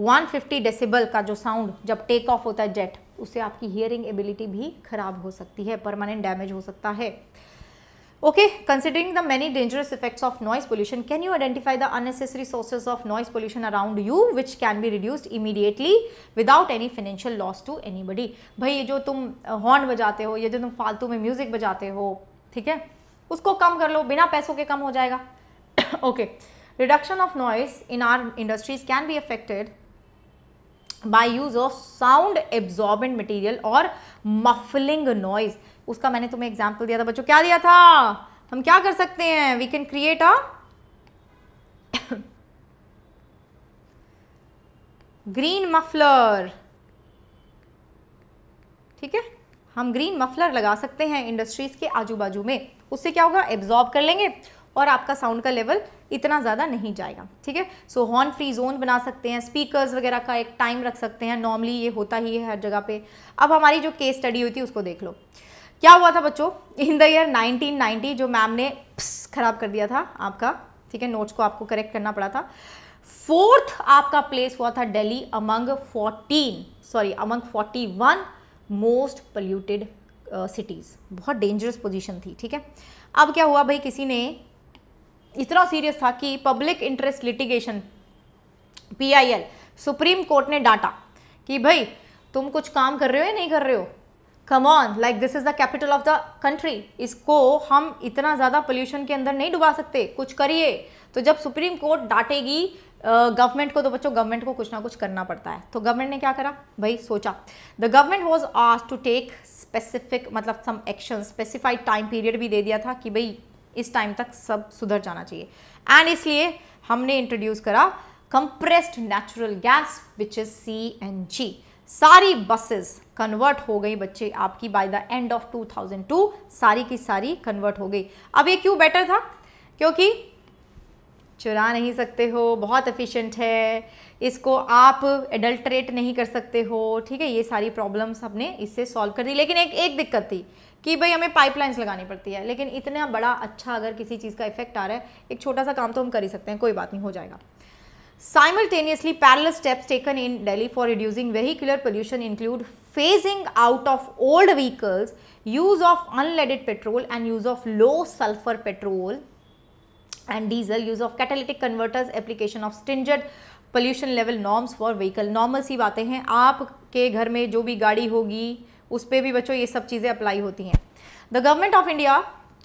150 डेसिबल का जो साउंड जब टेक ऑफ होता है जेट उससे आपकी हियरिंग एबिलिटी भी खराब हो सकती है परमानेंट डैमेज हो सकता है Okay, considering the many dangerous effects of noise pollution, can you identify the unnecessary sources of noise pollution around you which can be reduced immediately without any financial loss to anybody? भाई ये जो तुम हॉर्न बजाते हो ये जो तुम फालतू में म्यूज़िक बजाते हो ठीक है उसको कम कर लो बिना पैसों के कम हो जाएगा okay reduction of noise in our industries can be affected by use of sound absorbent material or muffling noise उसका मैंने तुम्हें एग्जाम्पल दिया था बच्चों क्या दिया था हम क्या कर सकते हैं we can create a green muffler ठीक है हम ग्रीन मफलर लगा सकते हैं इंडस्ट्रीज के आजू बाजू में उससे क्या होगा एब्जॉर्ब कर लेंगे और आपका साउंड का लेवल इतना ज़्यादा नहीं जाएगा ठीक है सो हॉर्न फ्री जोन बना सकते हैं स्पीकर्स वगैरह का एक टाइम रख सकते हैं नॉर्मली ये होता ही है हर जगह पे अब हमारी जो केस स्टडी हुई थी उसको देख लो क्या हुआ था बच्चों इन द ईयर 1990 जो मैम ने खराब कर दिया था आपका ठीक है नोट्स को आपको करेक्ट करना पड़ा था फोर्थ आपका प्लेस हुआ था Delhi among 14 sorry among 41 most polluted cities बहुत डेंजरस पोजीशन थी ठीक है अब क्या हुआ भाई किसी ने इतना सीरियस था कि public interest litigation P supreme court ने डांटा कि भाई तुम कुछ काम कर रहे हो या नहीं कर रहे हो come on like this is the capital of the country इसको हम इतना ज़्यादा पोल्यूशन के अंदर नहीं डुबा सकते कुछ करिए तो जब सुप्रीम कोर्ट डांटेगी गवर्नमेंट को तो बच्चों गवर्नमेंट को कुछ ना कुछ करना पड़ता है तो गवर्नमेंट ने क्या करा भाई सोचा द गवर्नमेंट वॉज आज टू टेक स्पेसिफिक मतलब some action specified time period भी दे दिया था कि भाई इस टाइम तक सब सुधर जाना चाहिए एंड इसलिए हमने इंट्रोड्यूस करा compressed natural gas which is C N G सारी बसेस कन्वर्ट हो गई बच्चे आपकी बाय द एंड ऑफ 2002 सारी की सारी कन्वर्ट हो गई अब ये क्यों बेटर था क्योंकि चुरा नहीं सकते हो बहुत एफिशिएंट है इसको आप एडल्ट्रेट नहीं कर सकते हो ठीक है ये सारी प्रॉब्लम्स हमने इससे सॉल्व कर दी लेकिन एक एक दिक्कत थी कि भाई हमें पाइपलाइंस लगानी पड़ती है लेकिन इतना बड़ा अच्छा अगर किसी चीज़ का इफेक्ट आ रहा है एक छोटा सा काम तो हम कर ही सकते हैं कोई बात नहीं हो जाएगा Simultaneously, parallel steps taken in Delhi for reducing vehicular pollution include phasing out of old vehicles, use of unleaded petrol and use of low sulfur petrol and diesel, use of catalytic converters, application of stringent pollution level norms for vehicle normal सी बातें हैं आपके घर में जो भी गाड़ी होगी उस पर भी बच्चों ये सब चीज़ें अप्लाई होती हैं the government of India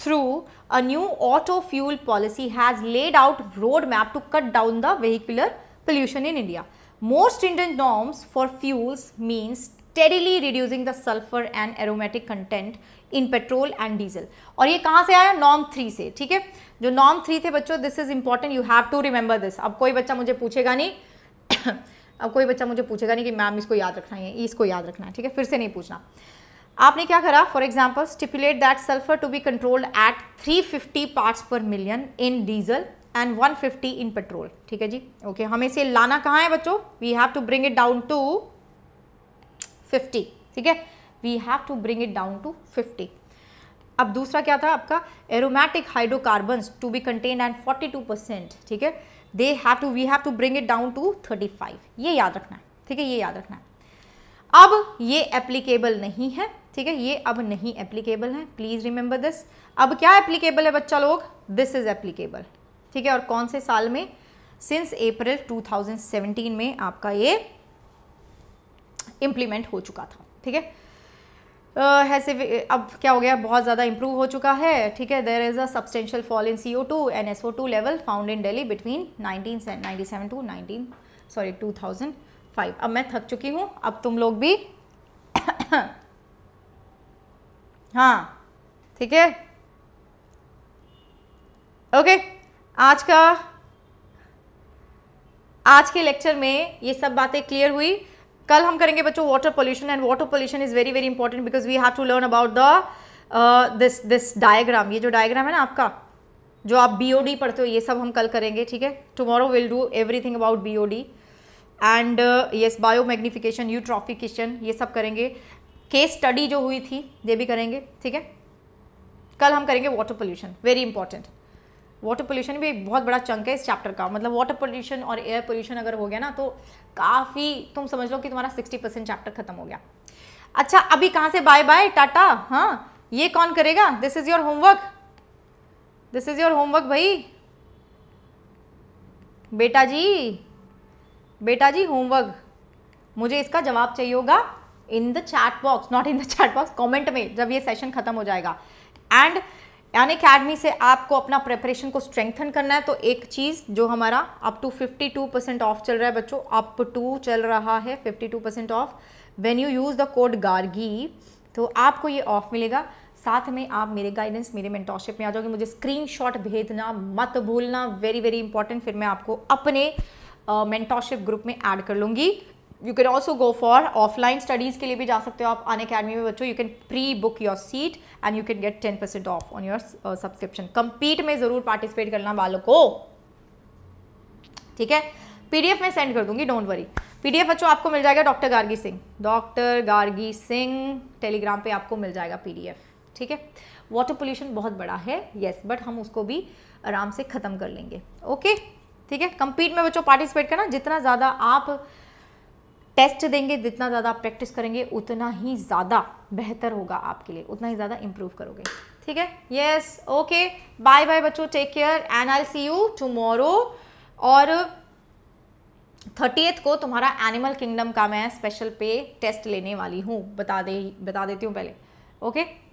through a new auto fuel policy has laid out roadmap to cut down the vehicular pollution in India. More stringent norms for fuels means steadily reducing the sulfur and aromatic content in petrol and diesel. aur ye kahan se aaya norm 3 se theek hai jo norm 3 the bachcho this is important you have to remember this ab koi bachcha mujhe puchega nahi अब कोई बच्चा मुझे पूछेगा नहीं कि मैम इसको याद रखना है इसको याद रखना है ठीक है फिर से नहीं पूछना आपने क्या करा for example stipulate that sulphur to be controlled at 350 parts per million in diesel and 150 in petrol ठीक है जी ओके okay, हमें इसे लाना कहाँ है बच्चों we have to bring it down to 50 ठीक है we have to bring it down to 50 अब दूसरा क्या था आपका aromatic hydrocarbons to be contain and 42 percent ठीक है they have to we have to bring it down to 35 ये याद रखना है ठीक है ये याद रखना है अब ये एप्लीकेबल नहीं है ठीक है ये अब नहीं एप्लीकेबल है प्लीज़ रिमेंबर दिस अब क्या एप्लीकेबल है बच्चा लोग दिस इज़ एप्लीकेबल ठीक है और कौन से साल में सिंस अप्रैल 2017 में आपका ये इम्प्लीमेंट हो चुका था ठीक है uh, ऐसे अब क्या हो गया बहुत ज़्यादा इंप्रूव हो चुका है ठीक है there is a substantial fall in C O two and S O two level found in Delhi between nineteen ninety seven to nineteen sorry two thousand five अब मैं थक चुकी हूँ अब तुम लोग भी हाँ ठीक है ओके आज का आज के लेक्चर में ये सब बातें क्लियर हुई कल हम करेंगे बच्चों water pollution and water pollution is very very important because we have to learn about the this this diagram ये जो डायग्राम है ना आपका जो आप बी पढ़ते हो ये सब हम कल करेंगे ठीक है tomorrow will do everything about B and yes biomagnification you ये सब करेंगे केस स्टडी जो हुई थी ये भी करेंगे ठीक है कल हम करेंगे water pollution very important water pollution भी एक बहुत बड़ा चंक है इस चैप्टर का मतलब वाटर पोल्यूशन और एयर पोल्यूशन अगर हो गया ना तो काफ़ी तुम समझ लो कि तुम्हारा सिक्सटी परसेंट चैप्टर खत्म हो गया अच्छा अभी कहाँ से बाय बाय टाटा हाँ ये कौन करेगा this is your homework this is your homework भाई बेटा जी बेटा जी होमवर्क मुझे इसका जवाब चाहिए होगा in the chat box not in the chat box comment में जब ये सेशन खत्म हो जाएगा एंड अन अकेडमी से आपको अपना प्रेपरेशन को स्ट्रेंथन करना है तो एक चीज़ जो हमारा अप टू 52 परसेंट ऑफ चल रहा है बच्चों अप टू चल रहा है 52 percent off when you use the code Gargi तो आपको ये ऑफ मिलेगा साथ में आप मेरे गाइडेंस मेरे मेंटोरशिप में आ जाओगे मुझे स्क्रीनशॉट भेजना मत भूलना वेरी वेरी इंपॉर्टेंट फिर मैं आपको अपने मेंटोरशिप ग्रुप में ऐड कर लूँगी you can also go for offline studies के लिए भी जा सकते हो आप अन अकेडमी में बच्चों you can pre book your seat and you can get ten percent off on your subscription compete में ज़रूर पार्टिसिपेट करना वालों को ठीक है पीडीएफ में सेंड कर दूंगी डोंट वरी पीडीएफ बच्चों आपको मिल जाएगा doctor Gargi Singh doctor Gargi Singh Telegram पे आपको मिल जाएगा पीडीएफ ठीक है वाटर पोल्यूशन बहुत बड़ा है येस बट हम उसको भी आराम से ख़त्म कर लेंगे ओके ठीक है कंपीट में बच्चों पार्टिसिपेट करना जितना ज़्यादा आप टेस्ट देंगे जितना ज़्यादा आप प्रैक्टिस करेंगे उतना ही ज़्यादा बेहतर होगा आपके लिए उतना ही ज़्यादा इम्प्रूव करोगे ठीक है यस ओके बाय बाय बच्चों take care and I see you tomorrow और थर्टीएथ को तुम्हारा एनिमल किंगडम का मैं स्पेशल पे टेस्ट लेने वाली हूँ बता दे बता देती हूँ पहले ओके okay?